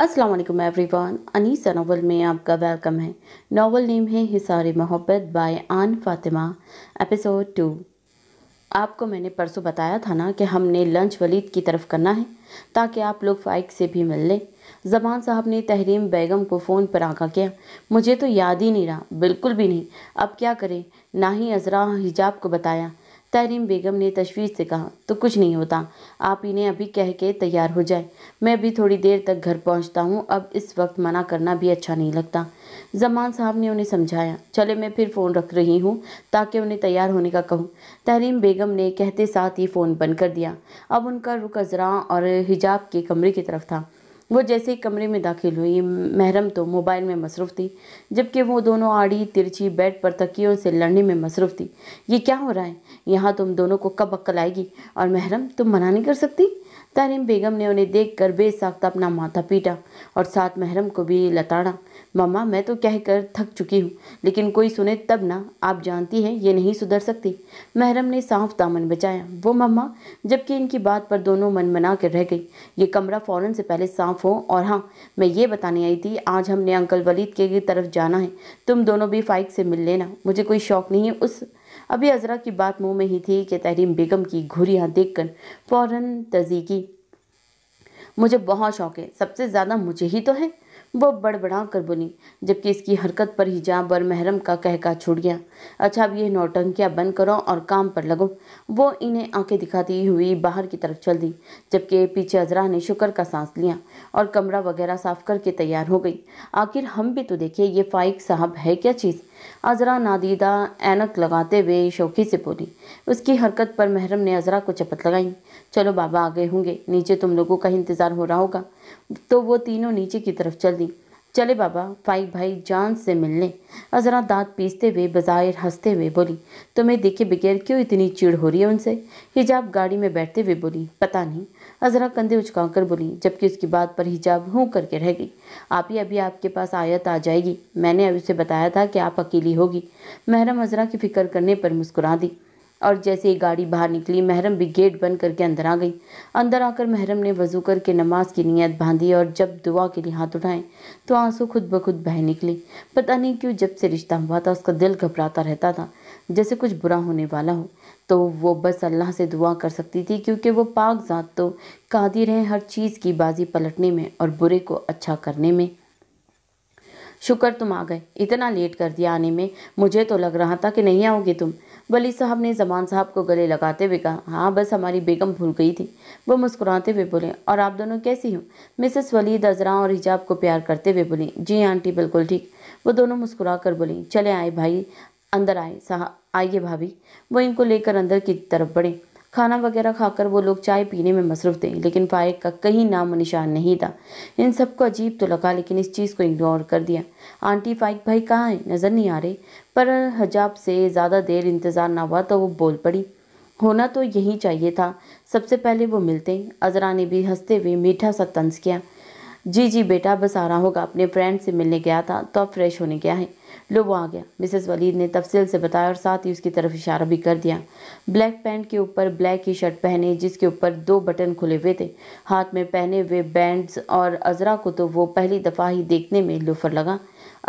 अस्सलाम वालेकुम everyone Anisa novel में आपका वेलकम है नावल नेम है हिसार मोहब्बत बाय आन फातिमा एपिसोड टू आपको मैंने परसों बताया था ना कि हमने लंच वलीद की तरफ करना है ताकि आप लोग फ़ाइक से भी मिल लें जबान साहब ने तहरीम बेगम को फ़ोन पर आगा किया मुझे तो याद ही नहीं रहा बिल्कुल भी नहीं अब क्या करें ना ही अजरा हिजाब को बताया तहरीम बेगम ने तशवीश से कहा तो कुछ नहीं होता आप इन्हें अभी कह के तैयार हो जाए मैं भी थोड़ी देर तक घर पहुंचता हूं अब इस वक्त मना करना भी अच्छा नहीं लगता जमान साहब ने उन्हें समझाया चले मैं फिर फ़ोन रख रही हूं ताकि उन्हें तैयार होने का कहूं तहरीम बेगम ने कहते साथ ही फ़ोन बंद कर दिया अब उनका रुख अजरा और हिजाब के कमरे की तरफ था वो जैसे ही कमरे में दाखिल हुई महरम तो मोबाइल में मसरूफ़ थी जबकि वो दोनों आड़ी तिरछी बेड पर तकियों से लड़ने में मसरूफ़ थी ये क्या हो रहा है यहाँ तुम दोनों को कब अक्ल आएगी और महरम तुम मना नहीं कर सकती तारीम बेगम ने उन्हें देख कर बेसाख्ता अपना माथा पीटा और साथ महरम को भी लताड़ा मम्मा मैं तो कहकर थक चुकी हूँ लेकिन कोई सुने तब ना आप जानती हैं ये नहीं सुधर सकती महरम ने साफ दामन बचाया वो मम्मा जबकि इनकी बात पर दोनों मन मना कर रह गई ये कमरा फ़ौरन से पहले साफ हो और हाँ मैं ये बताने आई थी आज हमने अंकल वलीद के तरफ जाना है तुम दोनों भी फ़ाइक से मिल लेना मुझे कोई शौक़ नहीं है उस अभी अजरा की बात मुंह में ही थी कि तहरीम बेगम की घुरियाँ देखकर फ़ौरन तजी की मुझे बहुत शौक है सबसे ज़्यादा मुझे ही तो है वो बड़बड़ा कर बोली जबकि इसकी हरकत पर हिजाब और महरम का कहका छूट गया अच्छा अब ये नौटंकियाँ बंद करो और काम पर लगो वो इन्हें आंखें दिखाती हुई बाहर की तरफ चल दी जबकि पीछे अजरा ने शुक्र का सांस लिया और कमरा वगैरह साफ करके तैयार हो गई आखिर हम भी तो देखे ये फ़ाइक साहब है क्या चीज़ अजरा नादीदा ऐनक लगाते हुए शौकी से बोली उसकी हरकत पर महरम ने अजरा को चपत लगाई चलो बाबा आगे होंगे नीचे तुम लोगों का इंतज़ार हो रहा होगा तो वो तीनों नीचे की तरफ चल दी चले बाबा फाइक भाई जान से मिलने अजरा दांत पीसते हुए बज़ाहिर हंसते हुए बोली तुम्हें देखे बगैर क्यों इतनी चिड़ हो रही है उनसे हिजाब गाड़ी में बैठते हुए बोली पता नहीं अजरा कंधे उचकाकर बोली जबकि उसकी बात पर हिजाब हूँ करके रह गई आप ही अभी आपके पास आयत आ जाएगी मैंने अभी उसे बताया था कि आप अकेली होगी महरम अजरा की फिक्र करने पर मुस्कुरा दी और जैसे ही गाड़ी बाहर निकली महरम भी गेट बंद करके अंदर आ गई अंदर आकर महरम ने वजू करके नमाज की नीयत बांधी और जब दुआ के लिए हाथ उठाए तो आंसू खुद ब खुद बह निकले पता नहीं क्यों जब से रिश्ता हुआ था उसका दिल घबराता रहता था जैसे कुछ बुरा होने वाला हो तो वो बस अल्लाह से दुआ कर सकती थी क्योंकि वो पाक ज़ात तो कादिर हैं हर चीज़ की बाजी पलटने में और बुरे को अच्छा करने में शुक्र तुम आ गए इतना लेट कर दिया आने में मुझे तो लग रहा था कि नहीं आओगे तुम वली साहब ने जमान साहब को गले लगाते हुए कहा हाँ बस हमारी बेगम भूल गई थी वो मुस्कुराते हुए बोले और आप दोनों कैसी हो मिसेस वली दजरा और हिजाब को प्यार करते हुए बोली जी आंटी बिल्कुल ठीक वो दोनों मुस्कुरा कर बोली चले आए भाई अंदर आए साहब आइए भाभी वो इनको लेकर अंदर की तरफ बढ़े खाना वगैरह खाकर वो लोग चाय पीने में मसरूफ थे लेकिन फायक का कहीं नाम निशान नहीं था इन सबको अजीब तो लगा लेकिन इस चीज़ को इग्नोर कर दिया आंटी फाइक भाई कहाँ है नज़र नहीं आ रहे पर हजाब से ज़्यादा देर इंतज़ार ना हुआ तो वो बोल पड़ी होना तो यही चाहिए था सबसे पहले वो मिलते अजरा ने भी हंसते हुए मीठा सा तंज किया जी जी बेटा बस आ रहा होगा अपने फ्रेंड से मिलने गया था तो अब फ्रेश होने गया है लो वो आ गया मिसेस वलीद ने तफसील से बताया और साथ ही उसकी तरफ इशारा भी कर दिया ब्लैक पैंट के ऊपर ब्लैक ही शर्ट पहने जिसके ऊपर दो बटन खुले हुए थे हाथ में पहने हुए बैंड्स और अजरा को तो वो पहली दफ़ा ही देखने में लुफर लगा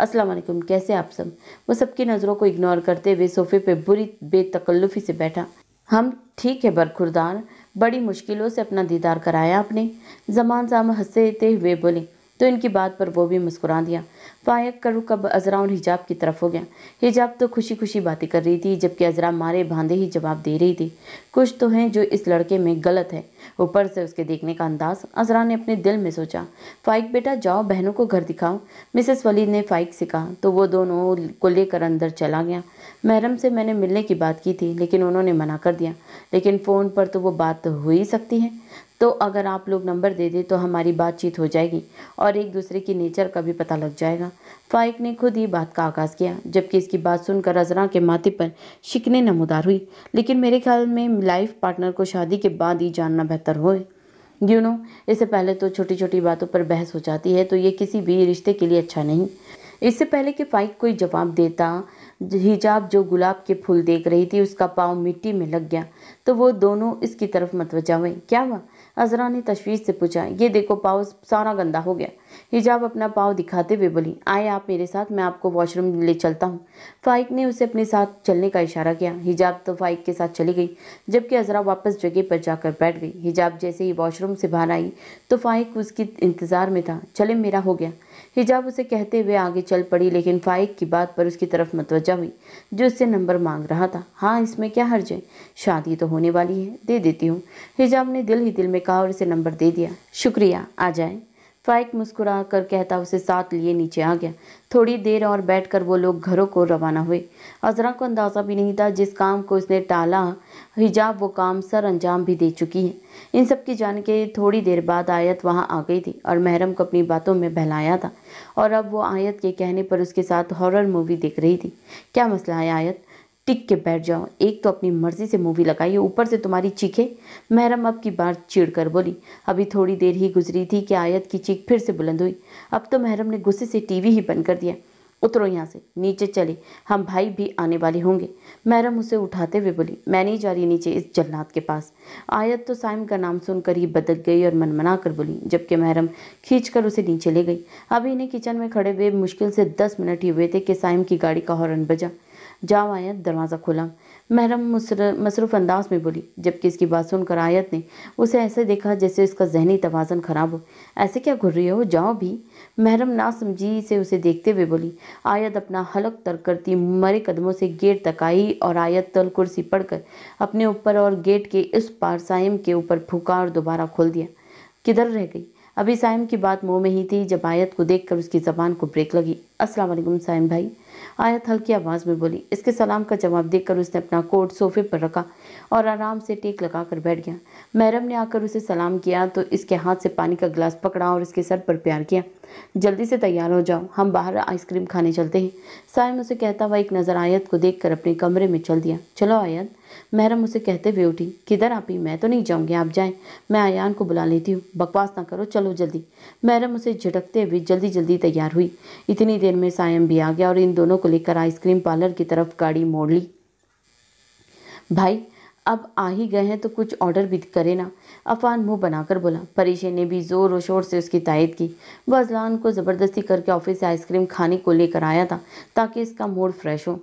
अस्सलाम वालेकुम कैसे आप सब वो सबकी नज़रों को इग्नोर करते हुए सोफे पे बुरी बेतकल्लुफ़ी से बैठा हम ठीक है बरखुरदार बड़ी मुश्किलों से अपना दीदार कराया आपने जमान साहब हंसते हुए बोले तो इनकी बात पर वो भी मुस्कुरा दिया फायक करू अब अजरा और हिजाब की तरफ हो गया हिजाब तो खुशी खुशी बातें कर रही थी जबकि अजरा मारे बांधे ही जवाब दे रही थी कुछ तो हैं जो इस लड़के में गलत है ऊपर से उसके देखने का अंदाज अजरा ने अपने दिल में सोचा फाइक बेटा जाओ बहनों को घर दिखाओ मिसेस वलीद ने फाइक से कहा तो वो दोनों को लेकर अंदर चला गया महरम से मैंने मिलने की बात की थी लेकिन उन्होंने मना कर दिया लेकिन फ़ोन पर तो वो बात तो हो ही सकती है तो अगर आप लोग नंबर दे दें तो हमारी बातचीत हो जाएगी और एक दूसरे की नेचर का भी पता लग जाएगा फाइक ने खुद ही बात का आगाज़ किया जबकि इसकी बात सुनकर अजरा के माथे पर शिकने नमोदार हुई लेकिन मेरे ख्याल में लाइफ पार्टनर को शादी के बाद ही जानना बेहतर हो यू नो इससे पहले तो छोटी छोटी बातों पर बहस हो जाती है तो ये किसी भी रिश्ते के लिए अच्छा नहीं इससे पहले कि फाइक कोई जवाब देता हिजाब जो गुलाब के फूल देख रही थी उसका पाँव मिट्टी में लग गया तो वो दोनों इसकी तरफ मतवजा हुए क्या हुआ अजरा ने तशवीश से पूछा ये देखो पाव सारा गंदा हो गया हिजाब अपना पाव दिखाते हुए बोली आए आप मेरे साथ मैं आपको वॉशरूम ले चलता हूँ फ़ाइक ने उसे अपने साथ चलने का इशारा किया हिजाब तो फ़ाइक के साथ चली गई जबकि अजरा वापस जगह पर जाकर बैठ गई हिजाब जैसे ही वॉशरूम से बाहर आई तो फ़ाइक उसकी इंतज़ार में था चले मेरा हो गया हिजाब उसे कहते हुए आगे चल पड़ी लेकिन फाइक की बात पर उसकी तरफ मतवजा हुई जो उससे नंबर मांग रहा था हाँ इसमें क्या हर्ज है शादी तो होने वाली है दे देती हूँ हिजाब ने दिल ही दिल में कहा और उसे नंबर दे दिया शुक्रिया आ जाए फाइक मुस्कुरा कर कहता उसे साथ लिए नीचे आ गया थोड़ी देर और बैठकर वो लोग घरों को रवाना हुए अजरा को अंदाज़ा भी नहीं था जिस काम को उसने टाला हिजाब वो काम सर अंजाम भी दे चुकी है इन सब की जान के थोड़ी देर बाद आयत वहाँ आ गई थी और महरम को अपनी बातों में बहलाया था और अब वो आयत के कहने पर उसके साथ हॉरर मूवी देख रही थी क्या मसला है आयत टिक के बैठ जाओ एक तो अपनी मर्जी से मूवी लगाई ऊपर से तुम्हारी चीखे महरम अब की बार चिड़ कर बोली अभी थोड़ी देर ही गुजरी थी कि आयत की चीख फिर से बुलंद हुई अब तो महरम ने गुस्से से टीवी ही बंद कर दिया उतरो यहाँ से नीचे चले हम भाई भी आने वाले होंगे महरम उसे उठाते हुए बोली मैं नहीं जा रही नीचे इस जन्नात के पास आयत तो साइम का नाम सुनकर ही बदल गई और मनमना कर बोली जबकि महरम खींच कर उसे नीचे ले गई अभी इन्हें किचन में खड़े हुए मुश्किल से दस मिनट ही हुए थे कि साइम की गाड़ी का हॉर्न बजा जाओ आयत दरवाज़ा खोला महरम मसरूफ़ अंदाज में बोली जबकि इसकी बात सुनकर आयत ने उसे ऐसे देखा जैसे उसका जहनी तोज़न ख़राब हो ऐसे क्या घुर रही हो जाओ भी महरम नासमझी से उसे देखते हुए बोली आयत अपना हलक तर करती मरे कदमों से गेट तक आई और आयत तल कुर्सी पड़कर अपने ऊपर और गेट के इस पार साइम के ऊपर फूका और दोबारा खोल दिया किधर रह गई अभी साइम की बात मुँह में ही थी जब आयत को देखकर उसकी ज़बान को ब्रेक लगी असलम साइम भाई आयत हल्की आवाज़ में बोली इसके सलाम का जवाब देकर उसने अपना कोट सोफे पर रखा और आराम से टेक लगाकर बैठ गया महरम ने आकर उसे सलाम किया तो इसके हाथ से पानी का गिलास पकड़ा और इसके सर पर प्यार किया जल्दी से तैयार हो जाओ हम बाहर आइसक्रीम खाने चलते हैं साइम उसे कहता हुआ एक नज़र आयत को देखकर अपने कमरे में चल दिया चलो आयत महरम उसे कहते हुए उठी किधर आप ही मैं तो नहीं जाऊँगी आप जाएं मैं आयान को बुला लेती हूँ बकवास ना करो चलो जल्दी महरम उसे झटकते हुए जल्दी जल्दी तैयार हुई इतनी देर में सायम भी आ गया और इन दोनों को लेकर आइसक्रीम पार्लर की तरफ गाड़ी मोड़ ली भाई अब आ ही गए हैं तो कुछ ऑर्डर भी करे ना अफान मुंह बनाकर बोला परिशे ने भी ज़ोर और शोर से उसकी तायद की वह अजलान को ज़बरदस्ती करके ऑफिस से आइसक्रीम खाने को लेकर आया था ताकि इसका मूड फ्रेश हो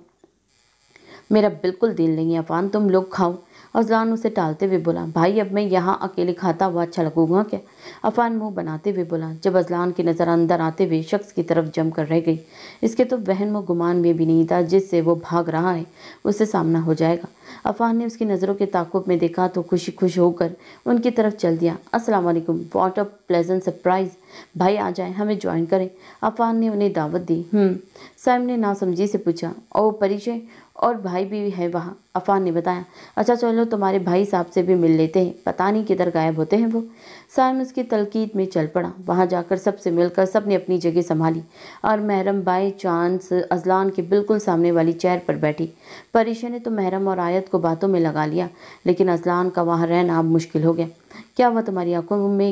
मेरा बिल्कुल दिल नहीं अफान तुम लोग खाओ अजलान उसे टालते हुए बोला भाई अब मैं यहाँ अकेले खाता हुआ अच्छा लगूंगा क्या अफान मुंह बनाते हुए बोला जब अजलान की नज़र अंदर आते हुए शख्स की तरफ जम कर रह गई इसके तो वहन व गुमान में भी नहीं था जिससे वो भाग रहा है उससे सामना हो जाएगा अफान ने उसकी नज़रों के ताकुब में देखा तो खुशी खुश होकर उनकी तरफ चल दिया अस्सलाम वालेकुम वॉट अ प्लेजेंट सरप्राइज़ भाई आ जाए हमें ज्वाइन करें अफान ने उन्हें दावत दी हम्म। साइम ने नासमझी से पूछा ओ परिचय और भाई भी है वहाँ अफान ने बताया अच्छा चलो तुम्हारे भाई साहब से भी मिल लेते हैं पता नहीं किधर गायब होते हैं वो साइम उसकी तलकीद में चल पड़ा वहाँ जाकर सबसे मिलकर सब ने अपनी जगह संभाली और महरम बाई चांस अजलान के बिल्कुल सामने वाली चेयर पर बैठी परिशे ने तो महरम और आयत को बातों में लगा लिया लेकिन अजलान का वहाँ रहना अब मुश्किल हो गया क्या वह तुम्हारी आंखों में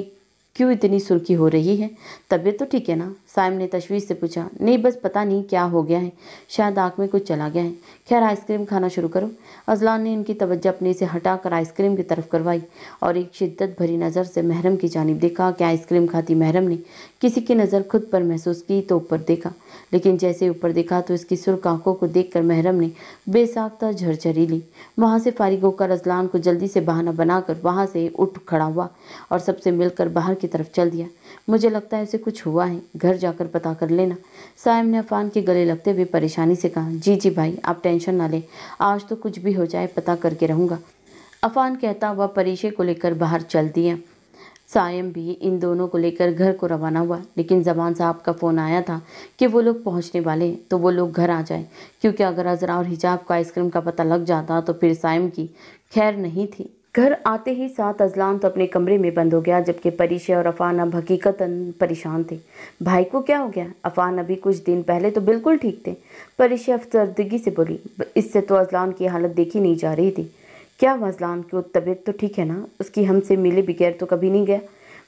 क्यों इतनी सुर्खी हो रही है तबीयत तो ठीक है ना साइम ने तशवीश से पूछा नहीं बस पता नहीं क्या हो गया है शायद आँख में कुछ चला गया है खैर आइसक्रीम खाना शुरू करो अजलान ने उनकी तवज्जो अपने से हटाकर आइसक्रीम की तरफ करवाई और एक शिद्दत भरी नज़र से महरम की जानब देखा कि आइसक्रीम खाती महरम ने किसी की नज़र खुद पर महसूस की तो ऊपर देखा लेकिन जैसे ऊपर देखा तो इसकी सुर्ख आंखों को देखकर महरम ने बेसाख्ता झरझरी ली वहां से फारिग होकर अजलान को जल्दी से बहाना बनाकर वहां से उठ खड़ा हुआ और सबसे मिलकर बाहर की तरफ चल दिया मुझे लगता है उसे कुछ हुआ है घर जाकर पता कर लेना साइम ने अफान के गले लगते हुए परेशानी से कहा जी जी भाई आप टेंशन ना लें आज तो कुछ भी हो जाए पता करके रहूँगा अफान कहता हुआ परीक्षे को लेकर बाहर चल दिया सायम भी इन दोनों को लेकर घर को रवाना हुआ लेकिन जबान साहब का फ़ोन आया था कि वो लोग पहुंचने वाले हैं तो वो लोग घर आ जाए क्योंकि अगर अजरा और हिजाब का आइसक्रीम का पता लग जाता तो फिर सायम की खैर नहीं थी घर आते ही साथ अजलान तो अपने कमरे में बंद हो गया जबकि परिशे और अफान अब हकीकतन परेशान थे भाई को क्या हो गया अफान अभी कुछ दिन पहले तो बिल्कुल ठीक थे परिशे अफसरदगी से बोली इससे तो अजलान की हालत देखी नहीं जा रही थी क्या हुआ की तबीयत तो ठीक है ना उसकी हमसे मिले बगैर तो कभी नहीं गया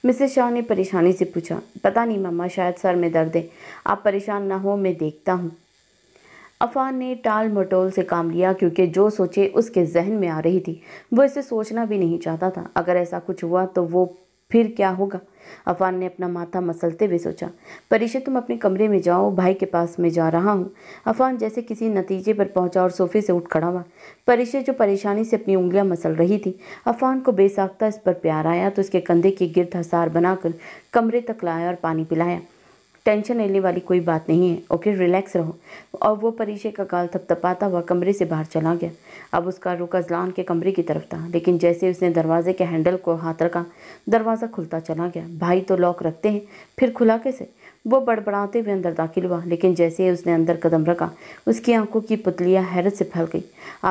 मिसेस शाह ने परेशानी से पूछा पता नहीं मामा शायद सर में दर्द है आप परेशान ना हो मैं देखता हूँ अफान ने टाल मटोल से काम लिया क्योंकि जो सोचे उसके जहन में आ रही थी वो इसे सोचना भी नहीं चाहता था अगर ऐसा कुछ हुआ तो वो फिर क्या होगा अफान ने अपना माथा मसलते हुए सोचा परीक्षा तुम अपने कमरे में जाओ भाई के पास में जा रहा हूँ अफान जैसे किसी नतीजे पर पहुंचा और सोफे से उठ खड़ा हुआ परीक्षा जो परेशानी से अपनी उंगलियां मसल रही थी अफान को बेसाख्ता इस पर प्यार आया तो उसके कंधे के गिरद हसार बनाकर कमरे तक लाया और पानी पिलाया टेंशन लेने वाली कोई बात नहीं है ओके रिलैक्स रहो और वो परीक्षे का काल थपथपाता हुआ कमरे से बाहर चला गया अब उसका रुख अजलान के कमरे की तरफ था लेकिन जैसे उसने दरवाजे के हैंडल को हाथ रखा दरवाज़ा खुलता चला गया भाई तो लॉक रखते हैं फिर खुला कैसे वो बड़बड़ाते हुए अंदर दाखिल हुआ लेकिन जैसे ही उसने अंदर कदम रखा उसकी आंखों की पुतलियाँ हैरत से फैल गई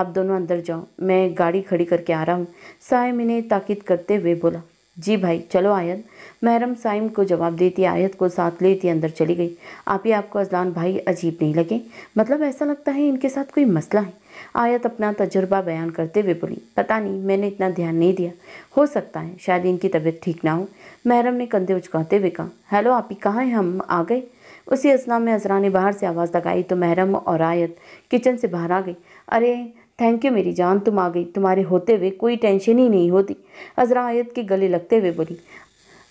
आप दोनों अंदर जाओ मैं गाड़ी खड़ी करके आ रहा हूँ सायम इन्हें ताकीद करते हुए बोला जी भाई चलो आयत महरम साइम को जवाब देती आयत को साथ लेती अंदर चली गई आप ही आपको अजलान भाई अजीब नहीं लगे मतलब ऐसा लगता है इनके साथ कोई मसला है आयत अपना तजुर्बा बयान करते हुए बोली पता नहीं मैंने इतना ध्यान नहीं दिया हो सकता है शायद इनकी तबीयत ठीक ना हो महरम ने कंधे उचकाते हुए कहा हेलो आप ही कहाँ हैं हम आ गए उसी असना में असरा ने बाहर से आवाज़ लगाई तो महरम और आयत किचन से बाहर आ गई अरे थैंक यू मेरी जान तुम आ गई तुम्हारे होते हुए कोई टेंशन ही नहीं होती अजरा आयत के गले लगते हुए बोली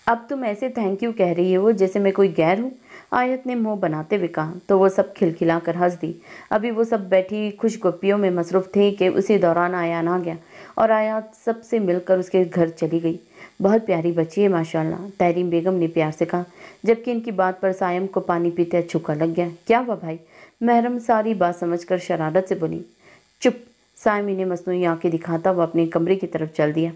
अब तुम ऐसे थैंक यू कह रही हो जैसे मैं कोई गैर हूँ आयत ने मुंह बनाते हुए कहा तो वो सब खिलखिला कर हंस दी अभी वो सब बैठी खुश गुप्पियों में मसरूफ़ थे कि उसी दौरान आयान आ गया और आयात सबसे मिलकर उसके घर चली गई बहुत प्यारी बच्ची है माशाल्लाह तहरीम बेगम ने प्यार से कहा जबकि इनकी बात पर सायम को पानी पीते छुका लग गया क्या हुआ भाई महरम सारी बात समझ शरारत से बोली चुप सायम इन्हें मसनू आँखें दिखाता वह अपने कमरे की तरफ चल दिया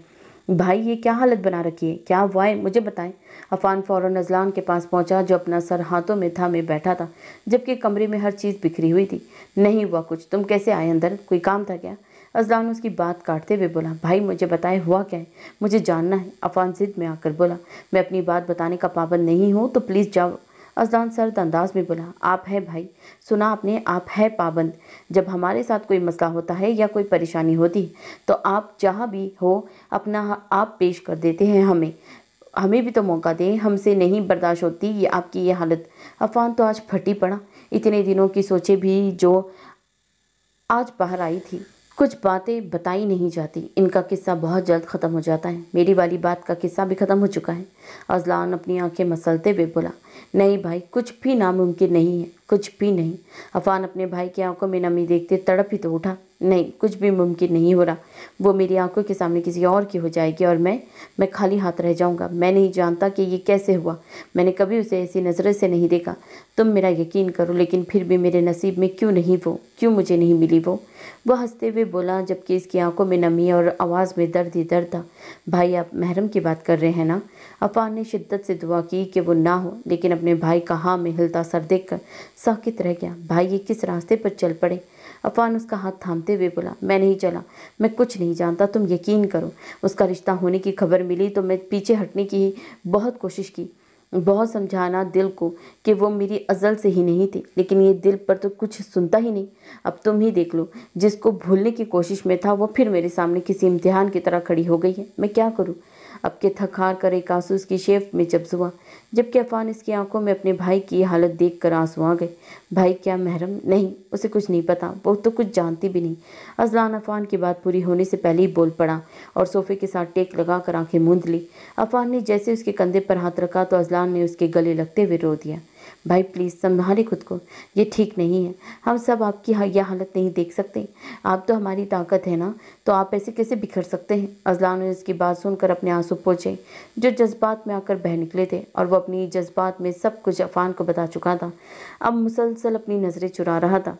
भाई ये क्या हालत बना रखी है क्या हुआ है मुझे बताएं अफान फ़ौर नजलान के पास पहुंचा जो अपना सर हाथों में था मैं बैठा था जबकि कमरे में हर चीज़ बिखरी हुई थी नहीं हुआ कुछ तुम कैसे आए अंदर कोई काम था क्या अजलान उसकी बात काटते हुए बोला भाई मुझे बताएं हुआ क्या है मुझे जानना है अफान जिद में आकर बोला मैं अपनी बात बताने का पाबंद नहीं हूँ तो प्लीज़ जाओ अजलान सरद अंदाज में बोला आप है भाई सुना आपने आप है पाबंद जब हमारे साथ कोई मसला होता है या कोई परेशानी होती है तो आप जहाँ भी हो अपना आप पेश कर देते हैं हमें हमें भी तो मौका दें हमसे नहीं बर्दाश्त होती ये आपकी ये हालत अफान तो आज फटी पड़ा इतने दिनों की सोचे भी जो आज बाहर आई थी कुछ बातें बताई नहीं जाती इनका किस्सा बहुत जल्द ख़त्म हो जाता है मेरी वाली बात का किस्सा भी ख़त्म हो चुका है अजलान अपनी आंखें मसलते हुए बोला नहीं भाई कुछ भी नामुमकिन नहीं है कुछ भी नहीं अफान अपने भाई की आंखों में नमी देखते तड़प ही तो उठा नहीं कुछ भी मुमकिन नहीं हो रहा वो मेरी आंखों के सामने किसी और की हो जाएगी और मैं मैं खाली हाथ रह जाऊंगा मैं नहीं जानता कि ये कैसे हुआ मैंने कभी उसे ऐसी नज़र से नहीं देखा तुम मेरा यकीन करो लेकिन फिर भी मेरे नसीब में क्यों नहीं वो क्यों मुझे नहीं मिली वो वह हंसते हुए बोला जबकि इसकी आंखों में नमी और आवाज़ में दर्द ही दर्द था भाई आप महरम की बात कर रहे हैं ना अपान ने शिद्दत से दुआ की कि वो ना हो लेकिन अपने भाई का हाँ में हिलता सर देख कर साकित रह गया भाई ये किस रास्ते पर चल पड़े अफान उसका हाथ थामते हुए बोला मैं नहीं चला मैं कुछ नहीं जानता तुम यकीन करो उसका रिश्ता होने की खबर मिली तो मैं पीछे हटने की बहुत कोशिश की बहुत समझाना दिल को कि वो मेरी अजल से ही नहीं थी लेकिन ये दिल पर तो कुछ सुनता ही नहीं अब तुम ही देख लो जिसको भूलने की कोशिश में था वो फिर मेरे सामने किसी इम्तिहान की तरह खड़ी हो गई है मैं क्या करूँ अब के थकार कर एक आंसू उसकी शेफ में जब्ज हुआ जबकि अफान इसकी आंखों में अपने भाई की हालत देख कर आंसू आ गए भाई क्या महरम नहीं उसे कुछ नहीं पता वो तो कुछ जानती भी नहीं अजलान अफान की बात पूरी होने से पहले ही बोल पड़ा और सोफे के साथ टेक लगा कर आंखें मूंद ली अफान ने जैसे उसके कंधे पर हाथ रखा तो अजलान ने उसके गले लगते हुए रो दिया भाई प्लीज़ संभाले खुद को ये ठीक नहीं है हम सब आपकी यह हालत नहीं देख सकते आप तो हमारी ताकत है ना तो आप ऐसे कैसे बिखर सकते हैं अजलान ने इसकी बात सुनकर अपने आंसू पोछे जो जज्बात में आकर बह निकले थे और वो अपनी जज्बात में सब कुछ अफान को बता चुका था अब मुसलसल अपनी नज़रें चुरा रहा था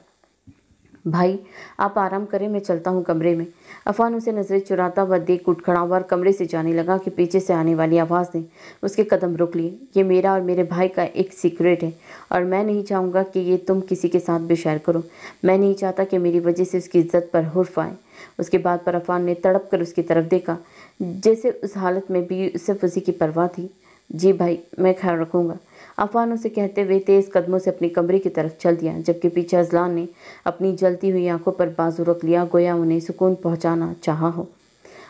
भाई आप आराम करें मैं चलता हूँ कमरे में अफान उसे नजरें चुराता हुआ देख उठ खड़ा हुआ और कमरे से जाने लगा कि पीछे से आने वाली आवाज़ ने उसके कदम रोक लिए ये मेरा और मेरे भाई का एक सीक्रेट है और मैं नहीं चाहूँगा कि ये तुम किसी के साथ भी शेयर करो मैं नहीं चाहता कि मेरी वजह से उसकी इज्जत पर हर्फ आए उसके बाद पर अफान ने तड़प कर उसकी तरफ देखा जैसे उस हालत में भी सिर्फ उसी की परवाह थी जी भाई मैं ख्याल रखूँगा अफवान उसे कहते हुए तेज़ कदमों से अपने कमरे की तरफ चल दिया जबकि पीछे अजलान ने अपनी जलती हुई आंखों पर बाजू रख लिया गोया उन्हें सुकून पहुंचाना चाहा हो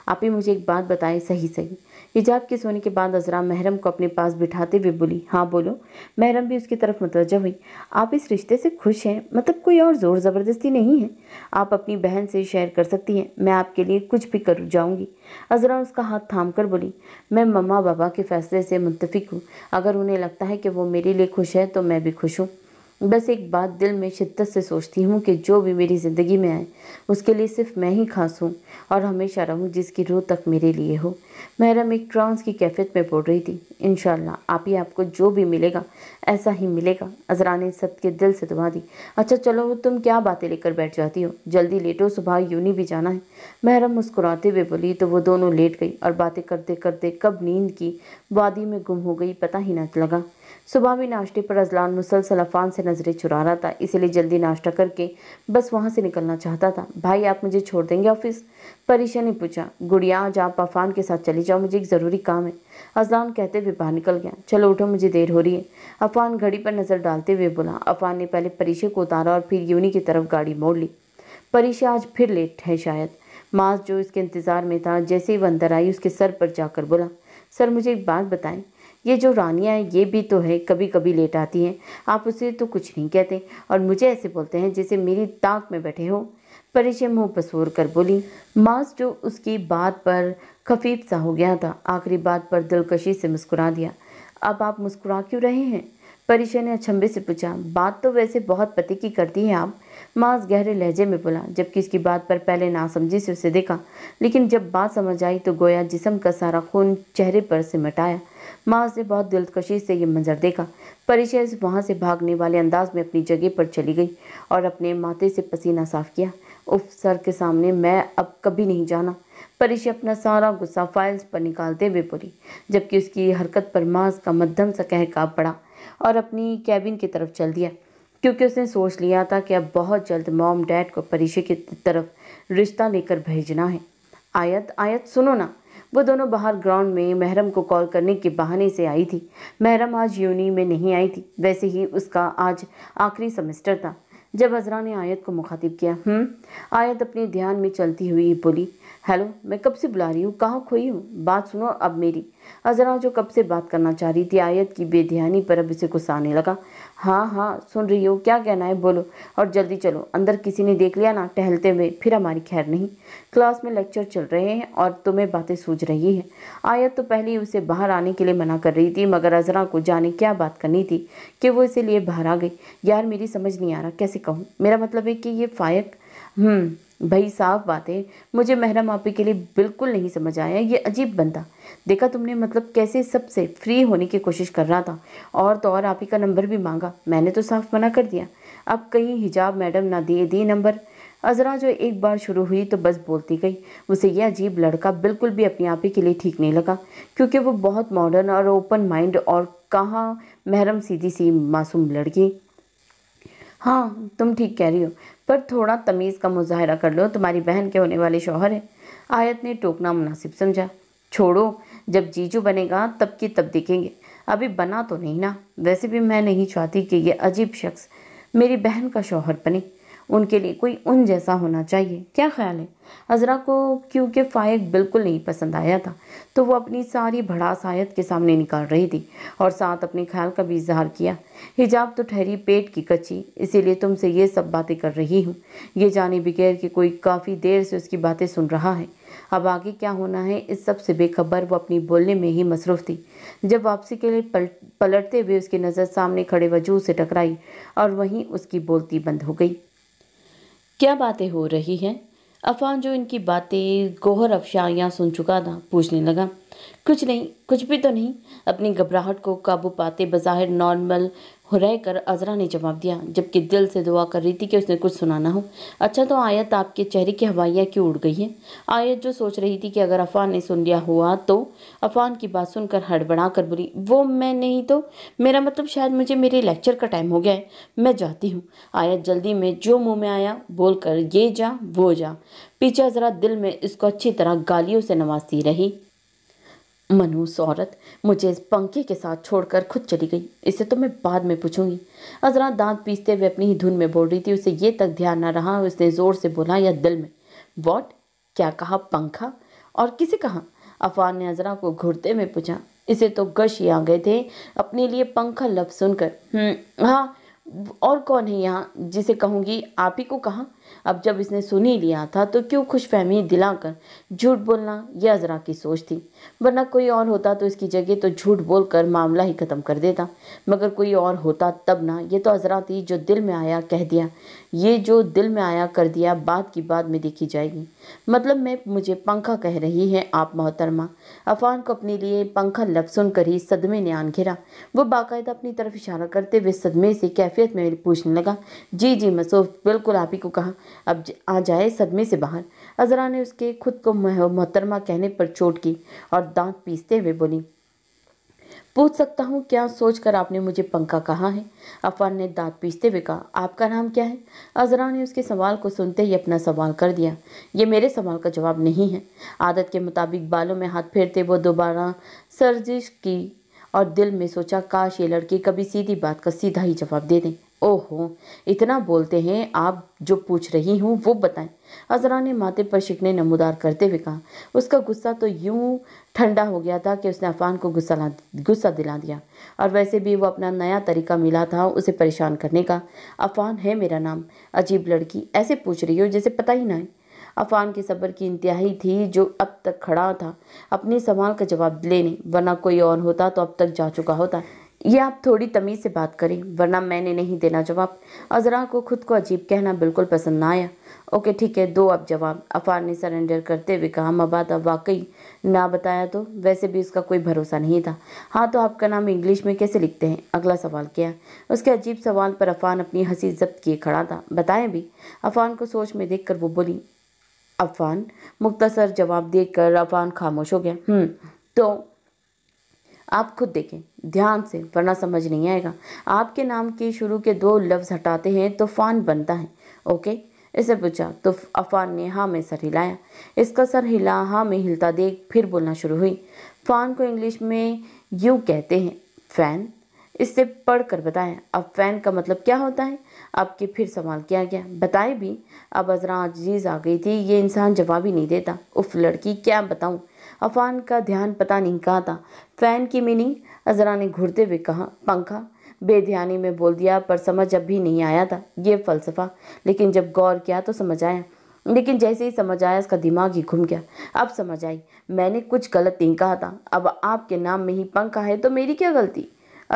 आप ही मुझे एक बात बताएं सही सही हिजाब के सोने के बाद अजरा महरम को अपने पास बिठाते हुए बोली हाँ बोलो महरम भी उसकी तरफ मतवजह हुई आप इस रिश्ते से खुश हैं मतलब कोई और ज़ोर ज़बरदस्ती नहीं है आप अपनी बहन से शेयर कर सकती हैं मैं आपके लिए कुछ भी कर जाऊँगी अजरा उसका हाथ थाम कर बोली मैं मम्मा बाबा के फ़ैसले से मुतफिक हूँ अगर उन्हें लगता है कि वो मेरे लिए खुश है तो मैं भी खुश हूँ बस एक बात दिल में शिद्दत से सोचती हूँ कि जो भी मेरी ज़िंदगी में आए उसके लिए सिर्फ मैं ही खास हूँ और हमेशा रहूँ जिसकी रूह तक मेरे लिए हो महरम एक ट्रांस की कैफियत में बोल रही थी इन आप ही आपको जो भी मिलेगा ऐसा ही मिलेगा अजरा ने सद के दिल से दुआ दी अच्छा चलो तुम क्या बातें लेकर बैठ जाती हो जल्दी लेटो सुबह यूनी भी जाना है महरम मुस्कुराते हुए बोली तो वो दोनों लेट गई और बातें करते करते कब नींद की वादी में गुम हो गई पता ही ना लगा सुबह भी नाश्ते पर अजलान मुसलसल अफान से नज़रें चुरा रहा था इसीलिए जल्दी नाश्ता करके बस वहाँ से निकलना चाहता था भाई आप मुझे छोड़ देंगे ऑफिस परिशा ने पूछा गुड़िया आज आप अफान के साथ चली जाओ मुझे एक ज़रूरी काम है अजलान कहते हुए बाहर निकल गया चलो उठो मुझे देर हो रही है अफान घड़ी पर नज़र डालते हुए बोला अफान ने पहले परिशा को उतारा और फिर यूनी की तरफ गाड़ी मोड़ ली परिशा आज फिर लेट है शायद मास जो इसके इंतज़ार में था जैसे ही वह अंदर आई उसके सर पर जाकर बोला सर मुझे एक बात बताएं ये जो रानियाँ हैं ये भी तो है कभी कभी लेट आती हैं आप उसे तो कुछ नहीं कहते और मुझे ऐसे बोलते हैं जैसे मेरी ताक में बैठे हो परिचय मुँह पसूर कर बोली मास जो उसकी बात पर खफीफ सा हो गया था आखिरी बात पर दिलकशी से मुस्कुरा दिया अब आप मुस्कुरा क्यों रहे हैं परिचय ने अचंभे से पूछा बात तो वैसे बहुत पति की करती हैं आप माँ गहरे लहजे में बोला जबकि इसकी बात पर पहले नासमझी से उसे देखा लेकिन जब बात समझ आई तो गोया जिसम का सारा खून चेहरे पर से मटाया माँ से बहुत दिलकशी से ये मंजर देखा परिचय वहाँ से भागने वाले अंदाज में अपनी जगह पर चली गई और अपने माथे से पसीना साफ किया उफ सर के सामने मैं अब कभी नहीं जाना परिचय अपना सारा गुस्सा फाइल्स पर निकालते हुए बोली जबकि उसकी हरकत पर माँ का मध्यम सा कह पड़ा और अपनी कैबिन की तरफ चल दिया क्योंकि उसने सोच लिया था कि अब बहुत जल्द मॉम डैड को परिचय की तरफ रिश्ता लेकर भेजना है आयत आयत सुनो ना वो दोनों बाहर ग्राउंड में महरम को कॉल करने के बहाने से आई थी महरम आज यूनी में नहीं आई थी वैसे ही उसका आज आखिरी सेमेस्टर था जब अजरा ने आयत को मुखातिब किया हम्म, आयत अपने ध्यान में चलती हुई बोली हेलो मैं कब से बुला रही हूँ कहाँ खोई हूँ बात सुनो अब मेरी अजरा जो कब से बात करना चाह रही थी आयत की बेध्यानी पर अब इसे गुस्सा आने लगा हाँ हाँ सुन रही हो क्या कहना है बोलो और जल्दी चलो अंदर किसी ने देख लिया ना टहलते हुए फिर हमारी खैर नहीं क्लास में लेक्चर चल रहे हैं और तुम्हें बातें सूझ रही है आयत तो पहले ही उसे बाहर आने के लिए मना कर रही थी मगर अजरा को जाने क्या बात करनी थी कि वो इसे लिए बाहर आ गई यार मेरी समझ नहीं आ रहा कैसे कहूँ मेरा मतलब है कि ये फायक हम्म भाई साफ बात है मुझे महरम आपी के लिए बिल्कुल नहीं समझ आया ये अजीब बंदा देखा तुमने मतलब कैसे सबसे फ्री होने की कोशिश कर रहा था और तो और आपी का नंबर भी मांगा मैंने तो साफ मना कर दिया अब कहीं हिजाब मैडम ना दिए दी नंबर अजरा जो एक बार शुरू हुई तो बस बोलती गई उसे यह अजीब लड़का बिल्कुल भी अपने आप ही के लिए ठीक नहीं लगा क्योंकि वो बहुत मॉडर्न और ओपन माइंड और कहाँ महरम सीधी सी मासूम लड़की हाँ तुम ठीक कह रही हो पर थोड़ा तमीज़ का मुजाहरा कर लो तुम्हारी बहन के होने वाले शौहर हैं आयत ने टोकना मुनासिब समझा छोड़ो जब जीजू बनेगा तब की तब दिखेंगे अभी बना तो नहीं ना वैसे भी मैं नहीं चाहती कि यह अजीब शख्स मेरी बहन का शौहर बने उनके लिए कोई उन जैसा होना चाहिए क्या ख्याल है अजरा को क्योंकि फ़ायक बिल्कुल नहीं पसंद आया था तो वो अपनी सारी भड़ास आयत के सामने निकाल रही थी और साथ अपने ख्याल का भी इजहार किया हिजाब तो ठहरी पेट की कच्ची इसीलिए तुमसे ये सब बातें कर रही हूँ ये जाने बगैर कि कोई काफ़ी देर से उसकी बातें सुन रहा है अब आगे क्या होना है इस सब से बेखबर वो अपनी बोलने में ही मसरूफ़ थी जब वापसी के लिए पल, पलटते हुए उसकी नज़र सामने खड़े वजूद से टकराई और वहीं उसकी बोलती बंद हो गई क्या बातें हो रही हैं अफान जो इनकी बातें गोहर अफशाइयाँ सुन चुका था पूछने लगा कुछ नहीं कुछ भी तो नहीं अपनी घबराहट को काबू पाते बज़ाहिर नॉर्मल हुरह कर अजरा ने जवाब दिया जबकि दिल से दुआ कर रही थी कि उसने कुछ सुना ना हो अच्छा तो आयत आपके चेहरे की हवाइयाँ क्यों उड़ गई हैं आयत जो सोच रही थी कि अगर अफान ने सुन लिया हुआ तो अफान की बात सुनकर हड़बड़ा कर बोली वो मैं नहीं तो मेरा मतलब शायद मुझे मेरे लेक्चर का टाइम हो गया है मैं जाती हूँ आयत जल्दी में जो मुँह में आया बोल कर ये जा वो जा पीछे अजरा दिल में इसको अच्छी तरह गालियों से नवाजती रही मनूस औरत मुझे इस पंखे के साथ छोड़कर खुद चली गई इसे तो मैं बाद में पूछूंगी अजरा दांत पीसते हुए अपनी ही धुन में बोल रही थी उसे ये तक ध्यान ना रहा उसने ज़ोर से बोला या दिल में वॉट क्या कहा पंखा और किसे कहा अफान ने अजरा को घुरते में पूछा इसे तो गश ही आ गए थे अपने लिए पंखा लफ सुनकर हम्म, हाँ और कौन है यहाँ जिसे कहूँगी आप ही को कहा अब जब इसने सुन ही लिया था तो क्यों खुशफहमी दिलाकर झूठ बोलना यह अजरा की सोच थी वरना कोई और होता तो इसकी जगह तो झूठ बोलकर मामला ही ख़त्म कर देता मगर कोई और होता तब ना ये तो अजरा थी जो दिल में आया कह दिया ये जो दिल में आया कर दिया बाद की बात में देखी जाएगी मतलब मैं मुझे पंखा कह रही हैं आप मोहतरमा अफान को अपने लिए पंखा लफ्ज सुनकर ही सदमे ने आन घिरा वो बाकायदा अपनी तरफ इशारा करते हुए सदमे से कैफियत में पूछने लगा जी जी मसूफ बिल्कुल आप ही को कहा अब आ जाए सदमे से बाहर अजरा ने उसके खुद को मोहतरमा कहने पर चोट की और दांत पीसते हुए बोली पूछ सकता हूँ क्या सोचकर आपने मुझे पंखा कहा है अफान ने दांत पीसते हुए कहा आपका नाम क्या है अजरा ने उसके सवाल को सुनते ही अपना सवाल कर दिया ये मेरे सवाल का जवाब नहीं है आदत के मुताबिक बालों में हाथ फेरते वो दोबारा सर्जिश की और दिल में सोचा काश ये लड़की कभी सीधी बात का सीधा ही जवाब दे दें ओहो इतना बोलते हैं आप जो पूछ रही हूँ वो बताएं अजरा ने माथे पर शिकने नमोदार करते हुए कहा उसका गुस्सा तो यूं ठंडा हो गया था कि उसने अफान को गुस्सा गुस्सा दिला दिया और वैसे भी वो अपना नया तरीका मिला था उसे परेशान करने का अफान है मेरा नाम अजीब लड़की ऐसे पूछ रही हो जैसे पता ही ना है अफान के सब्र की इंतहाई थी जो अब तक खड़ा था अपने सवाल का जवाब लेने वरना कोई और होता तो अब तक जा चुका होता ये आप थोड़ी तमीज़ से बात करें वरना मैंने नहीं देना जवाब अजरा को खुद को अजीब कहना बिल्कुल पसंद ना आया ओके ठीक है दो अब जवाब अफार ने सरेंडर करते हुए कहा मबादा वाकई ना बताया तो वैसे भी उसका कोई भरोसा नहीं था हाँ तो आपका नाम इंग्लिश में कैसे लिखते हैं अगला सवाल क्या उसके अजीब सवाल पर अफान अपनी हंसी जब्त किए खड़ा था बताएं भी अफान को सोच में देख कर वो बोली अफान मुख्तसर जवाब देख अफान खामोश हो गया हम्म, तो आप खुद देखें ध्यान से वरना समझ नहीं आएगा आपके नाम के शुरू के दो लफ्ज़ हटाते हैं तो फ़ान बनता है ओके इसे पूछा तो अफान ने हाँ में सर हिलाया इसका सर हिला हाँ में हिलता देख फिर बोलना शुरू हुई फ़ान को इंग्लिश में यू कहते हैं फ़ैन इससे पढ़ कर बताएं अब फ़ैन का मतलब क्या होता है आपके फिर सवाल किया गया बताएं भी अब अजरा अजीज़ आ गई थी ये इंसान जवाब ही नहीं देता उफ लड़की क्या बताऊँ अफान का ध्यान पता नहीं कहाँ था फैन की मीनिंग अजरा ने घूरते हुए कहा पंखा बेध्यानी में बोल दिया पर समझ अब भी नहीं आया था ये फलसफा लेकिन जब गौर किया तो समझ आया लेकिन जैसे ही समझ आया उसका दिमाग ही घूम गया अब समझ आई मैंने कुछ गलत नहीं कहा था अब आपके नाम में ही पंखा है तो मेरी क्या गलती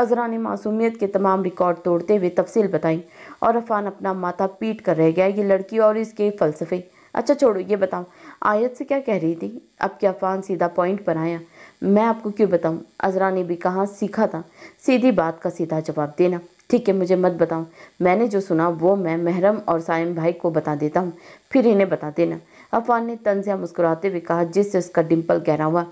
अजरा ने मासूमियत के तमाम रिकॉर्ड तोड़ते हुए तफसील बताई और अफान अपना माथा पीट कर रह गया ये लड़की और इसके फ़लसफ़े अच्छा छोड़ो ये बताओ आयत से क्या कह रही थी अब क्या फान सीधा पॉइंट पर आया मैं आपको क्यों बताऊं अजरा ने भी कहाँ सीखा था सीधी बात का सीधा जवाब देना ठीक है मुझे मत बताओ मैंने जो सुना वो मैं महरम और साइम भाई को बता देता हूँ फिर इन्हें बता देना अफान ने तनजिया मुस्कुराते हुए कहा जिससे उसका डिम्पल गहरा हुआ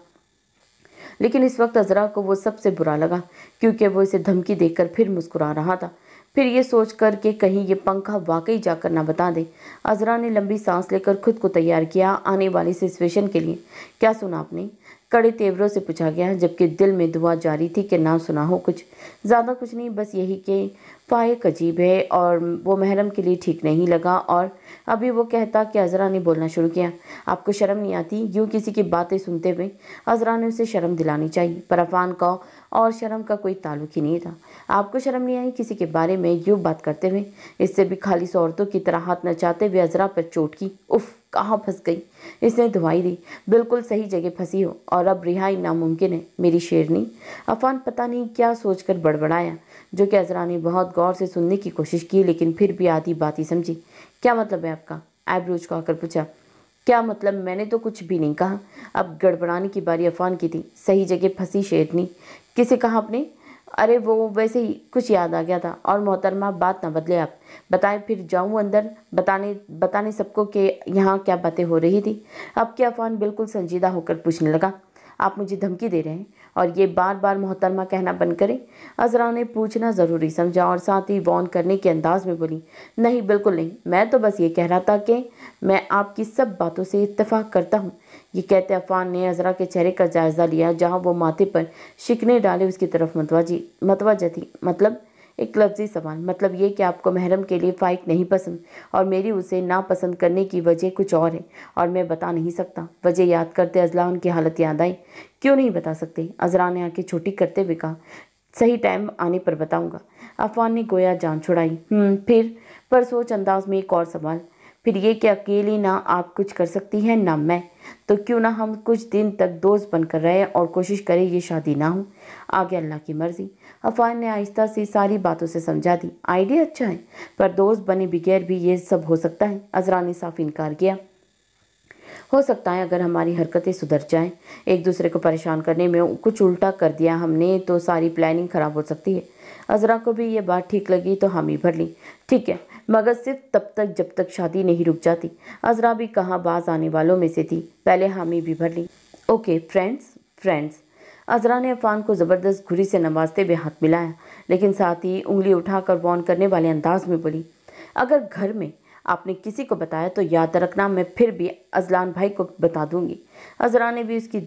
लेकिन इस वक्त अजरा को वो सबसे बुरा लगा क्योंकि वो इसे धमकी देकर फिर मुस्कुरा रहा था फिर ये सोच कर के कहीं ये पंखा वाकई जाकर ना बता दे अजरा ने लंबी सांस लेकर खुद को तैयार किया आने वाली सिचुएशन के लिए क्या सुना आपने कड़े तेवरों से पूछा गया जबकि दिल में दुआ जारी थी कि ना सुना हो कुछ ज़्यादा कुछ नहीं बस यही कि फायक अजीब है और वो महरम के लिए ठीक नहीं लगा और अभी वो कहता कि अजरा ने बोलना शुरू किया आपको शर्म नहीं आती यूँ किसी की बातें सुनते हुए अजरा ने उसे शर्म दिलानी चाहिए पर अफान का और शर्म का कोई ताल्लुक ही नहीं था आपको शर्म नहीं आई किसी के बारे में यूँ बात करते हुए इससे भी खालिश औरतों की तरह हाथ नचाते हुए अजरा पर चोट की उफ कहाँ फंस गई इसने दुआई दी बिल्कुल सही जगह फंसी हो और अब रिहाई नामुमकिन है मेरी शेरनी अफान पता नहीं क्या सोचकर बड़बड़ाया जो कि अजरा ने बहुत गौर से सुनने की कोशिश की लेकिन फिर भी आधी बात ही समझी क्या मतलब है आपका आईब्रोज को आकर पूछा क्या मतलब मैंने तो कुछ भी नहीं कहा अब गड़बड़ाने की बारी अफान की थी सही जगह फंसी शेरनी किसे कहा आपने अरे वो वैसे ही कुछ याद आ गया था और मोहतरमा बात ना बदले आप बताएं फिर जाऊं अंदर बताने बताने सबको कि यहाँ क्या बातें हो रही थी अब क्या अफान बिल्कुल संजीदा होकर पूछने लगा आप मुझे धमकी दे रहे हैं और ये बार बार मोहतरमा कहना बंद करें अजरा ने पूछना ज़रूरी समझा और साथ ही वॉन करने के अंदाज में बोली नहीं बिल्कुल नहीं मैं तो बस ये कह रहा था कि मैं आपकी सब बातों से इतफाक़ करता हूँ ये कहते अफान ने अजरा के चेहरे का जायज़ा लिया जहाँ वो माथे पर शिकने डाले उसकी तरफ मतवाजी मतवाजा थी मतलब एक लफ्जी सवाल मतलब ये कि आपको महरम के लिए फ़ाइक नहीं पसंद और मेरी उसे नापसंद करने की वजह कुछ और है और मैं बता नहीं सकता वजह याद करते अजला उनकी हालत याद आई क्यों नहीं बता सकते अजरा ने आके छोटी करते हुए कहा सही टाइम आने पर बताऊंगा अफवान ने गोया जान छुड़ाई हम्म, फिर पर सोच अंदाज में एक और सवाल फिर ये कि अकेली ना आप कुछ कर सकती हैं ना मैं तो क्यों ना हम कुछ दिन तक दोस्त बनकर रहें और कोशिश करें ये शादी ना हो आगे अल्लाह की मर्ज़ी अफान ने आहिस्ता से सारी बातों से समझा दी आइडिया अच्छा है पर दोस्त बने बगैर भी ये सब हो सकता है अजरा ने साफ इनकार किया हो सकता है अगर हमारी हरकतें सुधर जाएं एक दूसरे को परेशान करने में कुछ उल्टा कर दिया हमने तो सारी प्लानिंग ख़राब हो सकती है अजरा को भी ये बात ठीक लगी तो हामी भर ली ठीक है मगर सिर्फ तब तक जब तक शादी नहीं रुक जाती अजरा भी कहाँ बाज आने वालों में से थी पहले हामी भी भर ली ओके फ्रेंड्स फ्रेंड्स अजरा ने अफान को ज़बरदस्त घुरी से नवाजते हुए हाथ मिलाया लेकिन साथ ही उंगली उठाकर वॉन करने वाले अंदाज में बोली अगर घर में आपने किसी को बताया तो याद रखना मैं फिर भी अजलान भाई को बता दूंगी अजरा ने भी उसकी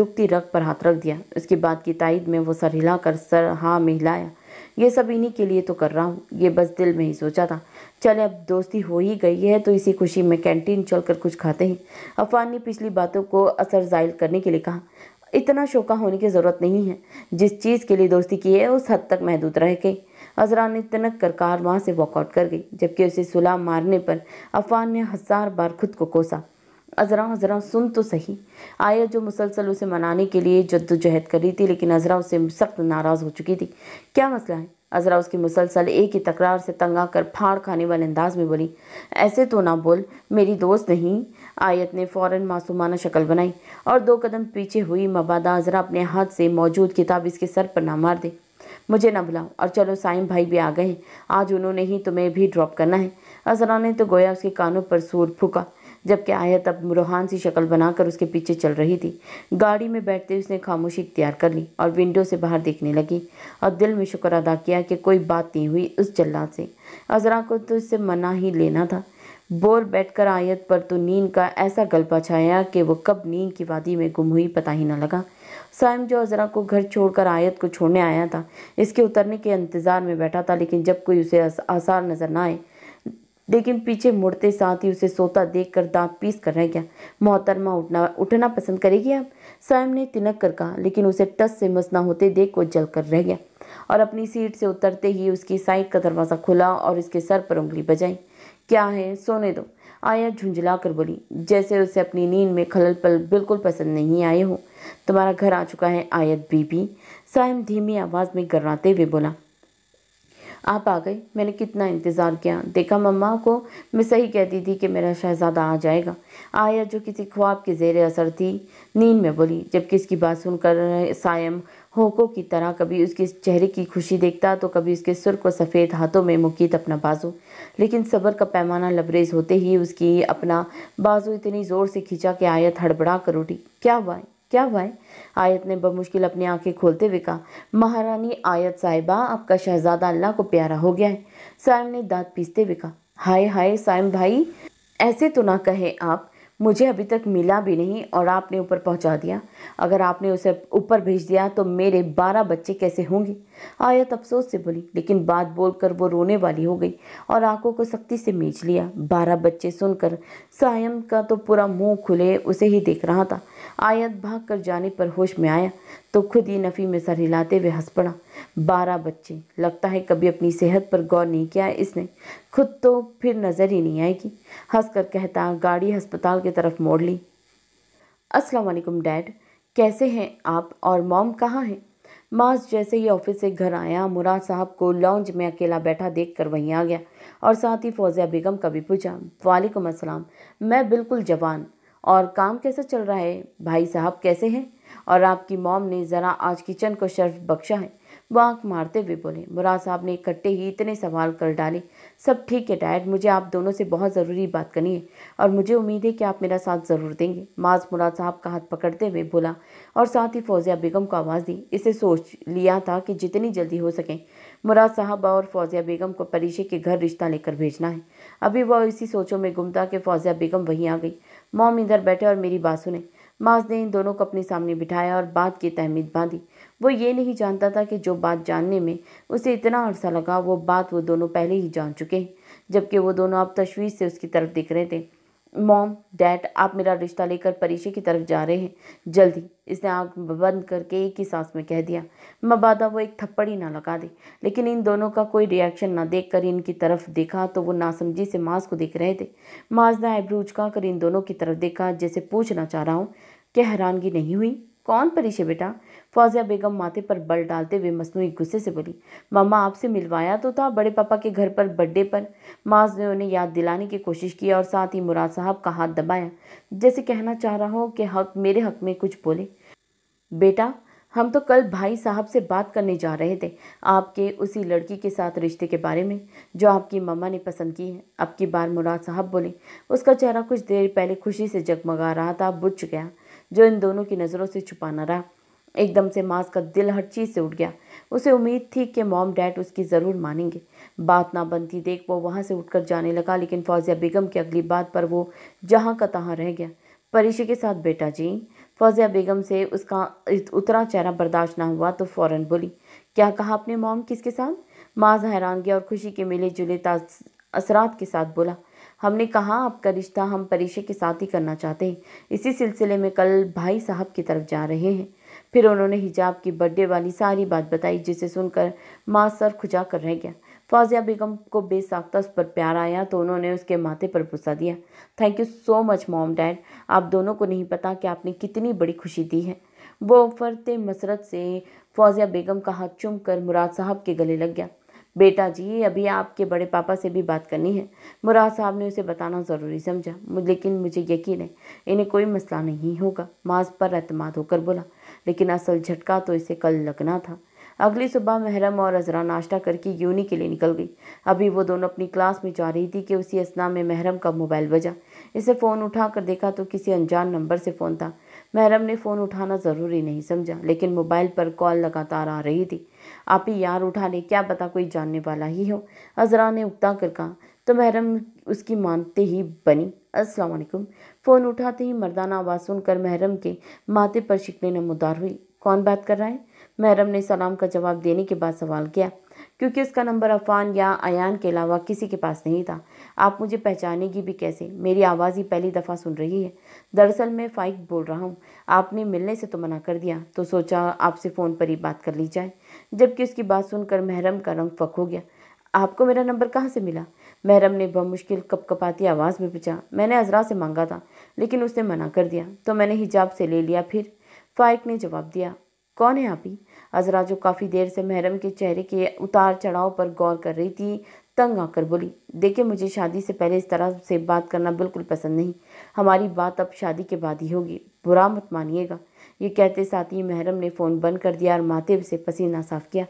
दुखती रख पर हाथ रख दिया उसके बाद की तायद में वो सर हिला कर सर हाँ मिलाया ये सब इन्हीं के लिए तो कर रहा हूँ ये बस दिल में ही सोचा था चले अब दोस्ती हो ही गई है तो इसी खुशी में कैंटीन चलकर कुछ खाते हैं अफान ने पिछली बातों को असर जाहिर करने के लिए कहा इतना शोका होने की ज़रूरत नहीं है जिस चीज़ के लिए दोस्ती की है उस हद तक महदूद रह गई अजरा ने तनक कर कार वहाँ से वॉकआउट कर गई जबकि उसे सुलह मारने पर अफान ने हज़ार बार खुद को कोसा अजरा अजरा सुन तो सही आया जो मुसलसल उसे मनाने के लिए जद्दोजहद कर रही थी लेकिन अजरा उसे सख्त नाराज़ हो चुकी थी क्या मसला है अजरा उसकी मुसलसल एक ही तकरार से तंग आकर फाड़ खाने वाले अंदाज में बोली ऐसे तो ना बोल मेरी दोस्त नहीं आयत ने फौरन मासूमाना शक्ल बनाई और दो कदम पीछे हुई मबादा अजरा अपने हाथ से मौजूद किताब इसके सर पर ना मार दे मुझे ना बुलाओ और चलो साइम भाई भी आ गए आज उन्होंने ही तुम्हें भी ड्रॉप करना है अजरा ने तो गोया उसके कानों पर सूर फूका जबकि आयत अब रूहान सी शक्ल बनाकर उसके पीछे चल रही थी गाड़ी में बैठते उसने खामोशी इख्तियार कर ली और विंडो से बाहर देखने लगी और दिल में शुक्र अदा किया कि कोई बात नहीं हुई उस जल्लाद से अजरा को तो इससे मना ही लेना था बोर बैठकर आयत पर तो नींद का ऐसा गलबा छाया कि वो कब नींद की वादी में गुम हुई पता ही ना लगा साइम जो अजरा को घर छोड़कर आयत को छोड़ने आया था इसके उतरने के इंतज़ार में बैठा था लेकिन जब कोई उसे आसार नज़र ना आए लेकिन पीछे मुड़ते साथ ही उसे सोता देखकर दांत पीस कर रह गया मोहतरमा उठना उठना पसंद करेगी आप सैम ने तिनक कर कहा लेकिन उसे टस से मसना होते देख को जल कर रह गया और अपनी सीट से उतरते ही उसकी साइड का दरवाज़ा खुला और उसके सर पर उंगली बजाई क्या है सोने दो आया झुंझला कर बोली जैसे उसे अपनी नींद में खलल पल बिल्कुल पसंद नहीं आए हो तुम्हारा घर आ चुका है आयत बीबी साइम धीमी आवाज़ में गर्राते हुए बोला आप आ गए मैंने कितना इंतज़ार किया देखा मम्मा को मैं सही कहती थी कि मेरा शहज़ादा आ जाएगा आया जो किसी ख्वाब के जेर असर थी नींद में बोली जबकि इसकी बात सुनकर सायम होको की तरह कभी उसके चेहरे की खुशी देखता तो कभी उसके सुर को सफ़ेद हाथों में मुकीत अपना बाजू लेकिन सब्र का पैमाना लबरेज होते ही उसकी अपना बाजू इतनी ज़ोर से खींचा कि आयत हड़बड़ा कर उठी क्या हुआ क्या हुआ है आयत ने बमुश्किल अपनी आंखें खोलते हुए कहा महारानी आयत साहिबा आपका शहजादा अल्लाह को प्यारा हो गया है साइम ने दांत पीसते हुए कहा हाय हाय साइम भाई ऐसे तो ना कहे आप मुझे अभी तक मिला भी नहीं और आपने ऊपर पहुंचा दिया अगर आपने उसे ऊपर भेज दिया तो मेरे बारह बच्चे कैसे होंगे आयत अफसोस से बोली लेकिन बात बोलकर वो रोने वाली हो गई और आंखों को सख्ती से मींच लिया बारह बच्चे सुनकर सायम का तो पूरा मुंह खुले उसे ही देख रहा था आयत भाग कर जाने पर होश में आया तो खुद ही नफ़ी में सर हिलाते हुए हंस पड़ा बारह बच्चे लगता है कभी अपनी सेहत पर गौर नहीं किया इसने खुद तो फिर नज़र ही नहीं आएगी हंस कर कहता गाड़ी हस्पताल की तरफ मोड़ ली अस्सलाम वालेकुम डैड कैसे हैं आप और मॉम कहाँ हैं माज जैसे ही ऑफिस से घर आया मुराद साहब को लॉन्ज में अकेला बैठा देख कर वहीं आ गया और साथ ही फौजिया बेगम का भी पूछा वालेकुम अस्सलाम मैं बिल्कुल जवान और काम कैसा चल रहा है भाई साहब कैसे हैं और आपकी मॉम ने ज़रा आज किचन को शर्फ बख्शा है वो आँख मारते हुए बोले मुराद साहब ने इकट्ठे ही इतने सवाल कर डाले सब ठीक है डैड मुझे आप दोनों से बहुत ज़रूरी बात करनी है और मुझे उम्मीद है कि आप मेरा साथ ज़रूर देंगे माज मुराद साहब का हाथ पकड़ते हुए बोला और साथ ही फौजिया बेगम को आवाज़ दी इसे सोच लिया था कि जितनी जल्दी हो सके मुराद साहब और फौजिया बेगम को परीशे के घर रिश्ता लेकर भेजना है अभी वह इसी सोचों में गुम था कि फौजिया बेगम वहीं आ गई मॉम इधर बैठे और मेरी बात सुने मास ने इन दोनों को अपने सामने बिठाया और बात की तहमीद बांधी वो ये नहीं जानता था कि जो बात जानने में उसे इतना अरसा लगा वो बात वो दोनों पहले ही जान चुके हैं जबकि वो दोनों अब तशवीश से उसकी तरफ दिख रहे थे मॉम डैड आप मेरा रिश्ता लेकर परिचय की तरफ जा रहे हैं जल्दी इसने आँख बंद करके एक ही सांस में कह दिया मबादा वो एक थप्पड़ ही ना लगा दे लेकिन इन दोनों का कोई रिएक्शन ना देखकर इनकी तरफ देखा तो वो नासमझी से माज को देख रहे थे माज ने आईब्रू उचकाकर इन दोनों की तरफ देखा जैसे पूछना चाह रहा हूँ क्या हैरानगी नहीं हुई कौन परिचय बेटा फौजिया बेगम माथे पर बल डालते हुए मसनू गुस्से से बोली मामा आपसे मिलवाया तो था बड़े पापा के घर पर बर्थडे पर माज ने उन्हें याद दिलाने की कोशिश की और साथ ही मुराद साहब का हाथ दबाया जैसे कहना चाह रहा हो कि हक मेरे हक में कुछ बोले बेटा हम तो कल भाई साहब से बात करने जा रहे थे आपके उसी लड़की के साथ रिश्ते के बारे में जो आपकी मम्मा ने पसंद की है अब की बार मुराद साहब बोले उसका चेहरा कुछ देर पहले खुशी से जगमगा रहा था बुझ गया जो इन दोनों की नज़रों से छुपाना रहा एकदम से मास का दिल हर चीज़ से उठ गया उसे उम्मीद थी कि मॉम डैड उसकी ज़रूर मानेंगे बात ना बनती देख वो वहाँ से उठकर जाने लगा लेकिन फौजिया बेगम की अगली बात पर वो जहाँ का तहाँ रह गया परिशे के साथ बेटा जी फौजिया बेगम से उसका उतरा चेहरा बर्दाश्त ना हुआ तो फ़ौर बोली क्या कहा अपने मॉम किसके साथ माज हैरानगी और खुशी के मिले जुले असरात के साथ बोला हमने कहा आपका रिश्ता हम परिशे के साथ ही करना चाहते हैं इसी सिलसिले में कल भाई साहब की तरफ जा रहे हैं फिर उन्होंने हिजाब की बर्थडे वाली सारी बात बताई जिसे सुनकर माँ सर खुजा कर रह गया फाजिया बेगम को बेसाख्ता उस पर प्यार आया तो उन्होंने उसके माथे पर गुस्सा दिया thank you so much mom dad आप दोनों को नहीं पता कि आपने कितनी बड़ी खुशी दी है वो फरते मसरत से फौजिया बेगम का हाथ चुम कर मुराद साहब के गले लग गया बेटा जी अभी आपके बड़े पापा से भी बात करनी है मुराद साहब ने उसे बताना ज़रूरी समझा लेकिन मुझे यकीन है इन्हें कोई मसला नहीं होगा माज पर अतमाद होकर बोला लेकिन असल झटका तो इसे कल लगना था अगली सुबह महरम और अजरा नाश्ता करके यूनी के लिए निकल गई अभी वो दोनों अपनी क्लास में जा रही थी कि उसी असना में महरम का मोबाइल बजा इसे फ़ोन उठा कर देखा तो किसी अनजान नंबर से फ़ोन था महरम ने फ़ोन उठाना ज़रूरी नहीं समझा लेकिन मोबाइल पर कॉल लगातार आ रही थी आप ही यार उठा ले क्या पता कोई जानने वाला ही हो अजरा ने उगता कर कहा तो महरम उसकी मानते ही बनी अस्सलाम वालेकुम फ़ोन उठाते ही मर्दाना आवाज़ सुनकर महरम के माथे पर शिकने नमदार हुई कौन बात कर रहा है महरम ने सलाम का जवाब देने के बाद सवाल किया क्योंकि उसका नंबर अफान या अयान के अलावा किसी के पास नहीं था आप मुझे पहचानेगी भी कैसे मेरी आवाज़ ही पहली दफ़ा सुन रही है दरअसल मैं फ़ाइक बोल रहा हूँ आपने मिलने से तो मना कर दिया तो सोचा आपसे फ़ोन पर ही बात कर ली जाए जबकि उसकी बात सुनकर महरम का रंग फक हो गया आपको मेरा नंबर कहाँ से मिला महरम ने बमुश्किल कपाती आवाज़ में पूछा मैंने अजरा से मांगा था लेकिन उसने मना कर दिया तो मैंने हिजाब से ले लिया फिर फाइक ने जवाब दिया कौन है आप ही अजरा जो काफ़ी देर से महरम के चेहरे के उतार चढ़ाव पर गौर कर रही थी तंग आकर बोली देखिए मुझे शादी से पहले इस तरह से बात करना बिल्कुल पसंद नहीं हमारी बात अब शादी के बाद ही होगी बुरा मत मानिएगा ये कहते साथ ही महरम ने फ़ोन बंद कर दिया और माथे से पसीना साफ किया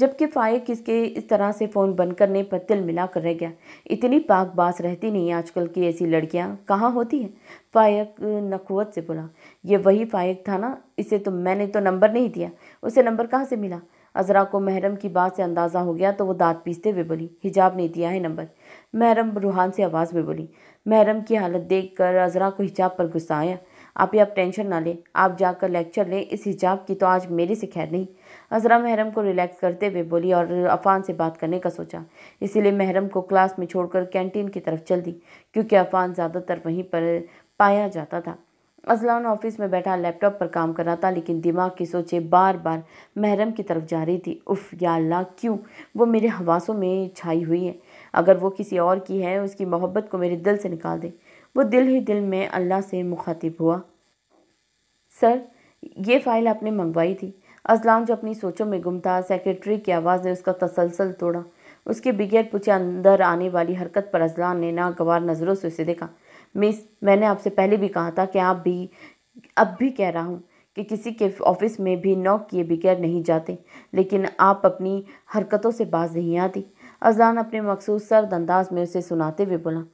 जबकि फायक इसके इस तरह से फ़ोन बंद करने पर तिल मिला कर रह गया इतनी पाक बास रहती नहीं आजकल की ऐसी लड़कियां कहाँ होती हैं फायक नखवत से बोला ये वही फायक था ना इसे तो मैंने तो नंबर नहीं दिया उसे नंबर कहाँ से मिला अजरा को महरम की बात से अंदाज़ा हो गया तो वो दांत पीसते हुए बोली हिजाब नहीं दिया है नंबर महरम रूहान से आवाज़ में बोली महरम की हालत देख कर अजरा को हिजाब पर गुस्सा आया आप ही आप टेंशन ना लें आप जाकर लेक्चर लें इस हिजाब की तो आज मेरे से खैर नहीं अजरा महरम को रिलैक्स करते हुए बोली और अफान से बात करने का सोचा इसीलिए महरम को क्लास में छोड़कर कैंटीन की तरफ चल दी क्योंकि अफान ज़्यादातर वहीं पर पाया जाता था अजलान ऑफिस में बैठा लैपटॉप पर काम कर रहा था लेकिन दिमाग की सोचें बार बार महरम की तरफ जा रही थी उफ़ या अल्लाह क्यों वो मेरे हवासों में छाई हुई है अगर वो किसी और की है उसकी मोहब्बत को मेरे दिल से निकाल दे वो दिल ही दिल में अल्लाह से मुखातिब हुआ सर ये फ़ाइल आपने मंगवाई थी अजलान जो अपनी सोचों में गुम था सेक्रेटरी की आवाज़ ने उसका तसलसल तोड़ा उसके बगैर पूछे अंदर आने वाली हरकत पर अजलान ने नागवार नज़रों से उसे देखा मिस मैंने आपसे पहले भी कहा था कि आप भी अब भी कह रहा हूँ कि किसी के ऑफिस में भी नॉक किए बगैर नहीं जाते लेकिन आप अपनी हरकतों से बाज नहीं आती अजलान अपने मखसूस सर्द अंदाज में उसे सुनाते हुए बोला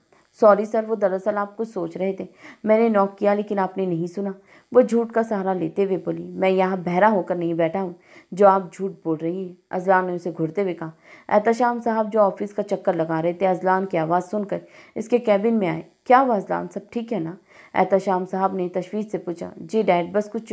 सॉरी सर वो दरअसल आप कुछ सोच रहे थे मैंने नॉक किया लेकिन आपने नहीं सुना वो झूठ का सहारा लेते हुए बोली मैं यहाँ बहरा होकर नहीं बैठा हूँ जो आप झूठ बोल रही हैं अजलान ने उसे घुरते हुए कहा एहतशाम साहब जो ऑफिस का चक्कर लगा रहे थे अजलान की आवाज़ सुनकर इसके कैबिन में आए क्या हुआ अजलान सब ठीक है ना एहतशाम साहब ने तशवीश से पूछा जी डैड बस कुछ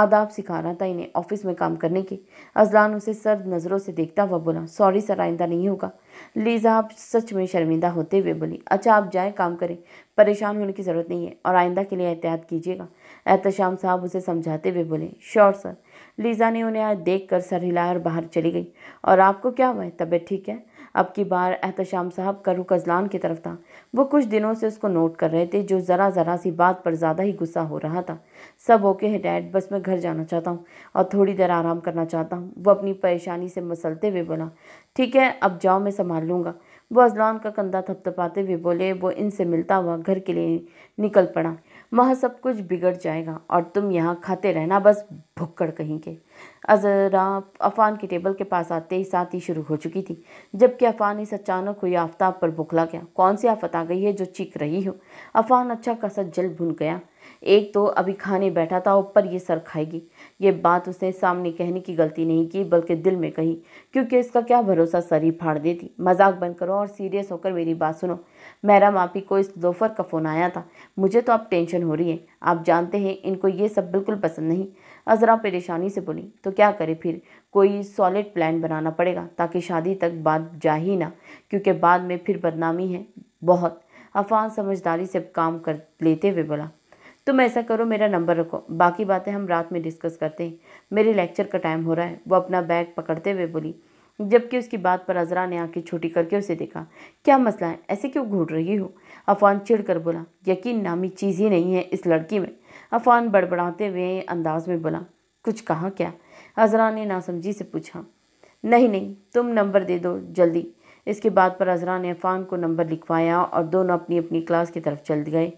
आदाब सिखाना था इन्हें ऑफिस में काम करने के अजलान उसे सर्द नज़रों से देखता हुआ बोला सॉरी सर आइंदा नहीं होगा लीज़ा आप सच में शर्मिंदा होते हुए बोली अच्छा आप जाएँ काम करें परेशान होने की ज़रूरत नहीं है और आइंदा के लिए एहतियात कीजिएगा एहतशाम साहब उसे समझाते हुए बोले श्योर सर लीज़ा ने उन्हें देख कर सर हिलाया और बाहर चली गई और आपको क्या हुआ है तबीयत ठीक है अब की बार एहतशाम साहब का रुख अजलान की तरफ था वो कुछ दिनों से उसको नोट कर रहे थे जो ज़रा ज़रा सी बात पर ज़्यादा ही गुस्सा हो रहा था सब ओके है डैड बस मैं घर जाना चाहता हूँ और थोड़ी देर आराम करना चाहता हूँ वो अपनी परेशानी से मसलते हुए बोला ठीक है अब जाओ मैं संभाल लूँगा वो अजलान का कंधा थपथपाते हुए बोले वो इनसे मिलता हुआ घर के लिए निकल पड़ा वहाँ सब कुछ बिगड़ जाएगा और तुम यहाँ खाते रहना बस भुक्कड़ कहेंगे अजरा अफान की टेबल के पास आते ही साथ ही शुरू हो चुकी थी जबकि अफान इस अचानक हुई आफ्ताब पर बुखला गया कौन सी आफत आ गई है जो चीख रही हो अफान अच्छा खासा जल भुन गया एक तो अभी खाने बैठा था ऊपर ये सर खाएगी ये बात उसने सामने कहने की गलती नहीं की बल्कि दिल में कही क्योंकि इसका क्या भरोसा सरी फाड़ देती मजाक बंद करो और सीरियस होकर मेरी बात सुनो मेरा आप को इस दोपहर का फ़ोन आया था मुझे तो अब टेंशन हो रही है आप जानते हैं इनको ये सब बिल्कुल पसंद नहीं अजरा परेशानी से बोली तो क्या करें फिर कोई सॉलिड प्लान बनाना पड़ेगा ताकि शादी तक बात जा ही ना क्योंकि बाद में फिर बदनामी है बहुत अफान समझदारी से काम कर लेते हुए बोला तुम ऐसा करो मेरा नंबर रखो बाकी बातें हम रात में डिस्कस करते हैं मेरे लेक्चर का टाइम हो रहा है वो अपना बैग पकड़ते हुए बोली जबकि उसकी बात पर अजरा ने आंखें छोटी करके उसे देखा क्या मसला है ऐसे क्यों घूट रही हो अफान चिढ़ कर बोला यकीन नामी चीज़ ही नहीं है इस लड़की में अफान बड़बड़ाते हुए अंदाज में बोला कुछ कहा क्या अजरा ने नासमझी से पूछा नहीं नहीं तुम नंबर दे दो जल्दी इसके बाद पर अजरा ने अफान को नंबर लिखवाया और दोनों अपनी अपनी क्लास की तरफ चल गए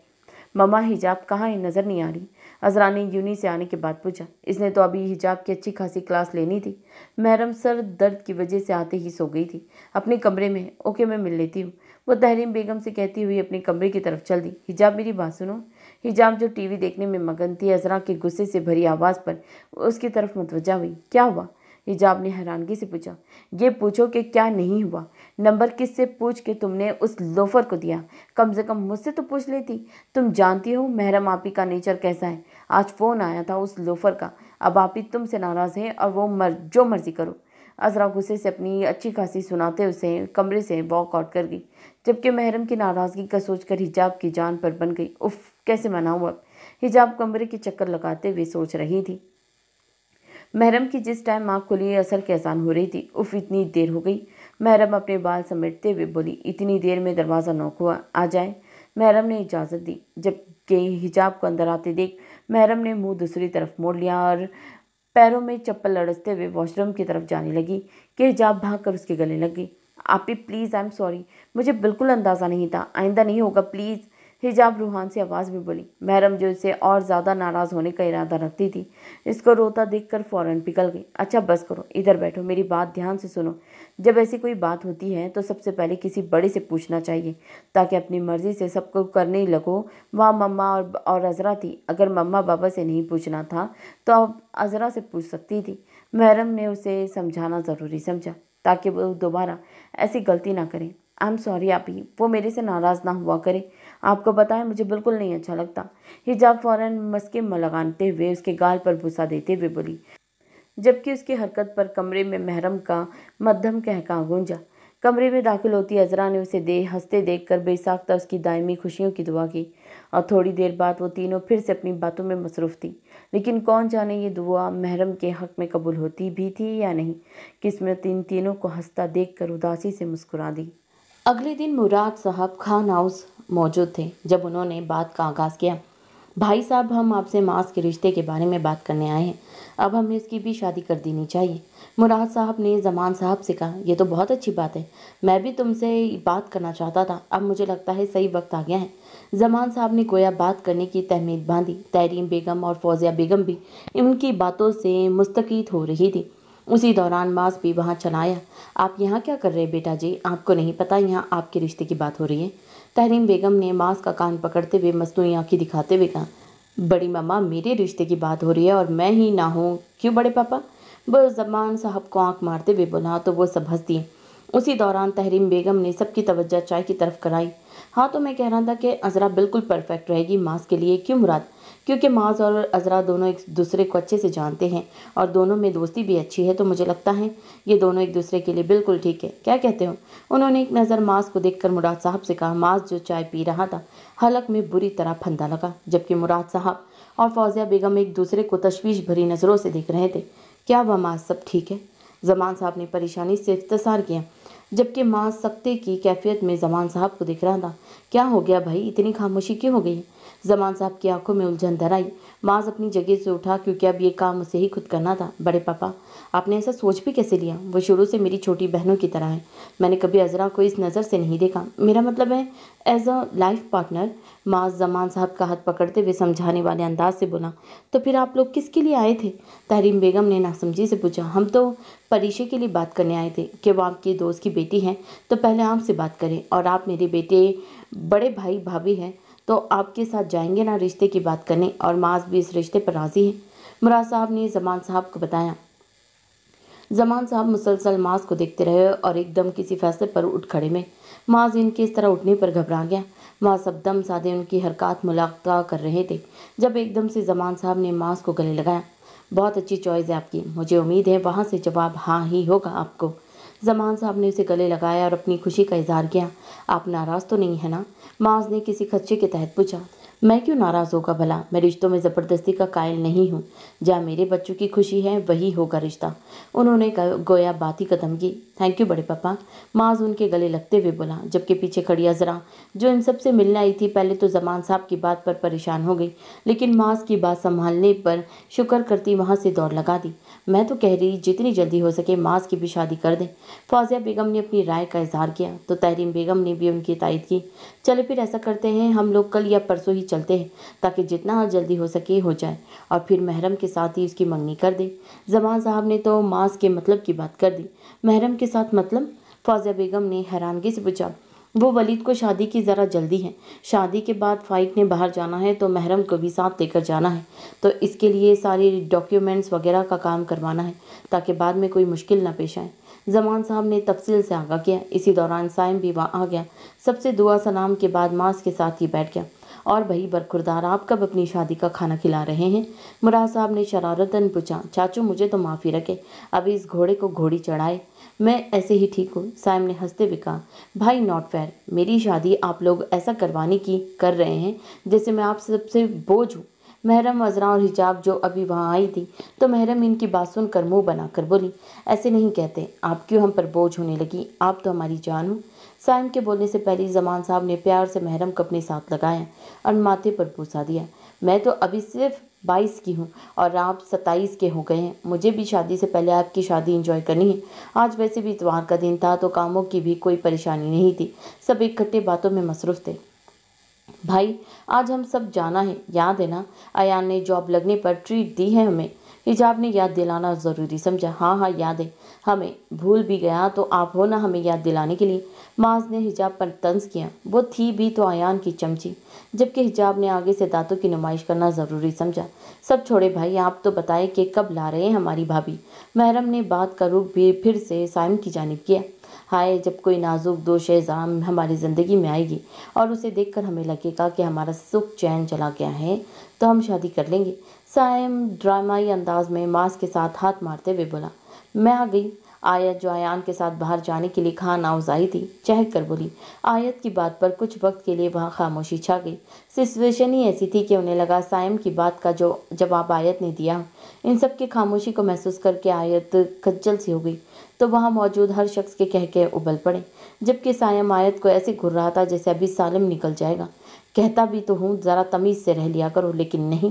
ममा हिजाब कहाँ है नज़र नहीं आ रही अजरा ने यूनी से आने के बाद पूछा इसने तो अभी हिजाब की अच्छी खासी क्लास लेनी थी महरम सर दर्द की वजह से आते ही सो गई थी अपने कमरे में ओके मैं मिल लेती हूँ वो तहरीम बेगम से कहती हुई अपने कमरे की तरफ चल दी हिजाब मेरी बात सुनो हिजाब जो टीवी देखने में मगन थी अजरा के गुस्से से भरी आवाज़ पर उसकी तरफ मतवजा हुई क्या हुआ हिजाब ने हैरानगी से पूछा ये पूछो कि क्या नहीं हुआ नंबर किससे पूछ के तुमने उस लोफर को दिया कम से कम मुझसे तो पूछ लेती तुम जानती हो महरम आपी का नेचर कैसा है आज फ़ोन आया था उस लोफर का अब आपी तुमसे नाराज़ है और वो मर जो मर्ज़ी करो अजरा गुस्से से अपनी अच्छी खासी सुनाते उसे कमरे से वॉकआउट कर गई जबकि महरम की नाराज़गी का सोचकर हिजाब की जान पर बन गई उफ कैसे मनाऊँ अब हिजाब कमरे के चक्कर लगाते हुए सोच रही थी महरम की जिस टाइम आँख खुली असर के आसान हो रही थी उफ इतनी देर हो गई महरम अपने बाल समेटते हुए बोली इतनी देर में दरवाज़ा नौक हुआ आ जाए महरम ने इजाज़त दी जब गई हिजाब को अंदर आते देख महरम ने मुंह दूसरी तरफ मोड़ लिया और पैरों में चप्पल लड़सते हुए वॉशरूम की तरफ जाने लगी कि हिजाब भाग कर उसके गले लग गई ही प्लीज़ आई एम सॉरी मुझे बिल्कुल अंदाज़ा नहीं था आइंदा नहीं होगा प्लीज़ हिजाब रूहान से आवाज़ भी बोली महरम जो इसे और ज़्यादा नाराज़ होने का इरादा रखती थी इसको रोता देखकर फौरन पिघल गई अच्छा बस करो इधर बैठो मेरी बात ध्यान से सुनो जब ऐसी कोई बात होती है तो सबसे पहले किसी बड़े से पूछना चाहिए ताकि अपनी मर्ज़ी से सबको करने लगो वहाँ मम्मा और और अजरा थी अगर मम्मा बाबा से नहीं पूछना था तो अब अजरा से पूछ सकती थी महरम ने उसे समझाना ज़रूरी समझा ताकि वो दोबारा ऐसी गलती ना करें आई एम सॉरी आप ही वो मेरे से नाराज़ ना हुआ करें आपको पता है मुझे बिल्कुल नहीं अच्छा लगता हिजाब फ़ौरन मस्के लगाते हुए उसके गाल पर भूसा देते हुए बोली जबकि उसकी हरकत पर कमरे में महरम का मध्यम कहका गूंजा कमरे में दाखिल होती अजरा ने उसे दे हंसते देख कर बेसाख्ता उसकी दायमी खुशियों की दुआ की और थोड़ी देर बाद वो तीनों फिर से अपनी बातों में मसरूफ़ थी लेकिन कौन जाने ये दुआ महरम के हक़ में कबूल होती भी थी या नहीं किस्मत इन तीनों को हंसता देख कर उदासी से मुस्कुरा दी अगले दिन मुराद साहब खान हाउस मौजूद थे जब उन्होंने बात का आगाज़ किया भाई साहब हम आपसे मास के रिश्ते के बारे में बात करने आए हैं अब हमें इसकी भी शादी कर देनी चाहिए मुराद साहब ने जमान साहब से कहा यह तो बहुत अच्छी बात है मैं भी तुमसे बात करना चाहता था अब मुझे लगता है सही वक्त आ गया है जमान साहब ने गोया बात करने की तहमीद बांधी तहरीम बेगम और फौजिया बेगम भी उनकी बातों से मुस्तकित हो रही थी उसी दौरान मास भी वहाँ चलाया आप यहाँ क्या कर रहे हैं बेटा जी आपको नहीं पता यहाँ आपके रिश्ते की बात हो रही है तहरीम बेगम ने मास का कान पकड़ते हुए मसनू आँखें दिखाते हुए कहा बड़ी मामा मेरे रिश्ते की बात हो रही है और मैं ही ना हूँ क्यों बड़े पापा वो जबान साहब को आँख मारते हुए बोला हाँ, तो वो सब हंस दिए उसी दौरान तहरीम बेगम ने सबकी तवज्जा चाय की तरफ कराई हाँ तो मैं कह रहा था कि अजरा बिल्कुल परफेक्ट रहेगी मास के लिए क्यों मुराद क्योंकि माज और अजरा दोनों एक दूसरे को अच्छे से जानते हैं और दोनों में दोस्ती भी अच्छी है तो मुझे लगता है ये दोनों एक दूसरे के लिए बिल्कुल ठीक है क्या कहते हो उन्होंने एक नज़र माज को कर मुराद साहब से कहा माज जो चाय पी रहा था हलक में बुरी तरह फंदा लगा जबकि मुराद साहब और फौजिया बेगम एक दूसरे को तशवीश भरी नज़रों से देख रहे थे क्या वह माज सब ठीक है जमान साहब ने परेशानी से इफ्तार किया जबकि माँ सख्ते की कैफियत में जमान साहब को दिख रहा था क्या हो गया भाई इतनी खामोशी क्यों हो गई जमान साहब की आंखों में उलझन धर आई माज अपनी जगह से उठा क्योंकि अब ये काम उसे ही खुद करना था बड़े पापा आपने ऐसा सोच भी कैसे लिया वो शुरू से मेरी छोटी बहनों की तरह है मैंने कभी अजरा को इस नज़र से नहीं देखा मेरा मतलब है एज अ लाइफ पार्टनर माज जमान साहब का हाथ पकड़ते हुए समझाने वाले अंदाज से बोला तो फिर आप लोग किसके लिए आए थे तहरीम बेगम ने नासमझी से पूछा हम तो परीक्षे के लिए बात करने आए थे कि वो आपकी दोस्त की बेटी हैं तो पहले आपसे बात करें और आप मेरे बेटे बड़े भाई भाभी हैं तो आपके साथ जाएंगे ना रिश्ते की बात करने और माज भी इस रिश्ते पर राजी है मुराद साहब ने जमान साहब को बताया जमान साहब मुसलसल माज को देखते रहे और एकदम किसी फैसले पर उठ खड़े में माज इनके इस तरह उठने पर घबरा गया माँ सब दम सादे उनकी हरकत मुलाकात कर रहे थे जब एकदम से जमान साहब ने माज को गले लगाया बहुत अच्छी चॉइस है आपकी मुझे उम्मीद है वहाँ से जवाब हाँ ही होगा आपको जमान साहब ने उसे गले लगाया और अपनी खुशी का इजहार किया आप नाराज़ तो नहीं है ना माज ने किसी खच्चे के तहत पूछा मैं क्यों नाराज़ होगा भला मैं रिश्तों में ज़बरदस्ती का कायल नहीं हूँ जहाँ मेरे बच्चों की खुशी है वही होगा रिश्ता उन्होंने गोया बात ही कदम की थैंक यू बड़े पापा माज उनके गले लगते हुए बोला जबकि पीछे खड़ी अजरा जो इन सब से मिलने आई थी पहले तो जमान साहब की बात पर परेशान हो गई लेकिन माज की बात संभालने पर शुक्र करती वहाँ से दौड़ लगा दी मैं तो कह रही जितनी जल्दी हो सके मास की भी शादी कर दें फौजिया बेगम ने अपनी राय का इजहार किया तो तहरीन बेगम ने भी उनकी तायद की चले फिर ऐसा करते हैं हम लोग कल या परसों ही चलते हैं ताकि जितना जल्दी हो सके हो जाए और फिर महरम के साथ ही उसकी मंगनी कर दे जमान साहब ने तो मास के मतलब की बात कर दी महरम के साथ मतलब फौजिया बेगम ने हैरानगी से पूछा वो वलीद को शादी की ज़रा जल्दी है शादी के बाद फ़ाइक ने बाहर जाना है तो महरम को भी साथ लेकर जाना है तो इसके लिए सारी डॉक्यूमेंट्स वगैरह का काम करवाना है ताकि बाद में कोई मुश्किल ना पेश आए जमान साहब ने तफसील से आगा किया इसी दौरान साइम भी वहाँ आ गया सबसे दुआ सलाम के बाद मास के साथ ही बैठ गया और भाई बरखुरदार आप कब अपनी शादी का खाना खिला रहे हैं मुराद साहब ने शरारतन पूछा चाचू मुझे तो माफ़ी रखे अभी इस घोड़े को घोड़ी चढ़ाए मैं ऐसे ही ठीक हूँ साइम ने हंसते हुए कहा भाई नॉट फेयर मेरी शादी आप लोग ऐसा करवाने की कर रहे हैं जैसे मैं आप सबसे बोझ हूँ महरम वजरा और हिजाब जो अभी वहाँ आई थी तो महरम इनकी बात सुनकर मुँह बनाकर बोली ऐसे नहीं कहते आप क्यों हम पर बोझ होने लगी आप तो हमारी जान हो साइम के बोलने से पहले जमान साहब ने प्यार से महरम को अपने साथ लगाया और माथे पर पूछा दिया मैं तो अभी सिर्फ बाईस की हूँ और आप सत्ताईस के हो गए हैं मुझे भी शादी से पहले आपकी शादी इंजॉय करनी है आज वैसे भी इतवार का दिन था तो कामों की भी कोई परेशानी नहीं थी सब इकट्ठे बातों में मसरूफ़ थे भाई आज हम सब जाना है याद है ना अयान ने जॉब लगने पर ट्रीट दी है हमें हिजाब ने याद दिलाना ज़रूरी समझा हाँ हाँ याद है हमें भूल भी गया तो आप हो ना हमें याद दिलाने के लिए माज ने हिजाब पर तंज किया वो थी भी तो आयान की चमची जबकि हिजाब ने आगे से दांतों की नुमाइश करना ज़रूरी समझा सब छोड़े भाई आप तो बताएं कि कब ला रहे हैं हमारी भाभी महरम ने बात का रुख भी फिर से साइम की जानब किया हाय जब कोई नाजुक दो शहजाम हमारी ज़िंदगी में आएगी और उसे देखकर हमें लगेगा कि हमारा सुख चैन चला गया है तो हम शादी कर लेंगे साइम ड्रामाई अंदाज में मांस के साथ हाथ मारते हुए बोला मैं आ गई आयत जो आयान के साथ बाहर जाने के लिए खान नाउजाई थी चहक कर बोली आयत की बात पर कुछ वक्त के लिए वहाँ खामोशी छा गई सिचुएशन ही ऐसी थी कि उन्हें लगा सायम की बात का जो जवाब आयत ने दिया इन सब की खामोशी को महसूस करके आयत खज्जल सी हो गई तो वहाँ मौजूद हर शख्स के कह के उबल पड़े जबकि सायम आयत को ऐसे घुर रहा था जैसे अभी सालम निकल जाएगा कहता भी तो हूँ ज़रा तमीज़ से रह लिया करो लेकिन नहीं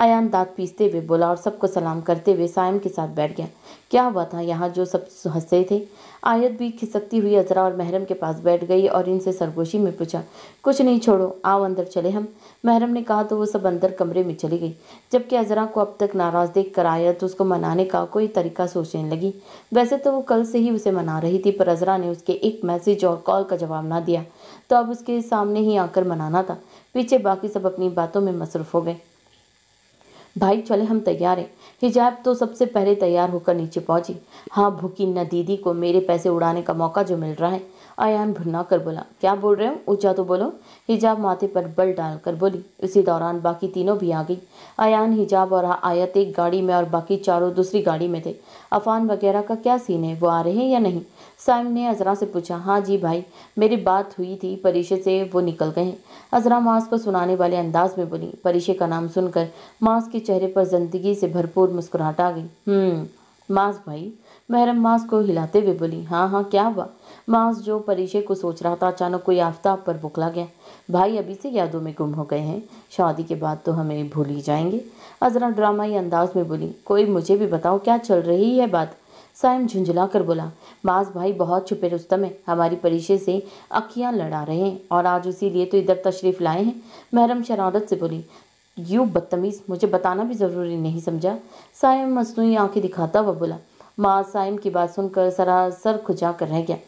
आयान दांत पीसते हुए बोला और सबको सलाम करते हुए सायम के साथ बैठ गया क्या हुआ था यहाँ जो सब हंसे थे आयत भी खिसकती हुई अजरा और महरम के पास बैठ गई और इनसे सरगोशी में पूछा कुछ नहीं छोड़ो आओ अंदर चले हम महरम ने कहा तो वो सब अंदर कमरे में चली गई जबकि अजरा को अब तक नाराज़ देख कर आयत उसको मनाने का कोई तरीका सोचने लगी वैसे तो वो कल से ही उसे मना रही थी पर अजरा ने उसके एक मैसेज और कॉल का जवाब ना दिया तो अब उसके सामने ही आकर मनाना था पीछे बाकी सब अपनी बातों में मसरूफ़ हो गए भाई चले हम तैयार हैं हिजाब तो सबसे पहले तैयार होकर नीचे पहुंची हाँ भूखी न दीदी को मेरे पैसे उड़ाने का मौका जो मिल रहा है आयान भुना कर बोला क्या बोल रहे हो ऊंचा तो बोलो हिजाब माथे पर बल डालकर बोली इसी दौरान बाकी तीनों भी आ गई आयान हिजाब और आयत एक गाड़ी में और बाकी चारों दूसरी गाड़ी में थे अफान वगैरह का क्या सीन है वो आ रहे हैं या नहीं साइम ने अजरा से पूछा हाँ जी भाई मेरी बात हुई थी परिशे से वो निकल गए अजरा मास को सुनाने वाले अंदाज में बोली परिशे का नाम सुनकर मास के चेहरे पर जिंदगी से भरपूर मुस्कुराहट आ गई हम्म, मास भाई महरम मास को हिलाते हुए बोली हाँ हाँ क्या हुआ मास जो परिशे को सोच रहा था अचानक कोई आफ्ताब पर बुखला गया भाई अभी से यादों में गुम हो गए हैं शादी के बाद तो हमें भूल ही जाएंगे अजरा ड्रामाई अंदाज में बोली कोई मुझे भी बताओ क्या चल रही है बात साइम झुंझुला कर बोला बास भाई बहुत छुपे रुस्तम है हमारी परिशे से अखियाँ लड़ा रहे हैं और आज उसी लिए तो इधर तशरीफ़ लाए हैं महरम शरारत से बोली यूँ बदतमीज़ मुझे बताना भी ज़रूरी नहीं समझा साइम मसनू आंखें दिखाता हुआ बोला माँ साइम की बात सुनकर सरासर खुजा कर रह गया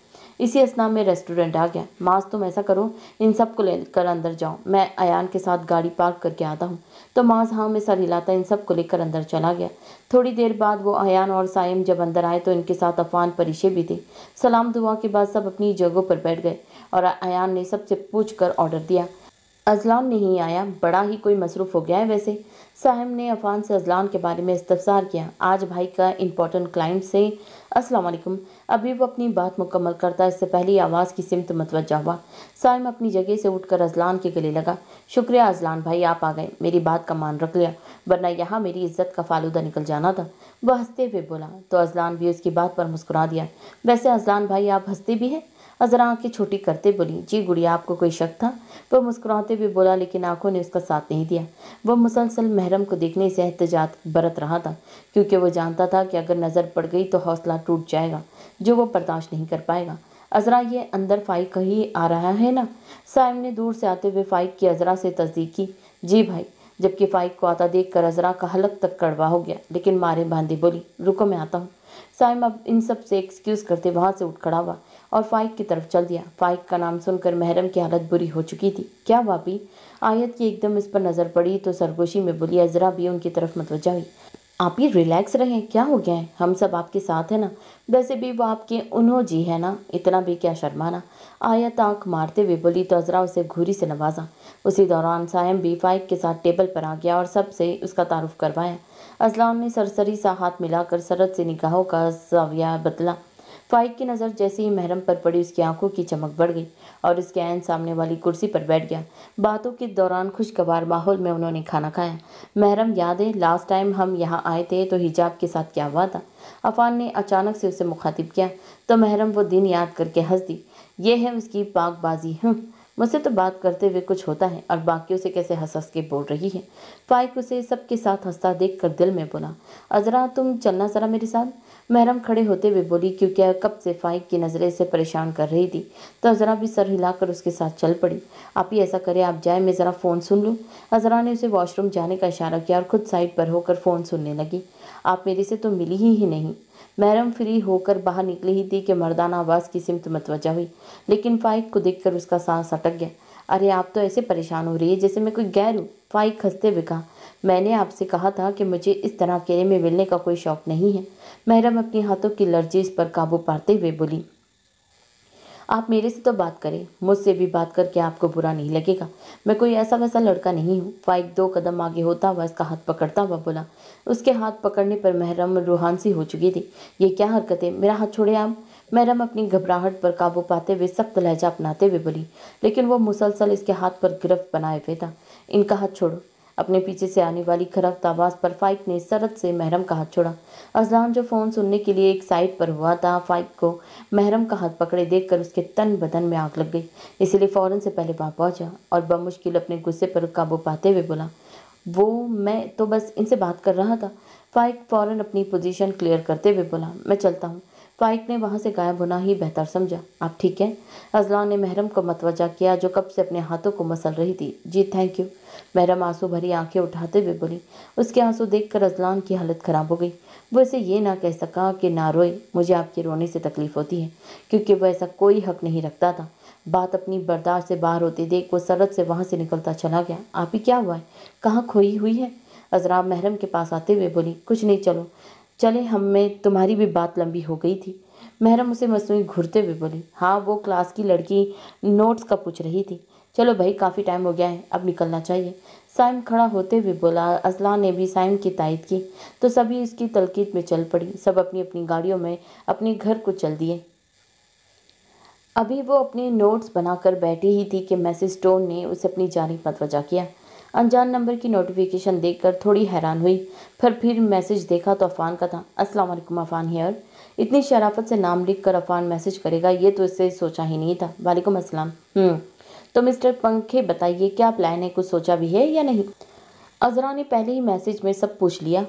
इसी असना में रेस्टोरेंट आ गया माँ तुम ऐसा करो इन सब को लेकर अंदर जाओ मैं अन के साथ गाड़ी पार्क करके आता हूँ तो माज हाँ में सर हिलाता इन सब को लेकर अंदर चला गया थोड़ी देर बाद वो आयान और सायम जब अंदर आए तो इनके साथ अफान परिशे भी थे सलाम दुआ के बाद सब अपनी जगहों पर बैठ गए और आयान ने सबसे पूछ कर ऑर्डर दिया अजलान नहीं आया बड़ा ही कोई मसरूफ़ हो गया है वैसे साहिम ने अफान से अजलान के बारे में इस्तफसार किया आज भाई का इम्पोर्टेंट क्लाइंट से अस्सलाम वालेकुम अभी वो अपनी बात मुकम्मल करता इससे पहले आवाज़ की सिमत मतवजा हुआ साइम अपनी जगह से उठकर अजलान के गले लगा शुक्रिया अजलान भाई आप आ गए मेरी बात का मान रख लिया वरना यहाँ मेरी इज्जत का फालूदा निकल जाना था वह हंसते हुए बोला तो अजलान भी उसकी बात पर मुस्कुरा दिया वैसे अजलान भाई आप हंसते भी हैं अज़रा आँखें छोटी करते बोली जी गुड़िया आपको कोई शक था वह मुस्कुराते हुए बोला लेकिन आंखों ने उसका साथ नहीं दिया वह मुसलसल महरम को देखने से एहतजात बरत रहा था क्योंकि वह जानता था कि अगर नज़र पड़ गई तो हौसला टूट जाएगा जो वह बर्दाश्त नहीं कर पाएगा अजरा ये अंदर फाइक कहीं आ रहा है ना साइम ने दूर से आते हुए फाइक की अजरा से तस्दीक की जी भाई जबकि फाइक को आता देख कर अजरा का हलक तक कड़वा हो गया लेकिन मारे बांधे बोली रुको मैं आता हूँ साइम अब इन सब से एक्सक्यूज़ करते वहाँ से उठ खड़ा हुआ और फाइक की तरफ चल दिया फाइक का नाम सुनकर महरम की हालत बुरी हो चुकी थी क्या वापी आयत की एकदम इस पर नज़र पड़ी तो सरगोशी में बोली अजरा भी उनकी तरफ मतवजा हुई आप ही रिलैक्स रहें क्या हो गया है हम सब आपके साथ है ना वैसे भी वो आपके उन्हों जी है ना इतना भी क्या शर्माना आयत आंख मारते हुए बोली तो अजरा उसे घूरी से नवाजा उसी दौरान सायम भी फाइक के साथ टेबल पर आ गया और सबसे उसका तारुफ करवाया अजलान ने सरसरी सा हाथ मिलाकर सरद से निगाहों का जाविया बदला फाइक की नज़र जैसे ही महरम पर पड़ी उसकी आंखों की चमक बढ़ गई और उसके आयन सामने वाली कुर्सी पर बैठ गया बातों के दौरान खुशगवार माहौल में उन्होंने खाना खाया महरम याद है लास्ट टाइम हम यहाँ आए थे तो हिजाब के साथ क्या हुआ था अफान ने अचानक से उसे मुखातिब किया तो महरम वो दिन याद करके हंस दी ये है उसकी पाकबाजी हूँ हम्म। मुझसे तो बात करते हुए कुछ होता है और बाकी उसे कैसे हंस हंस के बोल रही है फाइक उसे सबके साथ हंसता देख कर दिल में बोला अजरा तुम चलना ज़रा मेरे साथ महरम खड़े होते हुए बोली क्योंकि कब से फाइक की नज़रें से परेशान कर रही थी तो अजरा भी सर हिलाकर उसके साथ चल पड़ी आप ही ऐसा करें आप जाए मैं ज़रा फ़ोन सुन लूँ अजरा ने उसे वॉशरूम जाने का इशारा किया और खुद साइड पर होकर फ़ोन सुनने लगी आप मेरे से तो मिली ही, ही नहीं महरम फ्री होकर बाहर निकली ही थी कि मर्दाना आवाज़ की सिमत मतवजा हुई लेकिन फाइक को देख उसका सांस अटक गया अरे आप तो ऐसे परेशान हो रही है जैसे मैं कोई गैर हूँ फाइक हंसते हुए कहा मैंने आपसे कहा था कि मुझे इस तरह अकेले में मिलने का कोई शौक नहीं है महरम अपने हाथों की लर्जिश पर काबू पाते हुए बोली आप मेरे से तो बात करें मुझसे भी बात करके आपको बुरा नहीं लगेगा मैं कोई ऐसा वैसा लड़का नहीं हूँ फाइक दो कदम आगे होता हुआ इसका हाथ पकड़ता हुआ बोला उसके हाथ पकड़ने पर महरम रूहान सी हो चुकी थी ये क्या हरकत है मेरा हाथ छोड़े आप महरम अपनी घबराहट पर काबू पाते हुए सख्त लहजा अपनाते हुए बोली लेकिन वो मुसलसल इसके हाथ पर गिरफ्त बनाए हुए था इनका हाथ छोड़ो अपने पीछे से आने वाली खराब आवाज़ पर फाइक ने सरद से महरम का हाथ छोड़ा अजलान जो फ़ोन सुनने के लिए एक साइड पर हुआ था फाइक को महरम का हाथ पकड़े देखकर उसके तन बदन में आग लग गई इसलिए फ़ौरन से पहले वहाँ पहुँचा और बमुश्किल अपने गुस्से पर काबू पाते हुए बोला वो मैं तो बस इनसे बात कर रहा था फाइक फ़ौरन अपनी पोजीशन क्लियर करते हुए बोला मैं चलता हूँ फ्लाइट ने वहाँ से गायब होना ही बेहतर समझा आप ठीक हैं अजलान ने महरम को मतवजा किया जो कब से अपने हाथों को मसल रही थी जी थैंक यू महरम आंसू भरी आंखें उठाते हुए बोली उसके आंसू देखकर अजलान की हालत ख़राब हो गई वो इसे ये ना कह सका कि ना रोए मुझे आपके रोने से तकलीफ़ होती है क्योंकि वह ऐसा कोई हक नहीं रखता था बात अपनी बर्दाश्त से बाहर होती देख वो सरद से वहाँ से निकलता चला गया आप ही क्या हुआ है कहाँ खोई हुई है अजराब महरम के पास आते हुए बोली कुछ नहीं चलो चले हमें तुम्हारी भी बात लंबी हो गई थी महरम उसे मसनू घुरते हुए बोली हाँ वो क्लास की लड़की नोट्स का पूछ रही थी चलो भाई काफ़ी टाइम हो गया है अब निकलना चाहिए साइम खड़ा होते हुए बोला असला ने भी साइम की तायद की तो सभी इसकी तलकीद में चल पड़ी सब अपनी अपनी गाड़ियों में अपने घर को चल दिए अभी वो अपने नोट्स बनाकर बैठी ही थी कि मैसेज टोन ने उसे अपनी जानी मतवजा किया अनजान नंबर की नोटिफिकेशन देखकर थोड़ी हैरान हुई फिर फिर मैसेज देखा तो अफान का था अस्सलाम वालेकुम अफान हेयर इतनी शराफत से नाम लिख कर अफान मैसेज करेगा ये तो इससे सोचा ही नहीं था वालेकुम असलम हम्म, तो मिस्टर पंखे बताइए क्या प्लान है कुछ सोचा भी है या नहीं अजरा ने पहले ही मैसेज में सब पूछ लिया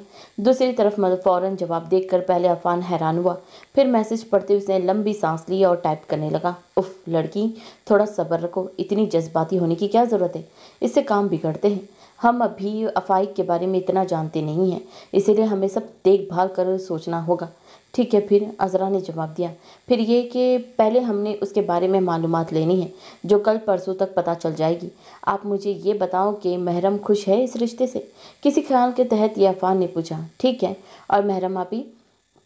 दूसरी तरफ फ़ौर जवाब देखकर पहले अफान हैरान हुआ फिर मैसेज पढ़ते उसने लंबी सांस ली और टाइप करने लगा उफ लड़की थोड़ा सब्र रखो इतनी जज्बाती होने की क्या ज़रूरत है इससे काम बिगड़ते हैं हम अभी अफाइक के बारे में इतना जानते नहीं हैं इसीलिए हमें सब देखभाल कर सोचना होगा ठीक है फिर अज़रा ने जवाब दिया फिर ये कि पहले हमने उसके बारे में मालूम लेनी है जो कल परसों तक पता चल जाएगी आप मुझे ये बताओ कि महरम खुश है इस रिश्ते से किसी ख्याल के तहत अफान ने पूछा ठीक है और महरम आपी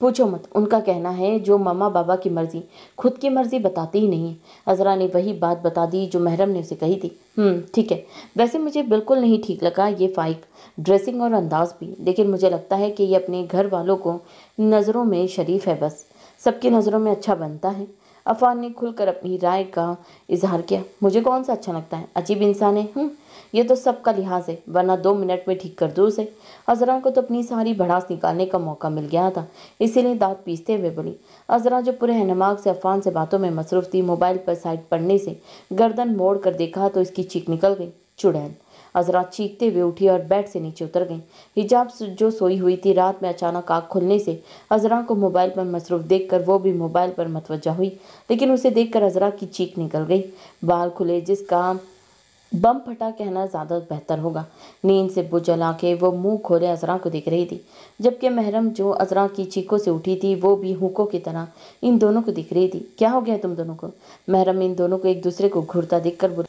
पूछो मत उनका कहना है जो मम्मा बाबा की मर्ज़ी खुद की मर्ज़ी बताती ही नहीं है अजरा ने वही बात बता दी जो महरम ने उसे कही थी हम्म, ठीक है वैसे मुझे बिल्कुल नहीं ठीक लगा ये फाइक ड्रेसिंग और अंदाज भी लेकिन मुझे लगता है कि ये अपने घर वालों को नज़रों में शरीफ है बस सबकी नज़रों में अच्छा बनता है अफान ने खुलकर अपनी राय का इजहार किया मुझे कौन सा अच्छा लगता है अजीब इंसान है हम्म। ये तो सबका लिहाज है वरना दो मिनट में ठीक कर दो उसे अजरा को तो अपनी सारी भड़ास निकालने का मौका मिल गया था इसीलिए दांत पीसते हुए बोली अजरा जो पूरे हनमाग से अफान से बातों में मसरूफ थी मोबाइल पर साइड पढ़ने से गर्दन मोड़ कर देखा तो इसकी चीख निकल गई चुड़ैल अजरा चीखते हुए उठी और बेड से नीचे उतर गई हिजाब जो सोई हुई थी रात में अचानक आग खुलने से अजरा को मोबाइल पर मसरूफ देखकर वो भी मोबाइल पर मतवजा हुई लेकिन उसे देखकर अजरा की चीख निकल गई बाल खुले जिस काम बम फटा कहना ज़्यादा बेहतर होगा नींद से बुझल आके वो मुंह खोले अजरा को देख रही थी जबकि महरम जो अजरा की चीखों से उठी थी वो भी हुकों की तरह इन दोनों को दिख रही थी क्या हो गया तुम दोनों को महरम इन दोनों को एक दूसरे को घूरता देख कर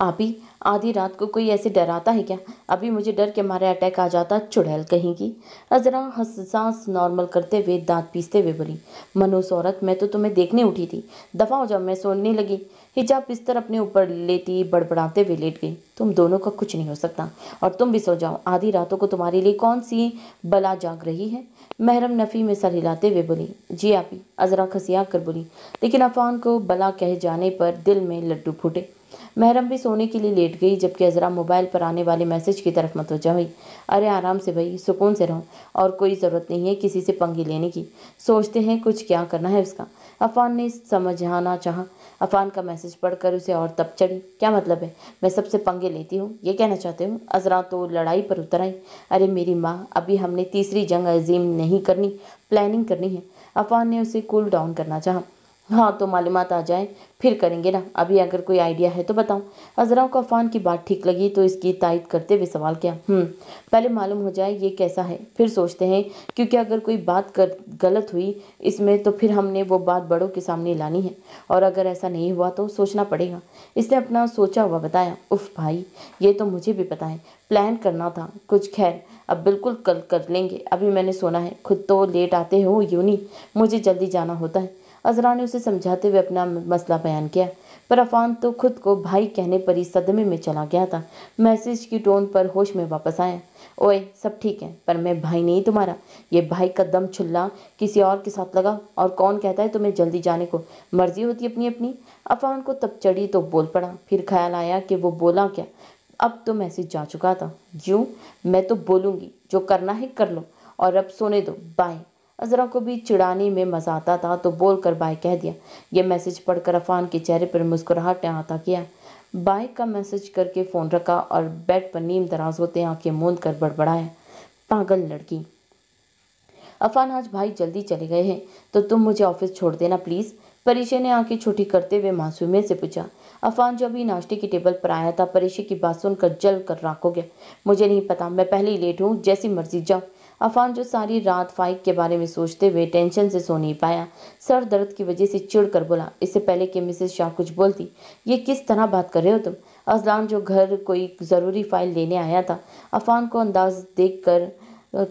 आप ही आधी रात को कोई ऐसे डराता है क्या अभी मुझे डर के मारे अटैक आ जाता चुड़ैल कहीं की अजरा हंस सांस नॉर्मल करते हुए दांत पीसते हुए बोली मनोस औरत मैं तो तुम्हें देखने उठी थी दफा हो जाओ मैं सोने लगी हिजाब बिस्तर अपने ऊपर लेती बड़बड़ाते हुए लेट गई तुम दोनों का कुछ नहीं हो सकता और तुम भी सो जाओ आधी रातों को तुम्हारे लिए कौन सी बला जाग रही है महरम नफ़ी में सर हिलाते हुए बोली जी आपी अजरा खसिया कर बोली लेकिन अफान को बला कहे जाने पर दिल में लड्डू फूटे महरम भी सोने के लिए लेट गई जबकि अजरा मोबाइल पर आने वाले मैसेज की तरफ मतवजा हुई अरे आराम से भाई सुकून से रहो और कोई ज़रूरत नहीं है किसी से पंगी लेने की सोचते हैं कुछ क्या करना है उसका अफान ने समझाना चाहा अफान का मैसेज पढ़कर उसे और तप चढ़ी क्या मतलब है मैं सबसे पंगे लेती हूँ ये कहना चाहते हूँ अजरा तो लड़ाई पर उतर आई अरे मेरी माँ अभी हमने तीसरी जंग अजीम नहीं करनी प्लानिंग करनी है अफान ने उसे कूल डाउन करना चाहा हाँ तो मालूम आ जाए फिर करेंगे ना अभी अगर कोई आइडिया है तो बताओ अजरा को अफान की बात ठीक लगी तो इसकी तायद करते हुए सवाल किया हम्म, पहले मालूम हो जाए ये कैसा है फिर सोचते हैं क्योंकि अगर कोई बात कर, गलत हुई इसमें तो फिर हमने वो बात बड़ों के सामने लानी है और अगर ऐसा नहीं हुआ तो सोचना पड़ेगा इसने अपना सोचा हुआ बताया उफ भाई ये तो मुझे भी पता है प्लान करना था कुछ खैर अब बिल्कुल कल कर लेंगे अभी मैंने सोना है खुद तो लेट आते हो यूनी मुझे जल्दी जाना होता है अजरा ने उसे समझाते हुए अपना मसला बयान किया पर अफान तो खुद को भाई कहने पर ही सदमे में चला गया था मैसेज की टोन पर होश में वापस आया ओए सब ठीक है पर मैं भाई नहीं तुम्हारा ये भाई का दम छुल्ला किसी और के साथ लगा और कौन कहता है तुम्हें जल्दी जाने को मर्जी होती अपनी अपनी अफान को तब चढ़ी तो बोल पड़ा फिर ख्याल आया कि वो बोला क्या अब तो मैसेज जा चुका था यूँ मैं तो बोलूँगी जो करना है कर लो और अब सोने दो बाएँ अजरा को भी चिड़ाने में मज़ा आता था तो बोल कर बाय कह दिया यह मैसेज पढ़कर अफान के चेहरे पर मुस्कुराहट ने आता किया बाय का मैसेज करके फ़ोन रखा और बेड पर नीम दराज होते आंखें मूंद कर बड़बड़ाया पागल लड़की अफान आज भाई जल्दी चले गए हैं तो तुम मुझे ऑफिस छोड़ देना प्लीज़ परिशे ने आंखें छोटी करते हुए मासूमियत से पूछा अफान जो अभी नाश्ते की टेबल पर आया था परिशे की बात सुनकर जल कर राख हो गया मुझे नहीं पता मैं पहले ही लेट हूँ जैसी मर्जी जाऊँ अफान जो सारी रात फाइक के बारे में सोचते हुए टेंशन से सो नहीं पाया सर दर्द की वजह से चिड़ कर बोला इससे पहले कि मिसेस शाह कुछ बोलती ये किस तरह बात कर रहे हो तुम अजलान जो घर कोई ज़रूरी फाइल लेने आया था अफान को अंदाज देख कर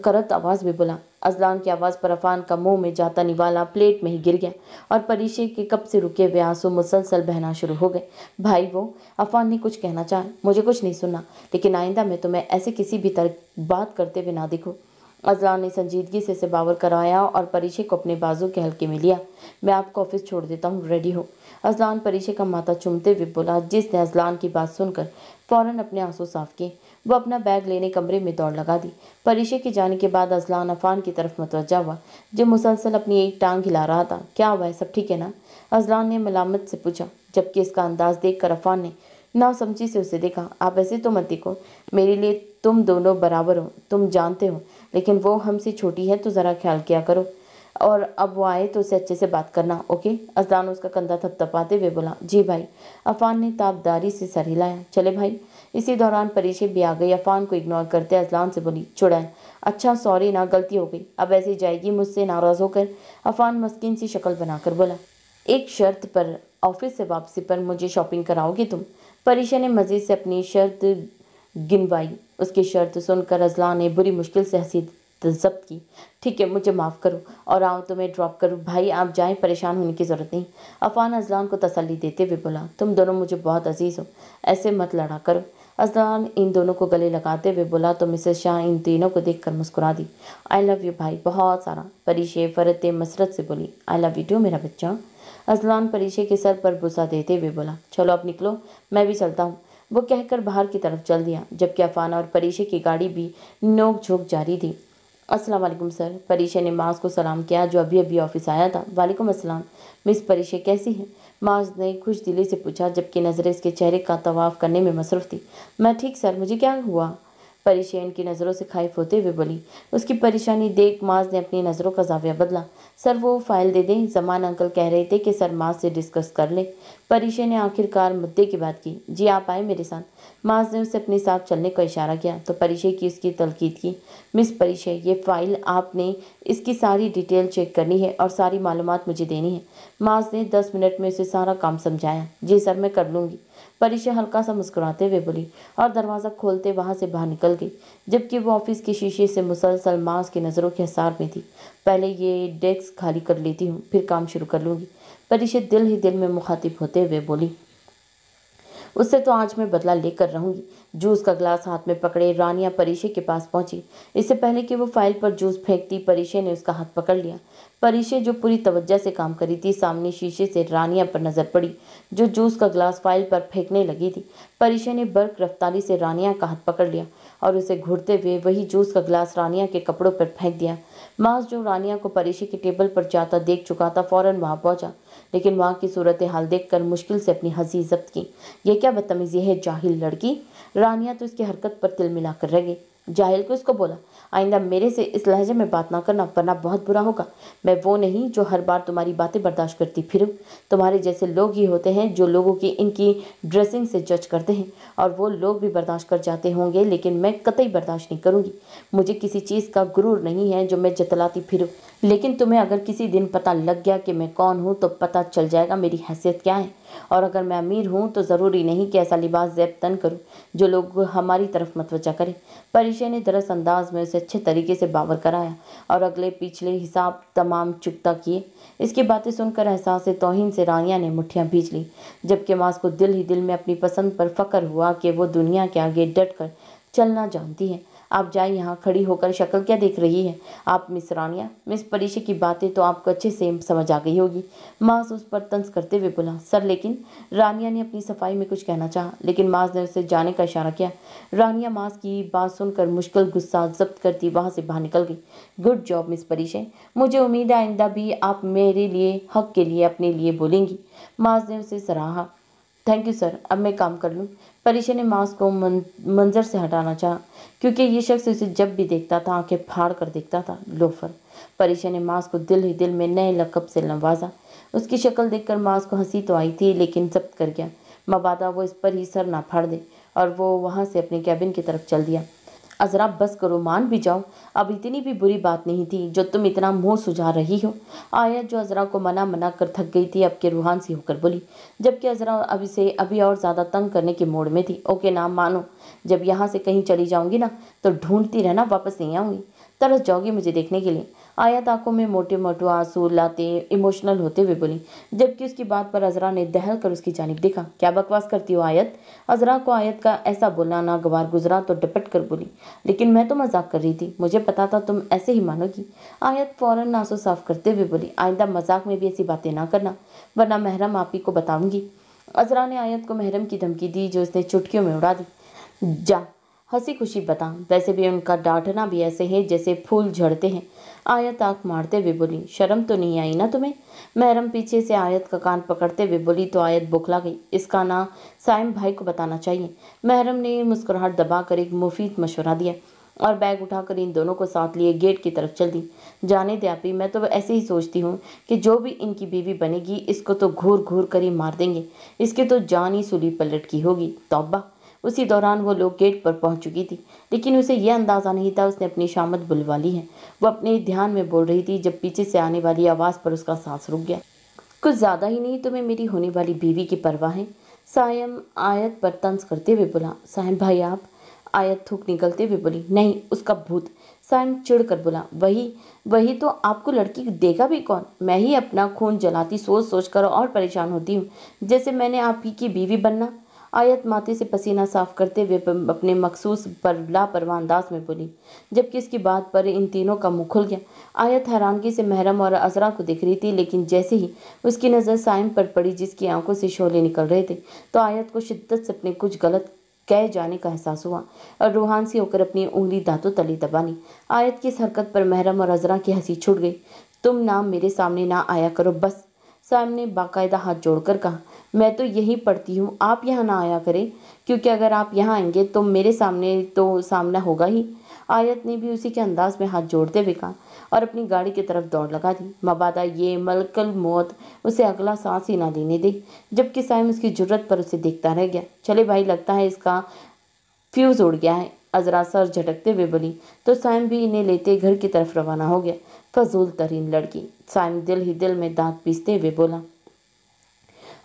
करत आवाज़ में बोला अजलान की आवाज़ पर अफान का मुंह में जाता निवाला प्लेट में ही गिर गया और परीशे के कप से रुके हुए आंसू मुसलसल बहना शुरू हो गए भाई वो अफान ने कुछ कहना चाहा मुझे कुछ नहीं सुना लेकिन आइंदा मैं तुम्हें ऐसे किसी भी तरह बात करते हुए ना दिखूँ अजला ने संजीदगी से इसे बावर और परीक्षे को अपने बाजू के हल्के में लिया मैं आपको ऑफिस छोड़ देता हूँ रेडी हो अजलान परीक्षे का माथा चुमते हुए बोला जिसने अजलान की बात सुनकर फौरन अपने आंसू साफ किए वो अपना बैग लेने कमरे में दौड़ लगा दी परीक्षे के जाने के बाद अजलान अफान की तरफ मतवजा हुआ जो मुसलसल अपनी एक टांग हिला रहा था क्या हुआ है सब ठीक है ना अजलान ने मलामत से पूछा जबकि इसका अंदाज देख अफान ने ना समझी से उसे देखा आप ऐसे तो मत देखो मेरे लिए तुम दोनों बराबर हो तुम जानते हो लेकिन वो हमसे छोटी है तो ज़रा ख्याल किया करो और अब वो आए तो उसे अच्छे से बात करना ओके अजदान उसका कंधा थपथपाते हुए बोला जी भाई अफान ने ताबदारी से सर हिलाया चले भाई इसी दौरान परीशे भी आ गई अफान को इग्नोर करते अजलान से बोली छुड़ाए अच्छा सॉरी ना गलती हो गई अब ऐसे जाएगी मुझसे नाराज़ होकर अफान मस्किन सी शक्ल बनाकर बोला एक शर्त पर ऑफिस से वापसी पर मुझे शॉपिंग कराओगे तुम परिशा ने मजीद से अपनी शर्त गिनवाई उसकी शर्त सुनकर अजला ने बुरी मुश्किल से हंसी जब्त की ठीक है मुझे माफ़ करो और आओ तो मैं ड्रॉप करूँ भाई आप जाएं परेशान होने की ज़रूरत नहीं अफान अजलान को तसली देते हुए बोला तुम दोनों मुझे बहुत अजीज़ हो ऐसे मत लड़ा करो अजलान इन दोनों को गले लगाते हुए बोला तो मिसेस शाह इन तीनों को देख कर मुस्कुरा दी आई लव यू भाई बहुत सारा परिशे फरत मसरत से बोली आई लव यू टू मेरा बच्चा अजलान परीशे के सर पर भुसा देते हुए बोला चलो अब निकलो मैं भी चलता हूँ वो कहकर बाहर की तरफ चल दिया जबकि अफाना और परीशे की गाड़ी भी नोक झोंक जारी थी अस्सलाम वालेकुम सर परीशे ने माज को सलाम किया जो अभी अभी ऑफिस आया था वालेकुम अस्सलाम मिस परीशे कैसी हैं माज ने खुश दिली से पूछा जबकि नज़रें इसके चेहरे का तवाफ़ करने में मसरूफ़ थी मैं ठीक सर मुझे क्या हुआ परिशयन की नज़रों से खाइफ होते हुए बोली उसकी परेशानी देख माज ने अपनी नज़रों का जाविया बदला सर वो फाइल दे दें जमान अंकल कह रहे थे कि सर माज से डिस्कस कर लें परिशे ने आखिरकार मुद्दे की बात की जी आप आए मेरे साथ माज ने उसे अपने साथ चलने का इशारा किया तो परिशे की उसकी तलकीद की मिस परिशे ये फ़ाइल आपने इसकी सारी डिटेल चेक करनी है और सारी मालूम मुझे देनी है माज ने दस मिनट में उसे सारा काम समझाया जी सर मैं कर लूँगी परिशा हल्का सा मुस्कुराते हुए बोली और दरवाज़ा खोलते वहाँ से बाहर निकल गई जबकि वो ऑफिस के शीशे से मुसलसल मांस की नज़रों के हिसार में थी पहले ये डेस्क खाली कर लेती हूँ फिर काम शुरू कर लूँगी परिशा दिल ही दिल में मुखातिब होते हुए बोली उससे तो आज मैं बदला लेकर रहूंगी जूस का ग्लास हाथ में पकड़े रानिया परिशय के पास पहुंची इससे पहले कि वो फाइल पर जूस फेंकती परिशय ने उसका हाथ पकड़ लिया परिशे जो पूरी तवज्जा से काम कर रही थी सामने शीशे से रानिया पर नजर पड़ी जो जूस का ग्लास फाइल पर फेंकने लगी थी परिशे ने बर्क रफ्तारी से रानिया का हाथ पकड़ लिया और उसे घूरते हुए वही जूस का ग्लास रानिया के कपड़ों पर फेंक दिया मास जो रानिया को परिशे के टेबल पर जाता देख चुका था फौरन वहां पहुंचा लेकिन वहां की सूरत हाल देख कर मुश्किल से अपनी हंसी जब्त की यह क्या बदतमीजी है जाहिल लड़की रानिया तो इसकी हरकत पर तिल मिलाकर रह गई जाहिल को इसको बोला आइंदा मेरे से इस लहजे में बात ना करना वरना बहुत बुरा होगा मैं वो नहीं जो हर बार तुम्हारी बातें बर्दाश्त करती फिर तुम्हारे जैसे लोग ही होते हैं जो लोगों की इनकी ड्रेसिंग से जज करते हैं और वो लोग भी बर्दाश्त कर जाते होंगे लेकिन मैं कतई बर्दाश्त नहीं करूँगी मुझे किसी चीज़ का गुरूर नहीं है जो मैं जतलाती फिरूँ लेकिन तुम्हें अगर किसी दिन पता लग गया कि मैं कौन हूँ तो पता चल जाएगा मेरी हैसियत क्या है और अगर मैं अमीर हूँ तो ज़रूरी नहीं कि ऐसा लिबास जैब तन करूँ जो लोग हमारी तरफ मतवजा करें परिशे ने दरस अंदाज में उसे अच्छे तरीके से बावर कराया और अगले पिछले हिसाब तमाम चुकता किए इसकी बातें सुनकर एहसास तोहन से रानिया ने मुठियाँ भीज ली जबकि मास को दिल ही दिल में अपनी पसंद पर फख्र हुआ कि वो दुनिया के आगे डट कर चलना जानती है आप जाए यहाँ खड़ी होकर शक्ल क्या देख रही है आप मिस रानिया मिस परीशा की बातें तो आपको अच्छे से समझ आ गई होगी मास उस पर तंस करते हुए बोला सर लेकिन रानिया ने अपनी सफाई में कुछ कहना चाहा लेकिन मास ने उसे जाने का इशारा किया रानिया मास की बात सुनकर मुश्किल गुस्सा जब्त करती वहाँ से बाहर निकल गई गुड जॉब मिस परीशा मुझे उम्मीद है आइंदा भी आप मेरे लिए हक के लिए अपने लिए बोलेंगी माज ने उसे सराहा थैंक यू सर अब मैं काम कर लूँ परिचय ने मांस को मंजर से हटाना चाहा क्योंकि ये शख्स उसे जब भी देखता था आंखें फाड़ कर देखता था लोफर परिचय ने मांस को दिल ही दिल में नए लकब से नवाजा उसकी शक्ल देखकर मांस को हंसी तो आई थी लेकिन जब्त कर गया मबादा वो इस पर ही सर ना फाड़ दे और वो वहाँ से अपने कैबिन की तरफ चल दिया अजरा बस करो मान भी जाओ अब इतनी भी बुरी बात नहीं थी जो तुम इतना मुंह सुझा रही हो आयत जो अजरा को मना मना कर थक गई थी अब के रूहान सी होकर बोली जबकि अजरा अभी से अभी और ज़्यादा तंग करने के मोड़ में थी ओके ना मानो जब यहाँ से कहीं चली जाऊँगी ना तो ढूंढती रहना वापस नहीं आऊँगी तरस जाओगी मुझे देखने के लिए आयत आंखों में मोटे मोटे आंसू लाते इमोशनल होते हुए बोली जबकि उसकी बात पर अजरा ने दहल कर उसकी जानब देखा क्या बकवास करती हो आयत अजरा को आयत का ऐसा बोलना गवार गुजरा तो डपट कर बोली लेकिन मैं तो मजाक कर रही थी मुझे पता था तुम ऐसे ही मानोगी आयत फ़ौरन आंसू साफ करते हुए बोली आइंदा मजाक में भी ऐसी बातें ना करना वरना महरम आप ही को बताऊंगी अजरा ने आयत को महरम की धमकी दी जो उसने चुटकियों में उड़ा दी जा हंसी खुशी बता वैसे भी उनका डांटना भी ऐसे है जैसे फूल झड़ते हैं आयत आँख मारते हुए बोली शर्म तो नहीं आई ना तुम्हें महरम पीछे से आयत का कान पकड़ते हुए बोली तो आयत बुखला गई इसका नाम साइम भाई को बताना चाहिए महरम ने मुस्कुराहट दबाकर एक मुफीद मशवरा दिया और बैग उठाकर इन दोनों को साथ लिए गेट की तरफ चल दी जाने दे मैं तो ऐसे ही सोचती हूँ कि जो भी इनकी बीवी बनेगी इसको तो घूर घूर कर ही मार देंगे इसके तो जान ही सुली पलट की होगी तोबा उसी दौरान वो लोग गेट पर पहुंच चुकी थी लेकिन उसे यह अंदाज़ा नहीं था उसने अपनी शामत बुलवा ली है वो अपने ध्यान में बोल रही थी जब पीछे से आने वाली आवाज़ पर उसका सांस रुक गया कुछ ज़्यादा ही नहीं तुम्हें मेरी होने वाली बीवी की परवाह है सायम आयत पर तंज करते हुए बोला सायम भाई आप आयत थूक निकलते हुए बोली नहीं उसका भूत सायम चिड़ कर बोला वही वही तो आपको लड़की देगा भी कौन मैं ही अपना खून जलाती सोच सोच कर और परेशान होती हूँ जैसे मैंने आपकी की बीवी बनना आयत माथे से पसीना साफ करते हुए अपने मखसूस पर लापरवाह अंदाज में बोली जबकि इसकी बात पर इन तीनों का मुँह खुल गया आयत हैरानगी से महरम और अजरा को दिख रही थी लेकिन जैसे ही उसकी नज़र साइम पर पड़ी जिसकी आंखों से शोले निकल रहे थे तो आयत को शिद्दत से अपने कुछ गलत कह जाने का एहसास हुआ और रूहान सी होकर अपनी उंगली दांतों तली दबानी आयत की इस हरकत पर महरम और अजरा की हंसी छुट गई तुम नाम मेरे सामने ना आया करो बस सामने बाकायदा हाथ जोड़कर कहा मैं तो यहीं पढ़ती हूँ आप यहाँ ना आया करें क्योंकि अगर आप यहाँ आएंगे तो मेरे सामने तो सामना होगा ही आयत ने भी उसी के अंदाज में हाथ जोड़ते हुए कहा और अपनी गाड़ी की तरफ दौड़ लगा दी मबादा ये मलकल मौत उसे अगला सांस ही ना लेने दे जबकि साइम उसकी जरूरत पर उसे देखता रह गया चले भाई लगता है इसका फ्यूज़ उड़ गया है अजरा सर झटकते हुए बोली तो साइम भी इन्हें लेते घर की तरफ रवाना हो गया फजूल तरीन लड़की साइम दिल ही दिल में दांत पीसते हुए बोला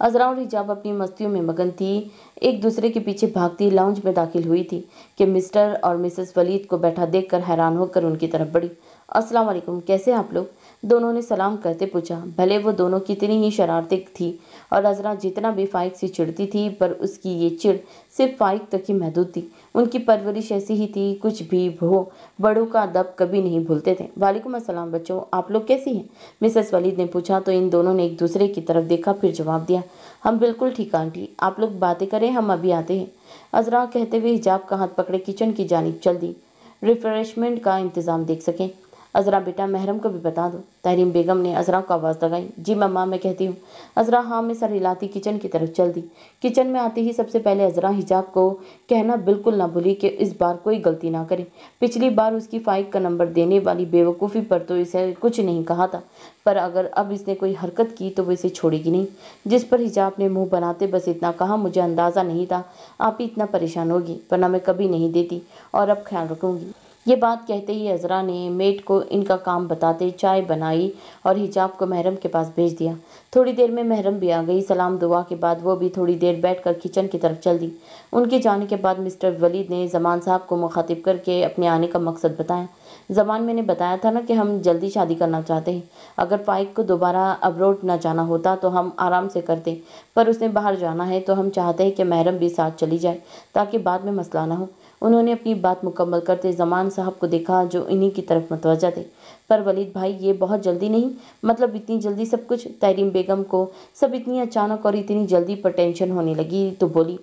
अजरा और हिजाब अपनी मस्तियों में मगन थी एक दूसरे के पीछे भागती लाउंज में दाखिल हुई थी कि मिस्टर और मिसेस वलीद को बैठा देखकर हैरान होकर उनकी तरफ बढ़ी अस्सलाम वालेकुम कैसे आप लोग दोनों ने सलाम करते पूछा भले वो दोनों कितनी ही शरारतें थी और अजरा जितना भी फाइक से चिड़ती थी पर उसकी ये चिड़ सिर्फ फाइक तक ही महदूद थी उनकी परवरिश ऐसी ही थी कुछ भी हो बड़ों का अदब कभी नहीं भूलते थे वालेकुम असलम बच्चों आप लोग कैसी हैं मिसेस वलीद ने पूछा तो इन दोनों ने एक दूसरे की तरफ देखा फिर जवाब दिया हम बिल्कुल ठीक आंटी आप लोग बातें करें हम अभी आते हैं अजरा कहते हुए हिजाब का हाथ पकड़े किचन की जानब चल दी रिफ्रेशमेंट का इंतज़ाम देख सकें अजरा बेटा महरम को भी बता दो तहरीम बेगम ने अजरा को आवाज़ लगाई जी मम्मा मैं कहती हूँ अजरा हाँ मैं सर हिलाती किचन की तरफ चल दी किचन में आते ही सबसे पहले अजरा हिजाब को कहना बिल्कुल ना भूली कि इस बार कोई गलती ना करे पिछली बार उसकी फाइक का नंबर देने वाली बेवकूफ़ी पर तो इसे कुछ नहीं कहा था पर अगर अब इसने कोई हरकत की तो वो इसे छोड़ेगी नहीं जिस पर हिजाब ने मुंह बनाते बस इतना कहा मुझे अंदाज़ा नहीं था आप ही इतना परेशान होगी वरना मैं कभी नहीं देती और अब ख्याल रखूंगी ये बात कहते ही अजरा ने मेट को इनका काम बताते चाय बनाई और हिजाब को महरम के पास भेज दिया थोड़ी देर में महरम भी आ गई सलाम दुआ के बाद वो भी थोड़ी देर बैठकर किचन की तरफ चल दी उनके जाने के बाद मिस्टर वलीद ने जमान साहब को मुखातिब करके अपने आने का मकसद बताया जमान मैंने बताया था ना कि हम जल्दी शादी करना चाहते हैं अगर पाइक को दोबारा अब्रोड ना जाना होता तो हम आराम से करते पर उसने बाहर जाना है तो हम चाहते हैं कि महरम भी साथ चली जाए ताकि बाद में मसला ना हो उन्होंने अपनी बात मुकम्मल करते जमान साहब को देखा जो इन्हीं की तरफ मतवजा थे पर वलीद भाई ये बहुत जल्दी नहीं मतलब इतनी जल्दी सब कुछ तहरीम बेगम को सब इतनी अचानक और इतनी जल्दी पर टेंशन होने लगी तो बोली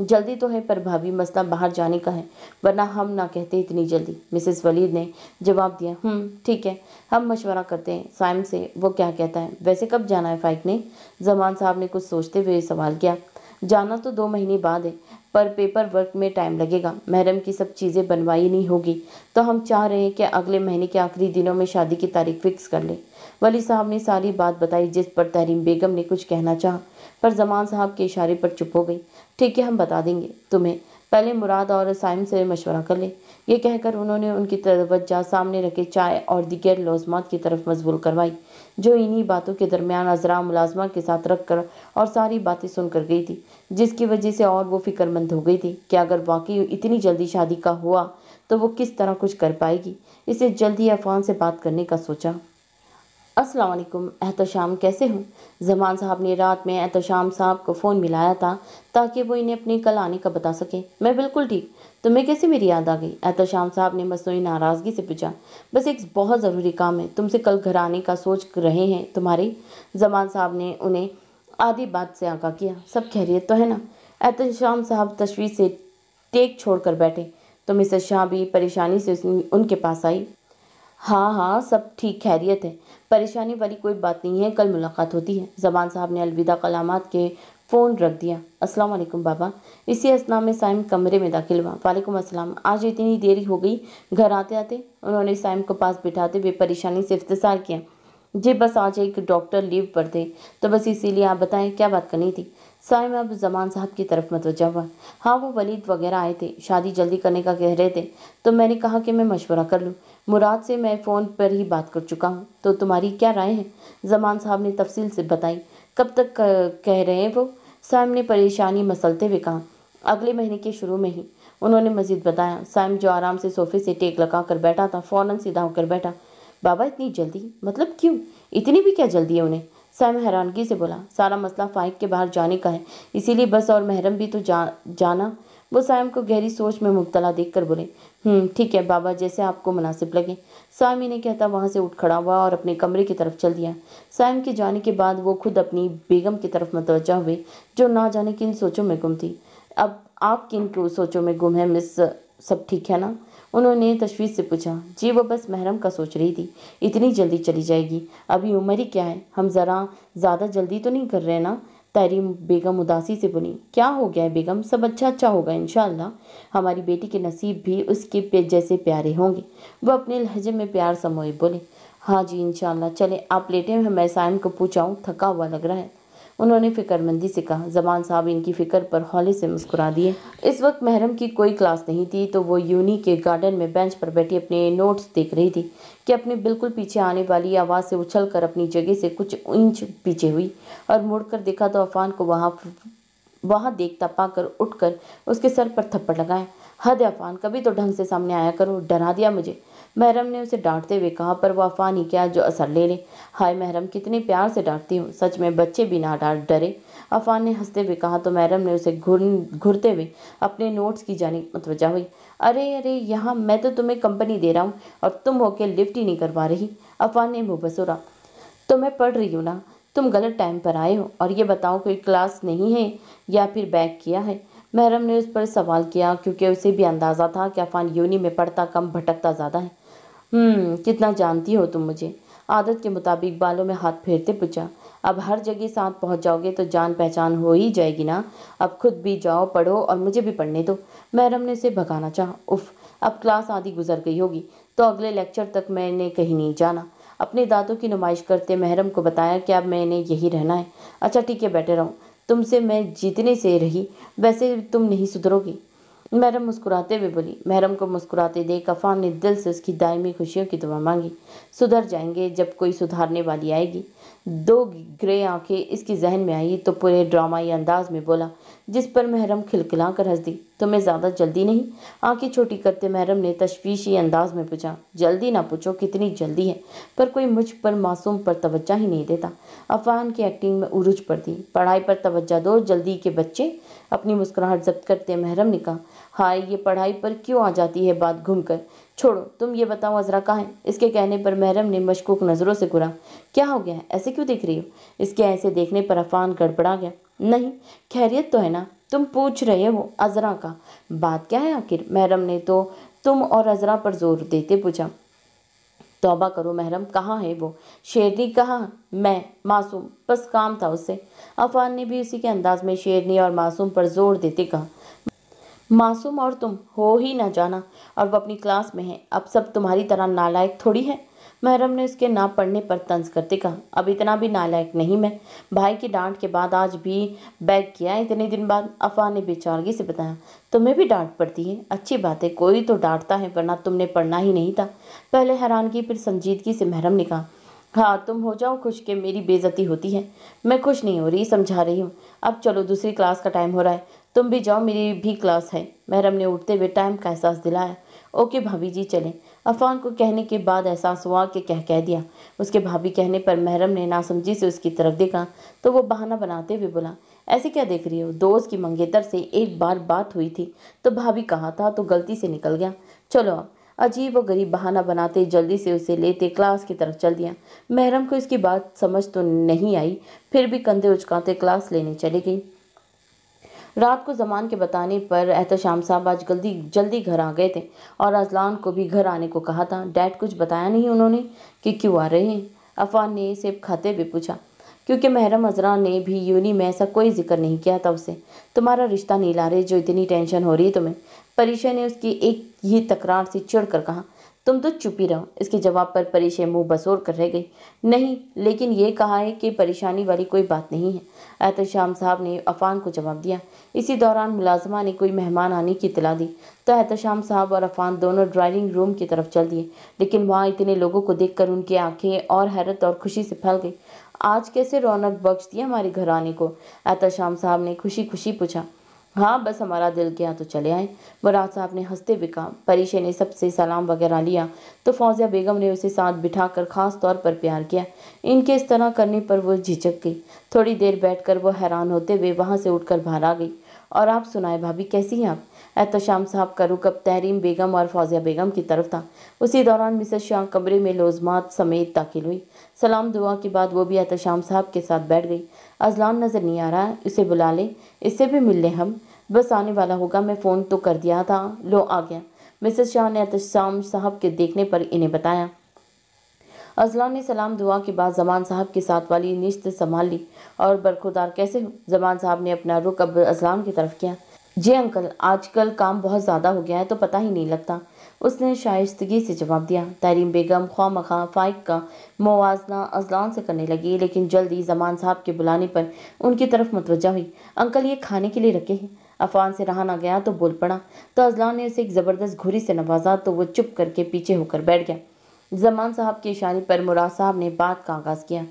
जल्दी तो है पर भाभी मसला बाहर जाने का है वरना हम ना कहते इतनी जल्दी मिसेस वलीद ने जवाब दिया हम हम्म, ठीक है हम मशवरा करते हैं साइम से वो क्या कहता है वैसे कब जाना है फाइक ने जमान साहब ने कुछ सोचते हुए सवाल किया जाना तो दो महीने बाद है पर पेपर वर्क में टाइम लगेगा महरम की सब चीज़ें बनवाई नहीं होगी तो हम चाह रहे हैं कि अगले महीने के आखिरी दिनों में शादी की तारीख फिक्स कर लें वली साहब ने सारी बात बताई जिस पर तहरीम बेगम ने कुछ कहना चाहा पर जमान साहब के इशारे पर चुप हो गई ठीक है हम बता देंगे तुम्हें पहले मुराद और साइम से मशवरा कर ले ये कहकर उन्होंने उनकी तवज्जा सामने रखे चाय और दिगर लौजमात की तरफ मजबूल करवाई जो इन्हीं बातों के दरमियान अजरा मुलाजमा के साथ रख कर और सारी बातें सुनकर गई थी जिसकी वजह से और वो फिक्रमंद हो गई थी कि अगर वाकई इतनी जल्दी शादी का हुआ तो वो किस तरह कुछ कर पाएगी इसे जल्द ही अफवान से बात करने का सोचा असलकुम एहत एहतशाम कैसे हूँ जमान साहब ने रात में एहतशाम साहब को फ़ोन मिलाया था ताकि वो इन्हें अपने कल आने का बता सकें मैं बिल्कुल ठीक तो कैसे मेरी याद आ गई एहतशाम साहब ने मसनू तो नाराज़गी से पूछा बस एक बहुत ज़रूरी काम है तुमसे कल घर आने का सोच रहे हैं तुम्हारे जमान साहब ने उन्हें आधी बात से आगा किया सब खैरियत तो है ना एहतशाम साहब तशवीर से टेक छोड़ कर बैठे तो मिसर शाह भी परेशानी से उनके पास आई हाँ हाँ सब ठीक खैरियत है परेशानी वाली कोई बात नहीं है कल मुलाकात होती है जबान साहब ने अलविदा कलामात के फ़ोन रख दिया अस्सलाम वालेकुम बाबा इसी असना में साइम कमरे में दाखिल हुआ वालेकुम अस्सलाम आज इतनी देरी हो गई घर आते आते उन्होंने साइम को पास बिठाते हुए परेशानी से इफ्तार किया जी बस आज एक डॉक्टर लीव पर थे तो बस इसीलिए आप बताएं क्या बात करनी थी साइम अब जमान साहब की तरफ मतवजा हुआ हाँ वो वलीद वगैरह आए थे शादी जल्दी करने का कह रहे थे तो मैंने कहा कि मैं मशवरा कर लूँ मुराद से मैं फ़ोन पर ही बात कर चुका हूँ तो तुम्हारी क्या राय है जमान साहब ने तफसील से बताई कब तक कह रहे हैं वो साइम ने परेशानी मसलते हुए कहा अगले महीने के शुरू में ही उन्होंने मजीद बताया साइम जो आराम से सोफे से टेक लगा कर बैठा था फ़ौरन सीधा होकर बैठा बाबा इतनी जल्दी मतलब क्यों इतनी भी क्या जल्दी है उन्हें साइम हैरानगी से बोला सारा मसला फाइक के बाहर जाने का है इसीलिए बस और महरम भी तो जा जाना वो साइम को गहरी सोच में मुबतला देख कर बोले हम्म, ठीक है बाबा जैसे आपको मुनासिब लगे सायम ने कहता वहाँ से उठ खड़ा हुआ और अपने कमरे की तरफ चल दिया सायम के जाने के बाद वो खुद अपनी बेगम की तरफ मतवजा हुए जो ना जाने किन सोचों में गुम थी अब आप किन सोचों में गुम है मिस सब ठीक है ना उन्होंने तशवीश से पूछा जी वो बस महरम का सोच रही थी इतनी जल्दी चली जाएगी अभी उम्र ही क्या है हम ज़रा ज़्यादा जल्दी तो नहीं कर रहे ना तहरीम बेगम उदासी से बोली क्या हो गया है बेगम सब अच्छा अच्छा होगा इन हमारी बेटी के नसीब भी उसके पे जैसे प्यारे होंगे वह अपने लहजे में प्यार समोए बोले हाँ जी इन चले आप लेटे हैं मैं साइन को पूछाऊँ थका हुआ लग रहा है उन्होंने फ़िक्रमंदी से कहा जमान साहब इनकी फ़िक्र पर हौले से मुस्कुरा दिए इस वक्त महरम की कोई क्लास नहीं थी तो वो यूनी के गार्डन में बेंच पर बैठी अपने नोट्स देख रही थी कि अपने बिल्कुल पीछे आने वाली आवाज़ से उछल कर अपनी जगह से कुछ इंच पीछे हुई और कर देखा तो अफान को वहाँ वहाँ देखता पाकर उठकर उसके सर पर थप्पड़ लगाया हद अफान कभी तो ढंग से सामने आया करो डरा दिया मुझे महरम ने उसे डांटते हुए कहा पर वो अफवाह नहीं क्या जो असर ले ले हाय महरम कितने प्यार से डांटती हूँ सच में बच्चे भी ना डांट डरे अफान ने हंसते हुए कहा तो महरम ने उसे घुर घुरते हुए अपने नोट्स की जानी मतवजा हुई अरे अरे यहाँ मैं तो तुम्हें कंपनी दे रहा हूँ और तुम होके लिफ्ट ही नहीं करवा रही अफान ने मुँह बसुरा तो मैं पढ़ रही हूँ ना तुम गलत टाइम पर आए हो और ये बताओ कोई क्लास नहीं है या फिर बैक किया है महरम ने उस पर सवाल किया क्योंकि उसे भी अंदाज़ा था कि अफान यूनी में पढ़ता कम भटकता ज़्यादा है हम्म, कितना जानती हो तुम मुझे आदत के मुताबिक बालों में हाथ फेरते पूछा अब हर जगह साथ पहुंच जाओगे तो जान पहचान हो ही जाएगी ना अब खुद भी जाओ पढ़ो और मुझे भी पढ़ने दो मैडम ने उसे भगाना चाहा उफ अब क्लास आधी गुजर गई होगी तो अगले लेक्चर तक मैंने कहीं नहीं जाना अपने दांतों की नुमाइश करते महरम को बताया कि अब मैंने यही रहना है अच्छा ठीक है बैठे रहूँ तुमसे मैं जीतने से रही वैसे तुम नहीं सुधरोगी महरम मुस्कुराते हुए बोली महरम को मुस्कुराते देख अफान ने दिल से उसकी दायमी खुशियों की दुआ मांगी सुधर जाएंगे जब कोई सुधारने वाली आएगी दो ग्रे आंखें इसकी जहन में आई तो पूरे ड्रामाई अंदाज में बोला जिस पर महरम खिलखिला कर हंस दी तुम्हें ज़्यादा जल्दी नहीं आंखें छोटी करते महरम ने तशवीशी अंदाज में पूछा जल्दी ना पूछो कितनी जल्दी है पर कोई मुझ पर मासूम पर तवज्जा ही नहीं देता अफान की एक्टिंग में उरुज पड़ती पढ़ाई पर तवज्जा दो जल्दी के बच्चे अपनी मुस्कुराहट जब्त करते महरम ने कहा हाय ये पढ़ाई पर क्यों आ जाती है बात घूमकर छोड़ो तुम ये बताओ अजरा कहाँ है इसके कहने पर महरम ने मशकूक नज़रों से घुरा क्या हो गया है ऐसे क्यों देख रही हो इसके ऐसे देखने पर अफान गड़बड़ा गया नहीं खैरियत तो है ना तुम पूछ रहे हो अजरा का बात क्या है आखिर महरम ने तो तुम और अजरा पर जोर देते पूछा तोबा करो महरम कहाँ है वो शेरनी कहाँ मैं मासूम बस काम था उससे अफान ने भी उसी के अंदाज में शेरनी और मासूम पर जोर देते कहा मासूम और तुम हो ही ना जाना और वो अपनी क्लास में है अब सब तुम्हारी तरह नालायक थोड़ी है महरम ने उसके ना पढ़ने पर तंज करते कहा अब इतना भी नालायक नहीं मैं भाई की डांट के बाद आज भी बैग किया इतने दिन बाद अफवाह ने बेचारगी से बताया तुम्हें भी डांट पड़ती है अच्छी बात है कोई तो डांटता है वरना तुमने पढ़ना ही नहीं था पहले हैरानगी फिर संजीदगी से महरम ने कहा हाँ तुम हो जाओ खुश के मेरी बेजती होती है मैं खुश नहीं हो रही समझा रही हूँ अब चलो दूसरी क्लास का टाइम हो रहा है तुम भी जाओ मेरी भी क्लास है महरम ने उठते हुए टाइम का एहसास दिलाया ओके भाभी जी चलें अफान को कहने के बाद एहसास हुआ कि कह कह दिया उसके भाभी कहने पर महरम ने नासमझी से उसकी तरफ देखा तो वो बहाना बनाते हुए बोला ऐसे क्या देख रही हो दोस्त की मंगेतर से एक बार बात हुई थी तो भाभी कहा था तो गलती से निकल गया चलो अब अजीब व गरीब बहाना बनाते जल्दी से उसे लेते क्लास की तरफ चल दिया महरम को इसकी बात समझ तो नहीं आई फिर भी कंधे उचकाते क्लास लेने चली गई रात को जमान के बताने पर एहतशाम साहब आज जल्दी जल्दी घर आ गए थे और अजलान को भी घर आने को कहा था डैड कुछ बताया नहीं उन्होंने कि क्यों आ रहे हैं अफान ने सेब खाते हुए पूछा क्योंकि महरम अजरा ने भी यूनी में ऐसा कोई जिक्र नहीं किया था उसे तुम्हारा रिश्ता नहीं ला रहे जो इतनी टेंशन हो रही है तुम्हें परीक्षा ने उसकी एक ही तकरार से चिड़ कर कहा तुम तो चुप ही रहो इसके जवाब पर परी से बसोर कर रह गई नहीं लेकिन ये कहा है कि परेशानी वाली कोई बात नहीं है एहतशाम साहब ने अफान को जवाब दिया इसी दौरान मुलाजमा ने कोई मेहमान आने की इतला दी तो एहतशाम साहब और अफान दोनों ड्राइविंग रूम की तरफ चल दिए लेकिन वहाँ इतने लोगों को देखकर उनकी आंखें और हैरत और खुशी से फैल गई आज कैसे रौनक बख्श दी हमारे घर आने को एहतशाम साहब ने खुशी खुशी पूछा हाँ बस हमारा दिल गया तो चले आए मुराद साहब ने हंसते हुए कहा परीशे ने सबसे सलाम वगैरह लिया तो फौजिया बेगम ने उसे साथ बिठा कर ख़ास तौर पर प्यार किया इनके इस तरह करने पर वो झिझक गई थोड़ी देर बैठकर वो हैरान होते हुए वहाँ से उठकर बाहर आ गई और आप सुनाए भाभी कैसी हैं आप एहतशाम साहब का रुख अब तहरीम बेगम और फौजिया बेगम की तरफ था उसी दौरान मिसर शाह कमरे में लोजमात समेत दाखिल हुई सलाम दुआ के बाद वो भी एहतशाम साहब के साथ बैठ गई अजलान नज़र नहीं आ रहा इसे बुला ले इससे भी मिल लें हम बस आने वाला होगा मैं फ़ोन तो कर दिया था लो आ गया मिसेस शाह ने अतशाम साहब के देखने पर इन्हें बताया अजलान ने सलाम दुआ के बाद जमान साहब के साथ वाली निश्त संभाल ली और बरखुदार कैसे जमान साहब ने अपना रुख अब अजलान की तरफ किया जी अंकल आजकल काम बहुत ज़्यादा हो गया है तो पता ही नहीं लगता उसने शाइस्तगी से जवाब दिया तारीम बेगम ख्वा मखा फ़ाइक का मुवजना अजलान से करने लगी लेकिन जल्दी जमान साहब के बुलाने पर उनकी तरफ मतवजा हुई अंकल ये खाने के लिए रखे हैं अफान से रहा ना गया तो बोल पड़ा तो अजलान ने उसे एक ज़बरदस्त घुरी से नवाजा तो वह चुप करके पीछे होकर बैठ गया जमान साहब के इशारे पर मुराद साहब ने बात का आगाज़ किया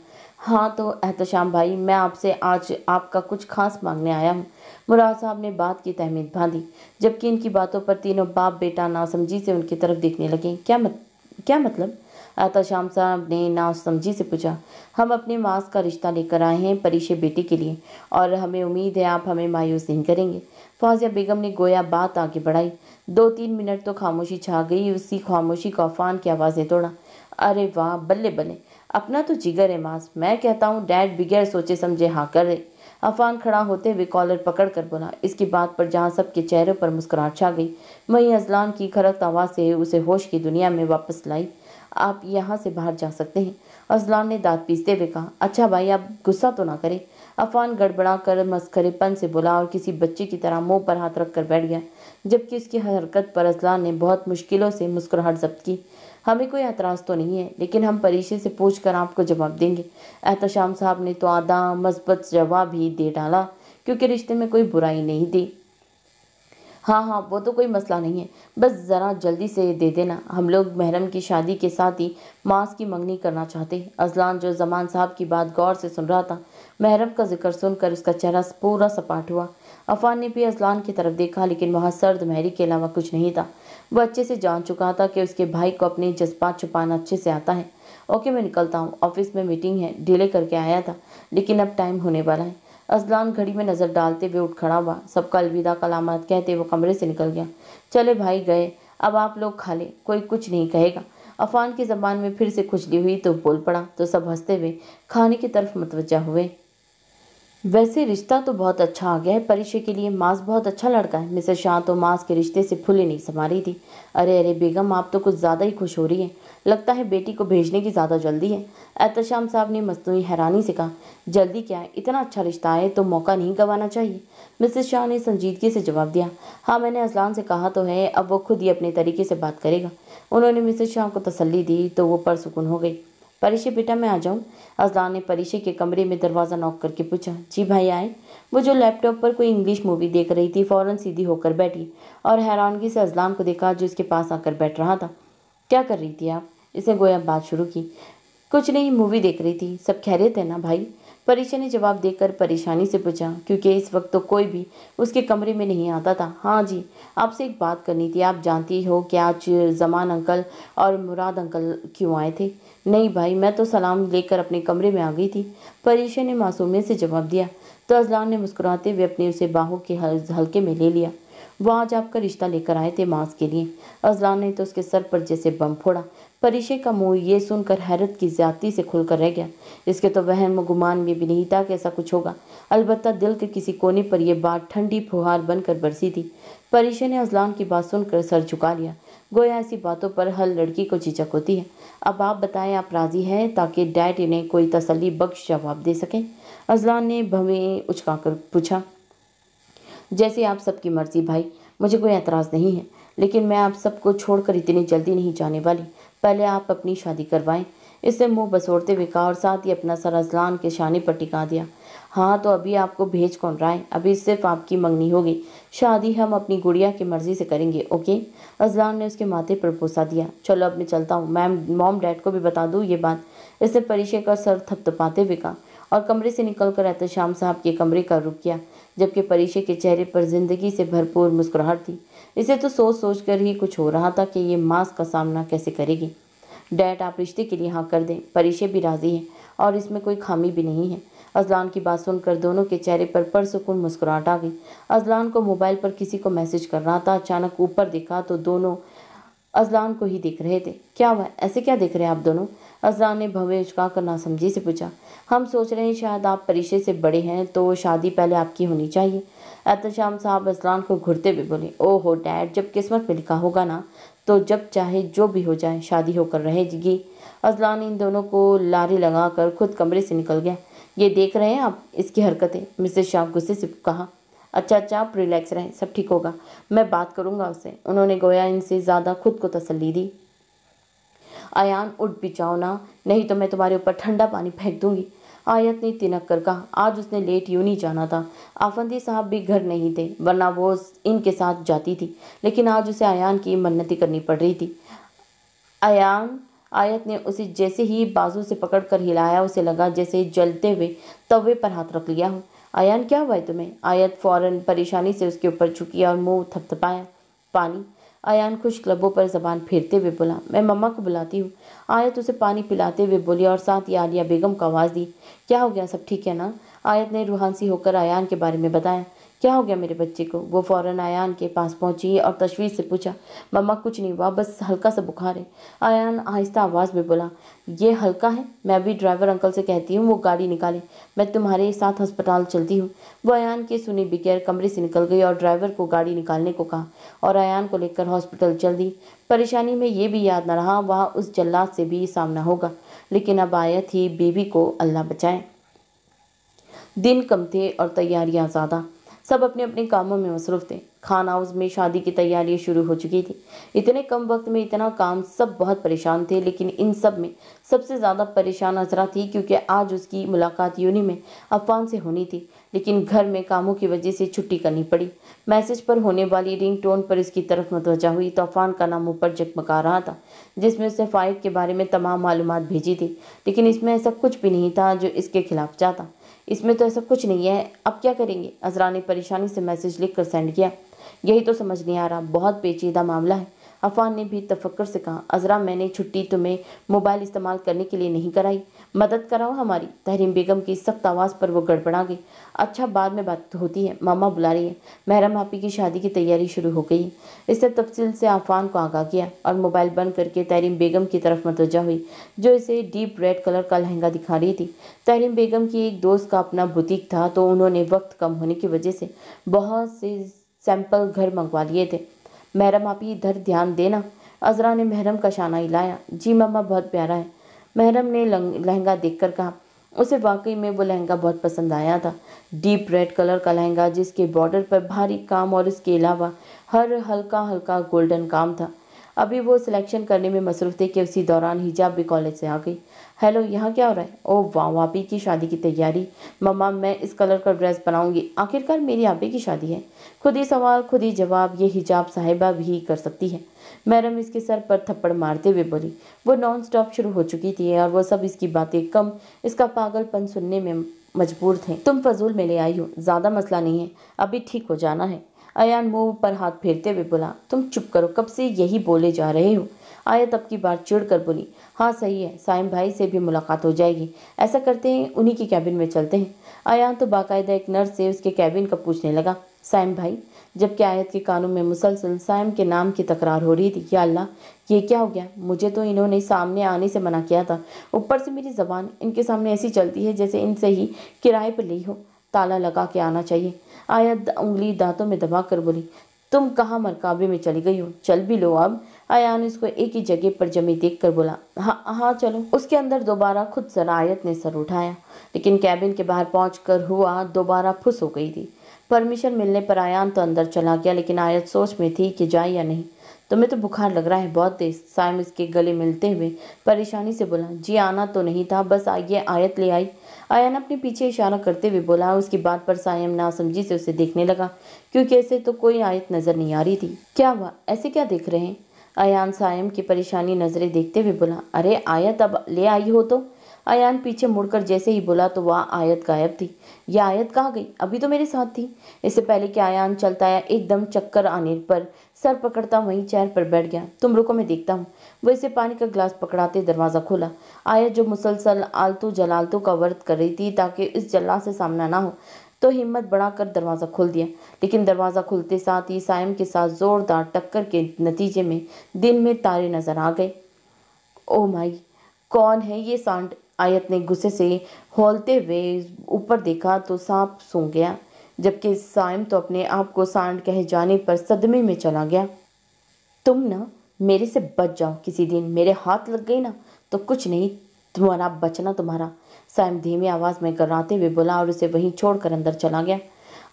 हाँ तो एहतशाम भाई मैं आपसे आज आपका कुछ खास मांगने आया हूँ मुराद साहब ने बात की तहमीद बांधी जबकि इनकी बातों पर तीनों बाप बेटा नासमझी से उनकी तरफ देखने लगे क्या मत क्या मतलब आता शाम साहब ने नासमझी से पूछा हम अपने मास का रिश्ता लेकर आए हैं परिशे बेटी के लिए और हमें उम्मीद है आप हमें मायूस नहीं करेंगे फाजिया बेगम ने गोया बात आगे बढ़ाई दो तीन मिनट तो खामोशी छा गई उसी खामोशी को अफान की आवाज़ें तोड़ा अरे वाह बल्ले बल्ले अपना तो जिगर है मास मैं कहता हूँ डैड बगैर सोचे समझे हाँ कर दे अफान खड़ा होते हुए कॉलर पकड़कर बोला इसकी बात पर जहाँ सबके चेहरे पर मुस्कुराहट छा गई वहीं अजलान की खरक आवाज़ से उसे होश की दुनिया में वापस लाई आप यहाँ से बाहर जा सकते हैं अजलान ने दांत पीसते हुए कहा अच्छा भाई आप गुस्सा तो ना करें अफान गड़बड़ा कर मस्खरेपन से बोला और किसी बच्चे की तरह मुंह पर हाथ रख कर बैठ गया जबकि उसकी हरकत पर अजलान ने बहुत मुश्किलों से मुस्कुराहट जब्त की हमें कोई एतराज़ तो नहीं है लेकिन हम परीक्षे से पूछ कर आपको जवाब देंगे एहतशाम साहब ने तो आधा मजबत जवाब ही दे डाला क्योंकि रिश्ते में कोई बुराई नहीं थी हाँ हाँ वो तो कोई मसला नहीं है बस ज़रा जल्दी से दे देना हम लोग महरम की शादी के साथ ही मांस की मंगनी करना चाहते अजलान जो जमान साहब की बात गौर से सुन रहा था महरम का जिक्र सुनकर उसका चेहरा पूरा सपाट हुआ अफान ने भी अजलान की तरफ देखा लेकिन वहाँ सर्द महरी के अलावा कुछ नहीं था वो अच्छे से जान चुका था कि उसके भाई को अपने जज्बात छुपाना अच्छे से आता है ओके मैं निकलता हूँ ऑफिस में मीटिंग है डिले करके आया था लेकिन अब टाइम होने वाला है अजलान घड़ी में नज़र डालते हुए उठ खड़ा हुआ सबका अलविदा कलामत कहते वो कमरे से निकल गया चले भाई गए अब आप लोग खा ले कोई कुछ नहीं कहेगा अफान की ज़बान में फिर से खुजली हुई तो बोल पड़ा तो सब हंसते हुए खाने की तरफ मतवजा हुए वैसे रिश्ता तो बहुत अच्छा आ गया है परिचय के लिए मांस बहुत अच्छा लड़का है मिसेस शाह तो मांस के रिश्ते से फूले नहीं समा रही थी अरे अरे बेगम आप तो कुछ ज़्यादा ही खुश हो रही हैं लगता है बेटी को भेजने की ज़्यादा जल्दी है एहतशाम साहब ने मजनू हैरानी से कहा जल्दी क्या है इतना अच्छा रिश्ता है तो मौका नहीं गंवाना चाहिए मिसेस शाह ने संजीदगी से जवाब दिया हाँ मैंने असलान से कहा तो है अब वो खुद ही अपने तरीके से बात करेगा उन्होंने मिसेस शाह को तसली दी तो वो परसकून हो गई परिचय बेटा मैं आ जाऊँ अजलान ने परिचय के कमरे में दरवाज़ा नॉक करके पूछा जी भाई आए वो जो लैपटॉप पर कोई इंग्लिश मूवी देख रही थी फ़ौरन सीधी होकर बैठी और हैरानगी से अजलान को देखा जो इसके पास आकर बैठ रहा था क्या कर रही थी आप इसने गोया बात शुरू की कुछ नहीं मूवी देख रही थी सब खैरियत है ना भाई परिचय ने जवाब देकर परेशानी से पूछा क्योंकि इस वक्त तो कोई भी उसके कमरे में नहीं आता था हाँ जी आपसे एक बात करनी थी आप जानती हो कि आज जमान अंकल और मुराद अंकल क्यों आए थे नहीं भाई मैं तो सलाम लेकर अपने कमरे में आ गई थी परीशा ने मासूमियत से जवाब दिया तो अजलान ने मुस्कुराते हुए अपने उसे बाहों के हल्के में ले लिया वो आज आपका रिश्ता लेकर आए थे मांस के लिए अजलान ने तो उसके सर पर जैसे बम फोड़ा परिशे का मुंह ये सुनकर हैरत की ज्यादा से खुलकर रह गया इसके तो वह गुमान में भी नहीं था कि ऐसा कुछ होगा अलबत्त दिल के किसी कोने पर यह बात ठंडी फुहार बनकर बरसी थी परिशे ने अजलान की बात सुनकर सर झुका लिया गोया ऐसी बातों पर हर लड़की को झिझक होती है अब आप बताएं आप राज़ी हैं ताकि डैड इन्हें कोई तसली बख्श जवाब दे सकें अजलान ने भवें कर पूछा जैसे आप सबकी मर्ज़ी भाई मुझे कोई एतराज़ नहीं है लेकिन मैं आप सबको छोड़कर इतनी जल्दी नहीं जाने वाली पहले आप अपनी शादी करवाएं इसने मुंह बसोड़ते हुए कहा और साथ ही अपना सर अजलान के शानी पर टिका दिया हाँ तो अभी आपको भेज कौन रहा है अभी सिर्फ आपकी मंगनी होगी शादी हम अपनी गुड़िया की मर्जी से करेंगे ओके अजलान ने उसके माथे पर भोसा दिया चलो अब मैं चलता हूँ मैम मॉम डैड को भी बता दूँ ये बात इसने परिचय का सर थपथपाते हुए कहा और कमरे से निकल कर एहतशाम साहब के कमरे का रुख किया जबकि परिचय के चेहरे पर जिंदगी से भरपूर मुस्कुराहट थी इसे तो सोच सोच कर ही कुछ हो रहा था कि ये मास्क का सामना कैसे करेगी डैड आप रिश्ते के लिए हाँ कर दें परिशे भी राज़ी है और इसमें कोई खामी भी नहीं है अजलान की बात सुनकर दोनों के चेहरे पर परसकून मुस्कुराहट आ गई अजलान को मोबाइल पर किसी को मैसेज कर रहा था अचानक ऊपर देखा तो दोनों अजलान को ही देख रहे थे क्या हुआ ऐसे क्या देख रहे हैं आप दोनों अजलान ने भवे उचका कर नासमझी से पूछा हम सोच रहे हैं शायद आप परिशे से बड़े हैं तो शादी पहले आपकी होनी चाहिए एहतशाम साहब अजलान को घुरते हुए बोले ओहो डैड जब किस्मत पर लिखा होगा ना तो जब चाहे जो भी हो जाए शादी होकर रहेगी अजलान इन दोनों को लारी लगा कर खुद कमरे से निकल गया ये देख रहे हैं आप इसकी हरकतें मिसेस शाह गुस्से से कहा अच्छा अच्छा आप रिलैक्स रहें सब ठीक होगा मैं बात करूंगा उससे उन्होंने गोया इनसे ज़्यादा खुद को तसल्ली दी आयान उठ भी जाओ ना नहीं तो मैं तुम्हारे ऊपर ठंडा पानी फेंक दूंगी आयत ने तिनक कर कहा आज उसने लेट यूं नहीं जाना था आफंदी साहब भी घर नहीं थे वरना वो इनके साथ जाती थी लेकिन आज उसे आयान की मन्नती करनी पड़ रही थी आयान आयत ने उसे जैसे ही बाजू से पकड़ कर हिलाया उसे लगा जैसे जलते हुए तवे पर हाथ रख लिया हो आयान क्या हुआ है तुम्हें आयत फौरन परेशानी से उसके ऊपर झुकी और मुंह थपथपाया पानी आयान खुश क्लबों पर जबान फेरते हुए बोला मैं मम्मा को बुलाती हूँ आयत तो उसे पानी पिलाते हुए बोली और साथ ही आलिया बेगम को आवाज़ दी क्या हो गया सब ठीक है ना आयत ने रूहानसी होकर आयान के बारे में बताया क्या हो गया मेरे बच्चे को वो फ़ौरन आयान के पास पहुंची और तशवीर से पूछा मम्मा कुछ नहीं हुआ बस हल्का सा बुखार है आयान आहिस्ता आवाज़ में बोला ये हल्का है मैं भी ड्राइवर अंकल से कहती हूँ वो गाड़ी निकाले मैं तुम्हारे साथ अस्पताल चलती हूँ वो आयान के सुने बगैर कमरे से निकल गई और ड्राइवर को गाड़ी निकालने को कहा और आयान को लेकर हॉस्पिटल चल दी परेशानी में ये भी याद न रहा वहाँ उस जल्लाद से भी सामना होगा लेकिन अब आयत ही बीवी को अल्लाह बचाए दिन कम थे और तैयारियां ज़्यादा सब अपने अपने कामों में मसरूफ़ थे खान हाउस में शादी की तैयारियां शुरू हो चुकी थी इतने कम वक्त में इतना काम सब बहुत परेशान थे लेकिन इन सब में सबसे ज़्यादा परेशान अजरा थी क्योंकि आज उसकी मुलाकात यूनी में अफवान से होनी थी लेकिन घर में कामों की वजह से छुट्टी करनी पड़ी मैसेज पर होने वाली रिंग टोन पर इसकी तरफ मतवजा हुई तो अफान का नाम ऊपर जगमगा रहा था जिसमें उसने फ़ाइव के बारे में तमाम मालूम भेजी थी लेकिन इसमें ऐसा कुछ भी नहीं था जो इसके खिलाफ जाता इसमें तो ऐसा कुछ नहीं है अब क्या करेंगे अजरा ने परेशानी से मैसेज लिख कर सेंड किया यही तो समझ नहीं आ रहा बहुत पेचीदा मामला है अफान ने भी तफक्कर से कहा अजरा मैंने छुट्टी तुम्हें मोबाइल इस्तेमाल करने के लिए नहीं कराई मदद कराओ हमारी तहरीम बेगम की सख्त आवाज़ पर वो गड़बड़ा गई अच्छा बाद में बात होती है मामा बुला रही है महरम हापी की शादी की तैयारी शुरू हो गई है इससे तफसील से आफान को आगाह किया और मोबाइल बंद करके तहरीम बेगम की तरफ मतवजा हुई जो इसे डीप रेड कलर का लहंगा दिखा रही थी तहरीम बेगम की एक दोस्त का अपना बुटीक था तो उन्होंने वक्त कम होने की वजह से बहुत से सैंपल घर मंगवा लिए थे महरम मापी इधर ध्यान देना अजरा ने महरम का शाना हिलाया जी मामा बहुत प्यारा है महरम ने लहंगा देखकर कहा उसे वाकई में वो लहंगा बहुत पसंद आया था डीप रेड कलर का लहंगा जिसके बॉर्डर पर भारी काम और इसके अलावा हर हल्का हल्का गोल्डन काम था अभी वो सिलेक्शन करने में मसरूफ थे कि उसी दौरान हिजाब भी कॉलेज से आ गई हेलो यहाँ क्या हो रहा है ओह वाह वापी की शादी की तैयारी मम्मा मैं इस कलर का ड्रेस बनाऊँगी आखिरकार मेरी आपी की शादी है खुद ही सवाल खुद ही जवाब ये हिजाब साहिबा भी कर सकती है मैडम इसके सर पर थप्पड़ मारते हुए बोली वो नॉन स्टॉप शुरू हो चुकी थी और वो सब इसकी बातें कम इसका पागलपन सुनने में मजबूर थे तुम फजूल में ले आई हो ज़्यादा मसला नहीं है अभी ठीक हो जाना है अयान मुंह पर हाथ फेरते हुए बोला तुम चुप करो कब से यही बोले जा रहे हो आया तब की बार चिड़ कर बोली हाँ सही है साइम भाई से भी मुलाकात हो जाएगी ऐसा करते हैं उन्हीं के कैबिन में चलते हैं आयान तो बाकायदा एक नर्स से उसके कैबिन का पूछने लगा साइम भाई जबकि आयत के कानों में मुसलसल सैम के नाम की तकरार हो रही थी या अल्लाह ये क्या हो गया मुझे तो इन्होंने सामने आने से मना किया था ऊपर से मेरी ज़बान इनके सामने ऐसी चलती है जैसे इनसे ही किराए पर ली हो ताला लगा के आना चाहिए आयत उंगली दांतों में दबा कर बोली तुम कहाँ मरकाबे में चली गई हो चल भी लो अब आयान उसको एक ही जगह पर जमी देख कर बोला हाँ हाँ चलो उसके अंदर दोबारा खुद सर आयत ने सर उठाया लेकिन कैबिन के बाहर पहुँच कर हुआ दोबारा फुस हो गई थी परमिशन मिलने पर आयान तो अंदर चला गया लेकिन आयत सोच में थी कि जाए या नहीं तुम्हें तो बुखार लग रहा है बहुत तेज साइम इसके गले मिलते हुए परेशानी से बोला जी आना तो नहीं था बस आइए आयत ले आई आयन अपने पीछे इशारा करते हुए बोला उसकी बात पर सायम नासमझी से उसे देखने लगा क्योंकि ऐसे तो कोई आयत नज़र नहीं आ रही थी क्या हुआ ऐसे क्या देख रहे हैं अयान सायम की परेशानी नज़रें देखते हुए बोला अरे आयत अब ले आई हो तो अयान पीछे मुड़कर जैसे ही बोला तो वह आयत गायब थी यह आयत कहाँ गई अभी तो मेरे साथ थी इससे पहले कि आयान चलता आया एकदम चक्कर आने पर सर पकड़ता वहीं चेयर पर बैठ गया तुम रुको मैं देखता हूँ वो इसे पानी का ग्लास पकड़ाते दरवाज़ा खोला आयत जो मुसलसल आलतू जलालतू का वर्त कर रही थी ताकि इस जल्ला से सामना ना हो तो हिम्मत बढ़ाकर दरवाज़ा खोल दिया लेकिन दरवाज़ा खुलते साथ ही सायम के साथ ज़ोरदार टक्कर के नतीजे में दिन में तारे नज़र आ गए ओ माई कौन है ये सांड आयत ने गुस्से से हौलते हुए ऊपर देखा तो सांप सूं गया जबकि साइम तो अपने आप को सांड कहे जाने पर सदमे में चला गया तुम ना मेरे से बच जाओ किसी दिन मेरे हाथ लग गई ना तो कुछ नहीं तुम्हारा बचना तुम्हारा साइम धीमी आवाज़ में गर्राते हुए बोला और उसे वहीं छोड़कर अंदर चला गया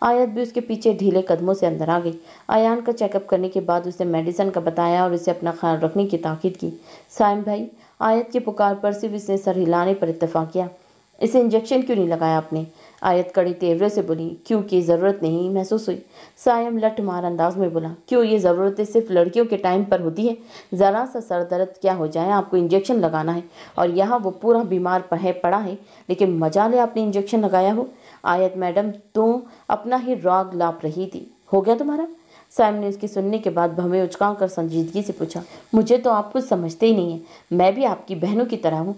आयत भी उसके पीछे ढीले कदमों से अंदर आ गई आयान का चेकअप करने के बाद उसने मेडिसिन का बताया और उसे अपना ख्याल रखने की ताकीद की साइम भाई आयत की पुकार पर सिर्फ इसने सर हिलाने पर इतफा किया इसे इंजेक्शन क्यों नहीं लगाया आपने आयत कड़ी तेवरे से बोली क्योंकि ज़रूरत नहीं महसूस हुई सायम लठ मार अंदाज में बोला क्यों ये ज़रूरतें सिर्फ लड़कियों के टाइम पर होती है ज़रा सा सर दर्द क्या हो जाए आपको इंजेक्शन लगाना है और यहाँ वो पूरा बीमार है पड़ा है लेकिन मजा ले आपने इंजेक्शन लगाया हो आयत मैडम तो अपना ही राग लाप रही थी हो गया तुम्हारा सैम ने उसकी सुनने के बाद भवें उचकाओं कर संजीदगी से पूछा मुझे तो आप कुछ समझते ही नहीं है मैं भी आपकी बहनों की तरह हूँ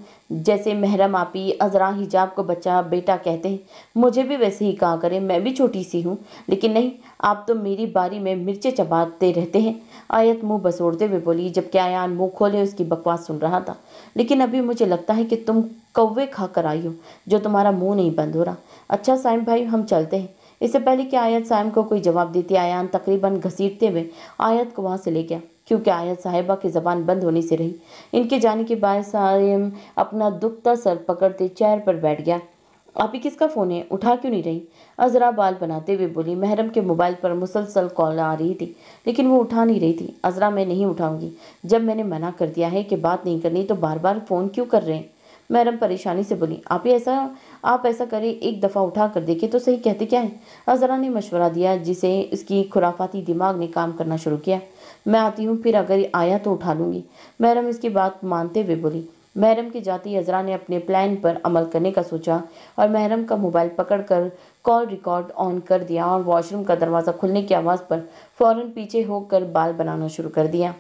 जैसे महरम आपी अजरा हिजाब को बच्चा बेटा कहते हैं मुझे भी वैसे ही कहा करें मैं भी छोटी सी हूँ लेकिन नहीं आप तो मेरी बारी में मिर्चें चबाते रहते हैं आयत मुंह बसोड़ते हुए बोली जबकि आयान मुँह खोले उसकी बकवास सुन रहा था लेकिन अभी मुझे लगता है कि तुम कौवे खा कर आई हो जो तुम्हारा मुँह नहीं बंद हो रहा अच्छा साइम भाई हम चलते हैं इससे पहले कि आयत साहब को कोई जवाब देती आयान तकरीबन घसीटते हुए आयत को वहाँ से ले गया क्योंकि आयत साहिबा की ज़बान बंद होने से रही इनके जाने के बाद सायम अपना दुखता सर पकड़ते चेयर पर बैठ गया ही किसका फ़ोन है उठा क्यों नहीं रही अजरा बाल बनाते हुए बोली महरम के मोबाइल पर मुसलसल कॉल आ रही थी लेकिन वो उठा नहीं रही थी अजरा मैं नहीं उठाऊंगी जब मैंने मना कर दिया है कि बात नहीं करनी तो बार बार फ़ोन क्यों कर रहे हैं महरम परेशानी से बोली आप ही ऐसा आप ऐसा करें एक दफ़ा उठा कर देखें तो सही कहते क्या है अजरा ने मशवरा दिया जिसे इसकी खुराफाती दिमाग ने काम करना शुरू किया मैं आती हूँ फिर अगर आया तो उठा लूँगी महरम इसकी बात मानते हुए बोली महरम के जाती अजरा ने अपने प्लान पर अमल करने का सोचा और महरम का मोबाइल पकड़कर कॉल रिकॉर्ड ऑन कर दिया और वॉशरूम का दरवाज़ा खुलने की आवाज़ पर फ़ौरन पीछे होकर बाल बनाना शुरू कर दिया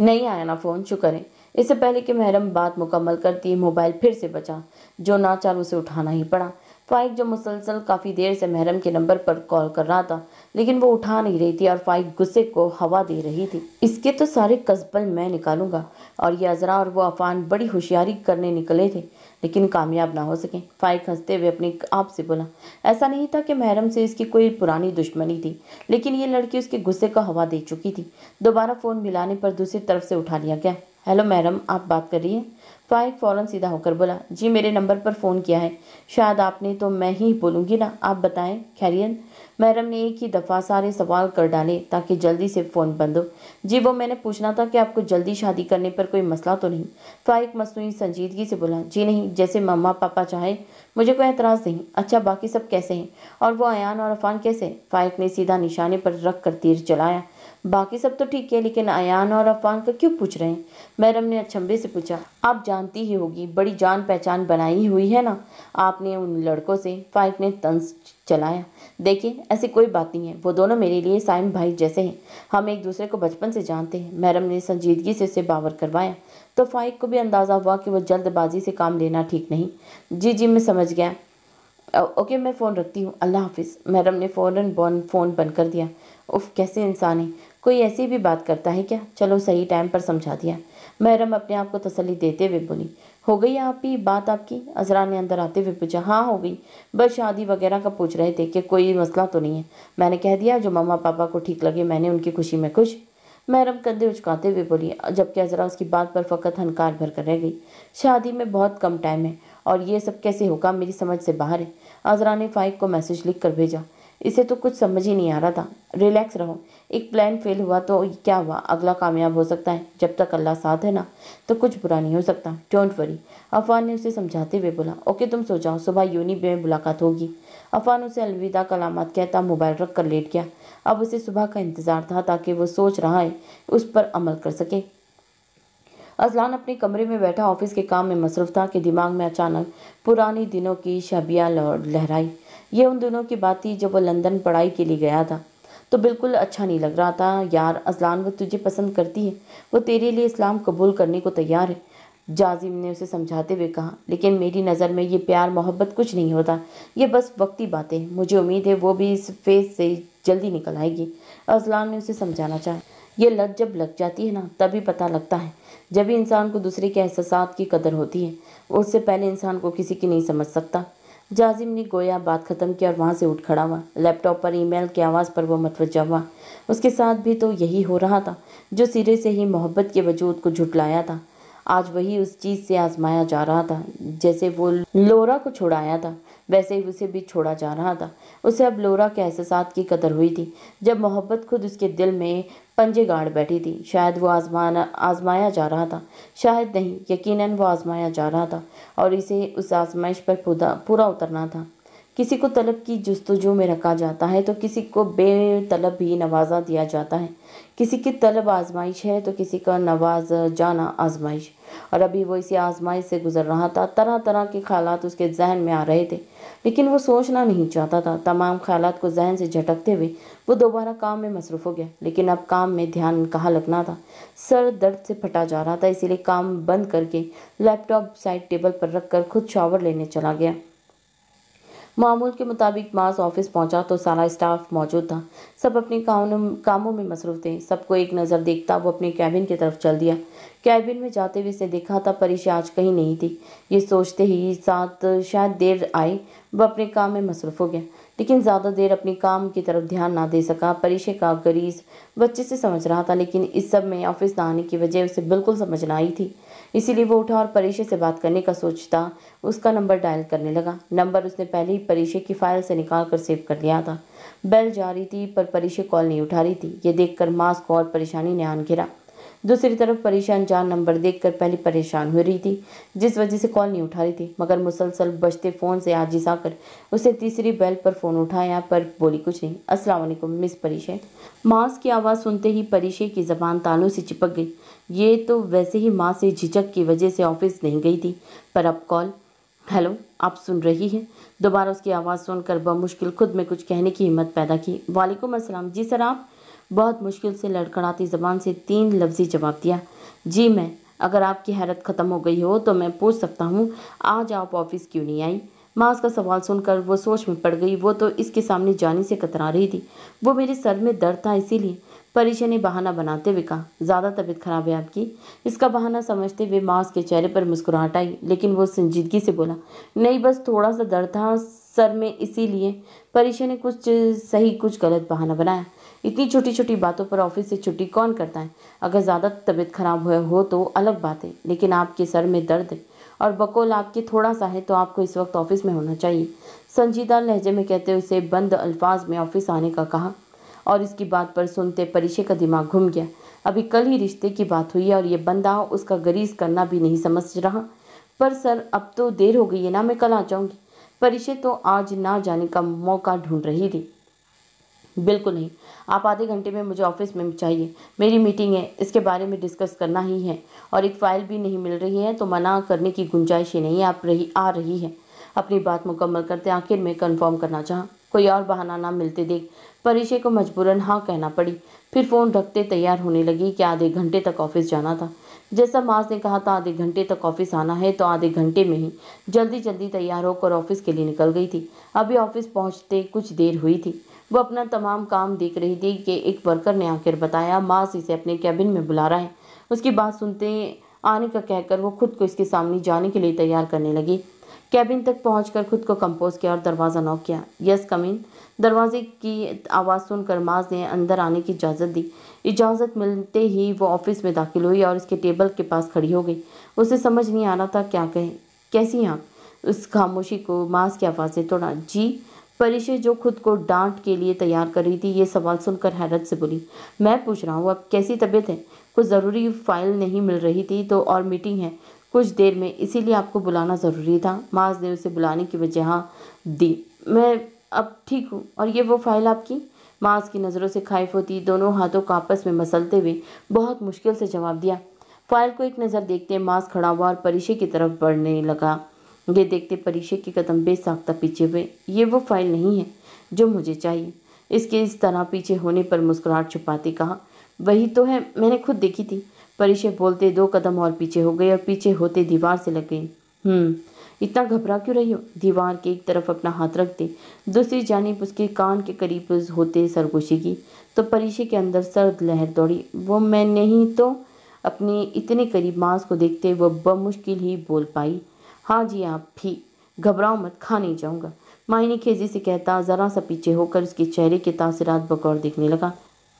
नहीं आया ना फ़ोन शुक्र है इससे पहले कि महरम बात मुकम्मल करती मोबाइल फिर से बचा जो नाचार उसे उठाना ही पड़ा फ़ाइक जो मुसलसल काफ़ी देर से महरम के नंबर पर कॉल कर रहा था लेकिन वो उठा नहीं रही थी और फ़ाइक गुस्से को हवा दे रही थी इसके तो सारे कस्बल मैं निकालूंगा और ये अजरा और वो अफान बड़ी होशियारी करने निकले थे लेकिन कामयाब ना हो सके फ़ाइक हंसते हुए अपने आप से बोला ऐसा नहीं था कि महरम से इसकी कोई पुरानी दुश्मनी थी लेकिन ये लड़की उसके गुस्से को हवा दे चुकी थी दोबारा फ़ोन मिलाने पर दूसरी तरफ से उठा लिया गया हेलो मैडम आप बात कर रही हैं फाइक तो फ़ौरन सीधा होकर बोला जी मेरे नंबर पर फ़ोन किया है शायद आपने तो मैं ही बोलूँगी ना आप बताएं खैरियन मैडम ने एक ही दफ़ा सारे सवाल कर डाले ताकि जल्दी से फ़ोन बंद हो जी वो मैंने पूछना था कि आपको जल्दी शादी करने पर कोई मसला तो नहीं फ़ाइक तो मसनू संजीदगी से बोला जी नहीं जैसे मम्मा पापा चाहे मुझे कोई एतराज़ नहीं अच्छा बाकी सब कैसे हैं और वो अन और अफान कैसे फ़ाइक तो ने सीधा निशाने पर रख कर तीर चलाया बाकी सब तो ठीक है लेकिन अयान और अफान का क्यों पूछ रहे हैं मैडम ने अचंभे से पूछा आप जानती ही होगी बड़ी जान पहचान बनाई हुई है ना आपने उन लड़कों से फाइक ने तंज चलाया देखिए ऐसी कोई बात नहीं है वो दोनों मेरे लिए साइन भाई जैसे हैं हम एक दूसरे को बचपन से जानते हैं मैडम ने संजीदगी से उसे बावर करवाया तो फाइक को भी अंदाज़ा हुआ कि वह जल्दबाजी से काम लेना ठीक नहीं जी जी मैं समझ गया ओके मैं फ़ोन रखती हूँ अल्लाह हाफिज़ मैडम ने फ़ौरन बॉन फ़ोन बंद कर दिया उफ कैसे इंसान है कोई ऐसी भी बात करता है क्या चलो सही टाइम पर समझा दिया महरम अपने आप को तसली देते हुए बोली हो गई आप ही बात आपकी अजरा ने अंदर आते हुए पूछा हाँ हो गई बस शादी वगैरह का पूछ रहे थे कि कोई मसला तो नहीं है मैंने कह दिया जो मम्मा पापा को ठीक लगे मैंने उनकी खुशी में खुश महरम कंधे उचकाते हुए बोली जबकि अजरा उसकी बात पर फ़कत हनकार भर कर रह गई शादी में बहुत कम टाइम है और ये सब कैसे होगा मेरी समझ से बाहर है अजरा ने फाइक को मैसेज लिख कर भेजा इसे तो कुछ समझ ही नहीं आ रहा था रिलैक्स रहो एक प्लान फेल हुआ तो क्या हुआ अगला कामयाब हो सकता है जब तक अल्लाह साथ है ना तो कुछ बुरा नहीं हो सकता डोंट वरी अफान ने उसे समझाते हुए बोला ओके तुम सो जाओ सुबह यूनिप में मुलाकात होगी अफान उसे अलविदा कलामत कहता मोबाइल रख कर लेट गया अब उसे सुबह का इंतज़ार था ताकि वो सोच रहा है उस पर अमल कर सके अजलान अपने कमरे में बैठा ऑफिस के काम में मसरूफ था कि दिमाग में अचानक पुरानी दिनों की शबिया लहराई ये उन दिनों की बात थी जब वो लंदन पढ़ाई के लिए गया था तो बिल्कुल अच्छा नहीं लग रहा था यार अजलान वो तुझे पसंद करती है वो तेरे लिए इस्लाम कबूल करने को तैयार है जाजिम ने उसे समझाते हुए कहा लेकिन मेरी नज़र में ये प्यार मोहब्बत कुछ नहीं होता ये बस वक्ती बातें मुझे उम्मीद है वो भी इस फेज से जल्दी निकल आएगी अजलान ने उसे समझाना चाहा ये लत जब लग जाती है ना तभी पता लगता है जब भी इंसान को दूसरे के एहसास की कदर होती है उससे पहले इंसान को किसी की नहीं समझ सकता जाजिम ने गोया बात ख़त्म की और वहाँ से उठ खड़ा हुआ लैपटॉप पर ईमेल की आवाज़ पर वह मतवजा हुआ उसके साथ भी तो यही हो रहा था जो सिरे से ही मोहब्बत के वजूद को झुटलाया था आज वही उस चीज़ से आजमाया जा रहा था जैसे वो लोरा को छुड़ाया था वैसे ही उसे भी छोड़ा जा रहा था उसे अब लोरा के एहसास की कदर हुई थी जब मोहब्बत खुद उसके दिल में पंजे गाड़ बैठी थी शायद वो आजमाना आजमाया जा रहा था शायद नहीं यकीनन वो आजमाया जा रहा था और इसे उस आजमाइश पर पूरा उतरना था किसी को तलब की जस्तजू में रखा जाता है तो किसी को बेतलब भी नवाजा दिया जाता है किसी की तलब आजमाइश है तो किसी का नवाज जाना आजमाइश और अभी वो इसी आजमाइश से गुजर रहा था तरह तरह के ख्याल उसके जहन में आ रहे थे लेकिन वो सोचना नहीं चाहता था तमाम ख्याल को जहन से झटकते हुए वो दोबारा काम में मसरूफ़ हो गया लेकिन अब काम में ध्यान कहाँ लगना था सर दर्द से फटा जा रहा था इसीलिए काम बंद करके लैपटॉप साइड टेबल पर रख कर खुद शावर लेने चला गया मामूल के मुताबिक मास ऑफिस पहुंचा तो सारा स्टाफ मौजूद था सब अपने कामों में मसरूफ थे सबको एक नज़र देखता वो अपने कैबिन की तरफ चल दिया कैबिन में जाते हुए इसे देखा था परिश आज कहीं नहीं थी ये सोचते ही साथ शायद देर आई वह अपने काम में मसरूफ हो गया लेकिन ज़्यादा देर अपने काम की तरफ ध्यान ना दे सका परिशे का गरीज बच्चे से समझ रहा था लेकिन इस सब में ऑफिस ना आने की वजह उसे बिल्कुल समझ ना आई थी इसीलिए वो उठा और परिचय से बात करने का सोचता उसका नंबर डायल करने लगा नंबर उसने पहले ही परिचय की फाइल से निकाल कर सेव कर लिया था बेल जा रही थी पर परिचय कॉल नहीं उठा रही थी ये देखकर मास्क और परेशानी ने आन घिरा दूसरी तरफ परेशान जान नंबर देखकर पहले परेशान हो रही थी जिस वजह से कॉल नहीं उठा रही थी मगर मुसलसल बजते फ़ोन से आजिश आकर उसे तीसरी बेल पर फ़ोन उठाया पर बोली कुछ नहीं अस्सलाम वालेकुम मिस परिशय मांस की आवाज़ सुनते ही परिशय की ज़बान तालों से चिपक गई ये तो वैसे ही माँ से झिझक की वजह से ऑफिस नहीं गई थी पर अब कॉल हेलो आप सुन रही हैं दोबारा उसकी आवाज़ सुनकर बमुश्किल खुद में कुछ कहने की हिम्मत पैदा की वालेकुम अस्सलाम जी सर आप बहुत मुश्किल से लड़खड़ाती ज़बान से तीन लफ्ज़ी जवाब दिया जी मैं अगर आपकी हैरत ख़त्म हो गई हो तो मैं पूछ सकता हूँ आज आप ऑफिस क्यों नहीं आई माँ उसका सवाल सुनकर वो सोच में पड़ गई वो तो इसके सामने जाने से कतरा रही थी वो मेरे सर में दर्द था इसीलिए परिचय ने बहाना बनाते हुए कहा ज़्यादा तबीयत खराब है आपकी इसका बहाना समझते हुए माँ उसके चेहरे पर मुस्कुराहट आई लेकिन वो संजीदगी से बोला नहीं बस थोड़ा सा दर्द था सर में इसीलिए परिचय ने कुछ सही कुछ गलत बहाना बनाया इतनी छोटी छोटी बातों पर ऑफिस से छुट्टी कौन करता है अगर ज़्यादा तबीयत खराब हुआ हो तो अलग बात है लेकिन आपके सर में दर्द है और बकोल आपके थोड़ा सा है तो आपको इस वक्त ऑफिस में होना चाहिए संजीदा लहजे में कहते हुए उसे बंद अल्फाज में ऑफिस आने का कहा और इसकी बात पर सुनते परिचय का दिमाग घूम गया अभी कल ही रिश्ते की बात हुई है और ये बंदा उसका गरीज करना भी नहीं समझ रहा पर सर अब तो देर हो गई है ना मैं कल आ जाऊँगी परिचय तो आज ना जाने का मौका ढूंढ रही थी बिल्कुल नहीं आप आधे घंटे में मुझे ऑफिस में चाहिए मेरी मीटिंग है इसके बारे में डिस्कस करना ही है और एक फ़ाइल भी नहीं मिल रही है तो मना करने की गुंजाइश ही नहीं आप रही आ रही है अपनी बात मुकम्मल करते आखिर में कन्फर्म करना चाहा कोई और बहाना ना मिलते देख परिचय को मजबूरन हाँ कहना पड़ी फिर फ़ोन रखते तैयार होने लगी कि आधे घंटे तक ऑफिस जाना था जैसा माज ने कहा था आधे घंटे तक ऑफिस आना है तो आधे घंटे में ही जल्दी जल्दी तैयार होकर ऑफिस के लिए निकल गई थी अभी ऑफिस पहुंचते कुछ देर हुई थी वो अपना तमाम काम देख रही थी कि एक वर्कर ने आकर बताया मास इसे अपने कैबिन में बुला रहा है उसकी बात सुनते आने का कहकर वो खुद को इसके सामने जाने के लिए तैयार करने लगी कैबिन तक पहुंचकर खुद को कंपोज किया और दरवाज़ा नॉक किया यस कमिन दरवाजे की आवाज़ सुनकर माज ने अंदर आने की इजाज़त दी इजाज़त मिलते ही वो ऑफिस में दाखिल हुई और इसके टेबल के पास खड़ी हो गई उसे समझ नहीं आ रहा था क्या कहें कैसी हैं आप उस खामोशी को माज की आवाज़ से तोड़ा जी परिशे जो खुद को डांट के लिए तैयार कर रही थी ये सवाल सुनकर हैरत से बोली मैं पूछ रहा हूँ अब कैसी तबीयत है कुछ ज़रूरी फाइल नहीं मिल रही थी तो और मीटिंग है कुछ देर में इसीलिए आपको बुलाना ज़रूरी था माज ने उसे बुलाने की वजह हाँ, दी मैं अब ठीक हूँ और ये वो फाइल आपकी माज की नज़रों से खाइफ होती दोनों हाथों को आपस में मसलते हुए बहुत मुश्किल से जवाब दिया फाइल को एक नज़र देखते माज खड़ा हुआ और परिशे की तरफ बढ़ने लगा ये देखते परीक्षे के कदम बेसाख्ता पीछे हुए ये वो फाइल नहीं है जो मुझे चाहिए इसके इस तरह पीछे होने पर मुस्कुराहट छुपाते कहा वही तो है मैंने खुद देखी थी परीक्षा बोलते दो कदम और पीछे हो गए और पीछे होते दीवार से लग गई हम्म, इतना घबरा क्यों रही हो दीवार के एक तरफ अपना हाथ रखते दूसरी जानब उसके कान के करीब होते सरगोशी की तो परीक्षे के अंदर सर्द लहर दौड़ी वो मैं नहीं तो अपने इतने करीब मांस को देखते वो बमुश्किल ही बोल पाई हाँ जी आप भी घबराओ मत खा नहीं जाऊँगा मायने खेजी से कहता ज़रा सा पीछे होकर उसके चेहरे के तासरात बकौर देखने लगा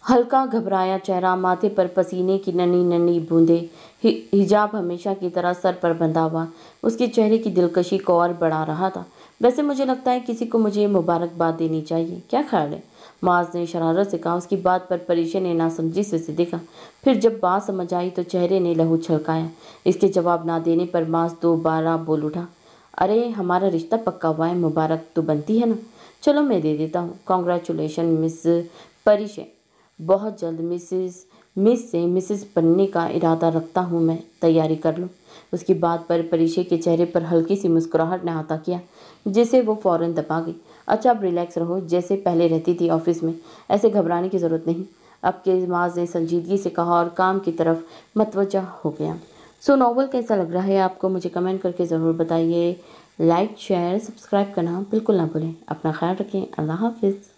हल्का घबराया चेहरा माथे पर पसीने की नन्ही नन्ही बूंदे हिजाब हमेशा की तरह सर पर बंधा हुआ उसके चेहरे की दिलकशी को और बढ़ा रहा था वैसे मुझे लगता है किसी को मुझे मुबारकबाद देनी चाहिए क्या ख्याल है माज ने शरारत से कहा उसकी बात पर परिचय ने नासमझी से उसे देखा फिर जब बात समझ आई तो चेहरे ने लहू छलकाया इसके जवाब ना देने पर माज दोबारा बोल उठा अरे हमारा रिश्ता पक्का हुआ है मुबारक तो बनती है ना चलो मैं दे देता हूँ कॉन्ग्रेचुलेशन मिस परिचय बहुत जल्द मिसिस मिस से मिसिस बनने का इरादा रखता हूँ मैं तैयारी कर लूँ उसकी बात पर परिचय के चेहरे पर हल्की सी मुस्कुराहट ने आता किया जिसे वो फौरन दबा गई अच्छा आप रिलैक्स रहो जैसे पहले रहती थी ऑफिस में ऐसे घबराने की ज़रूरत नहीं अब के माज ने संजीदगी से कहा और काम की तरफ मतवजा हो गया सो so, नावल कैसा लग रहा है आपको मुझे कमेंट करके ज़रूर बताइए लाइक शेयर सब्सक्राइब करना बिल्कुल ना भूलें अपना ख्याल रखें अल्लाह हाफिज़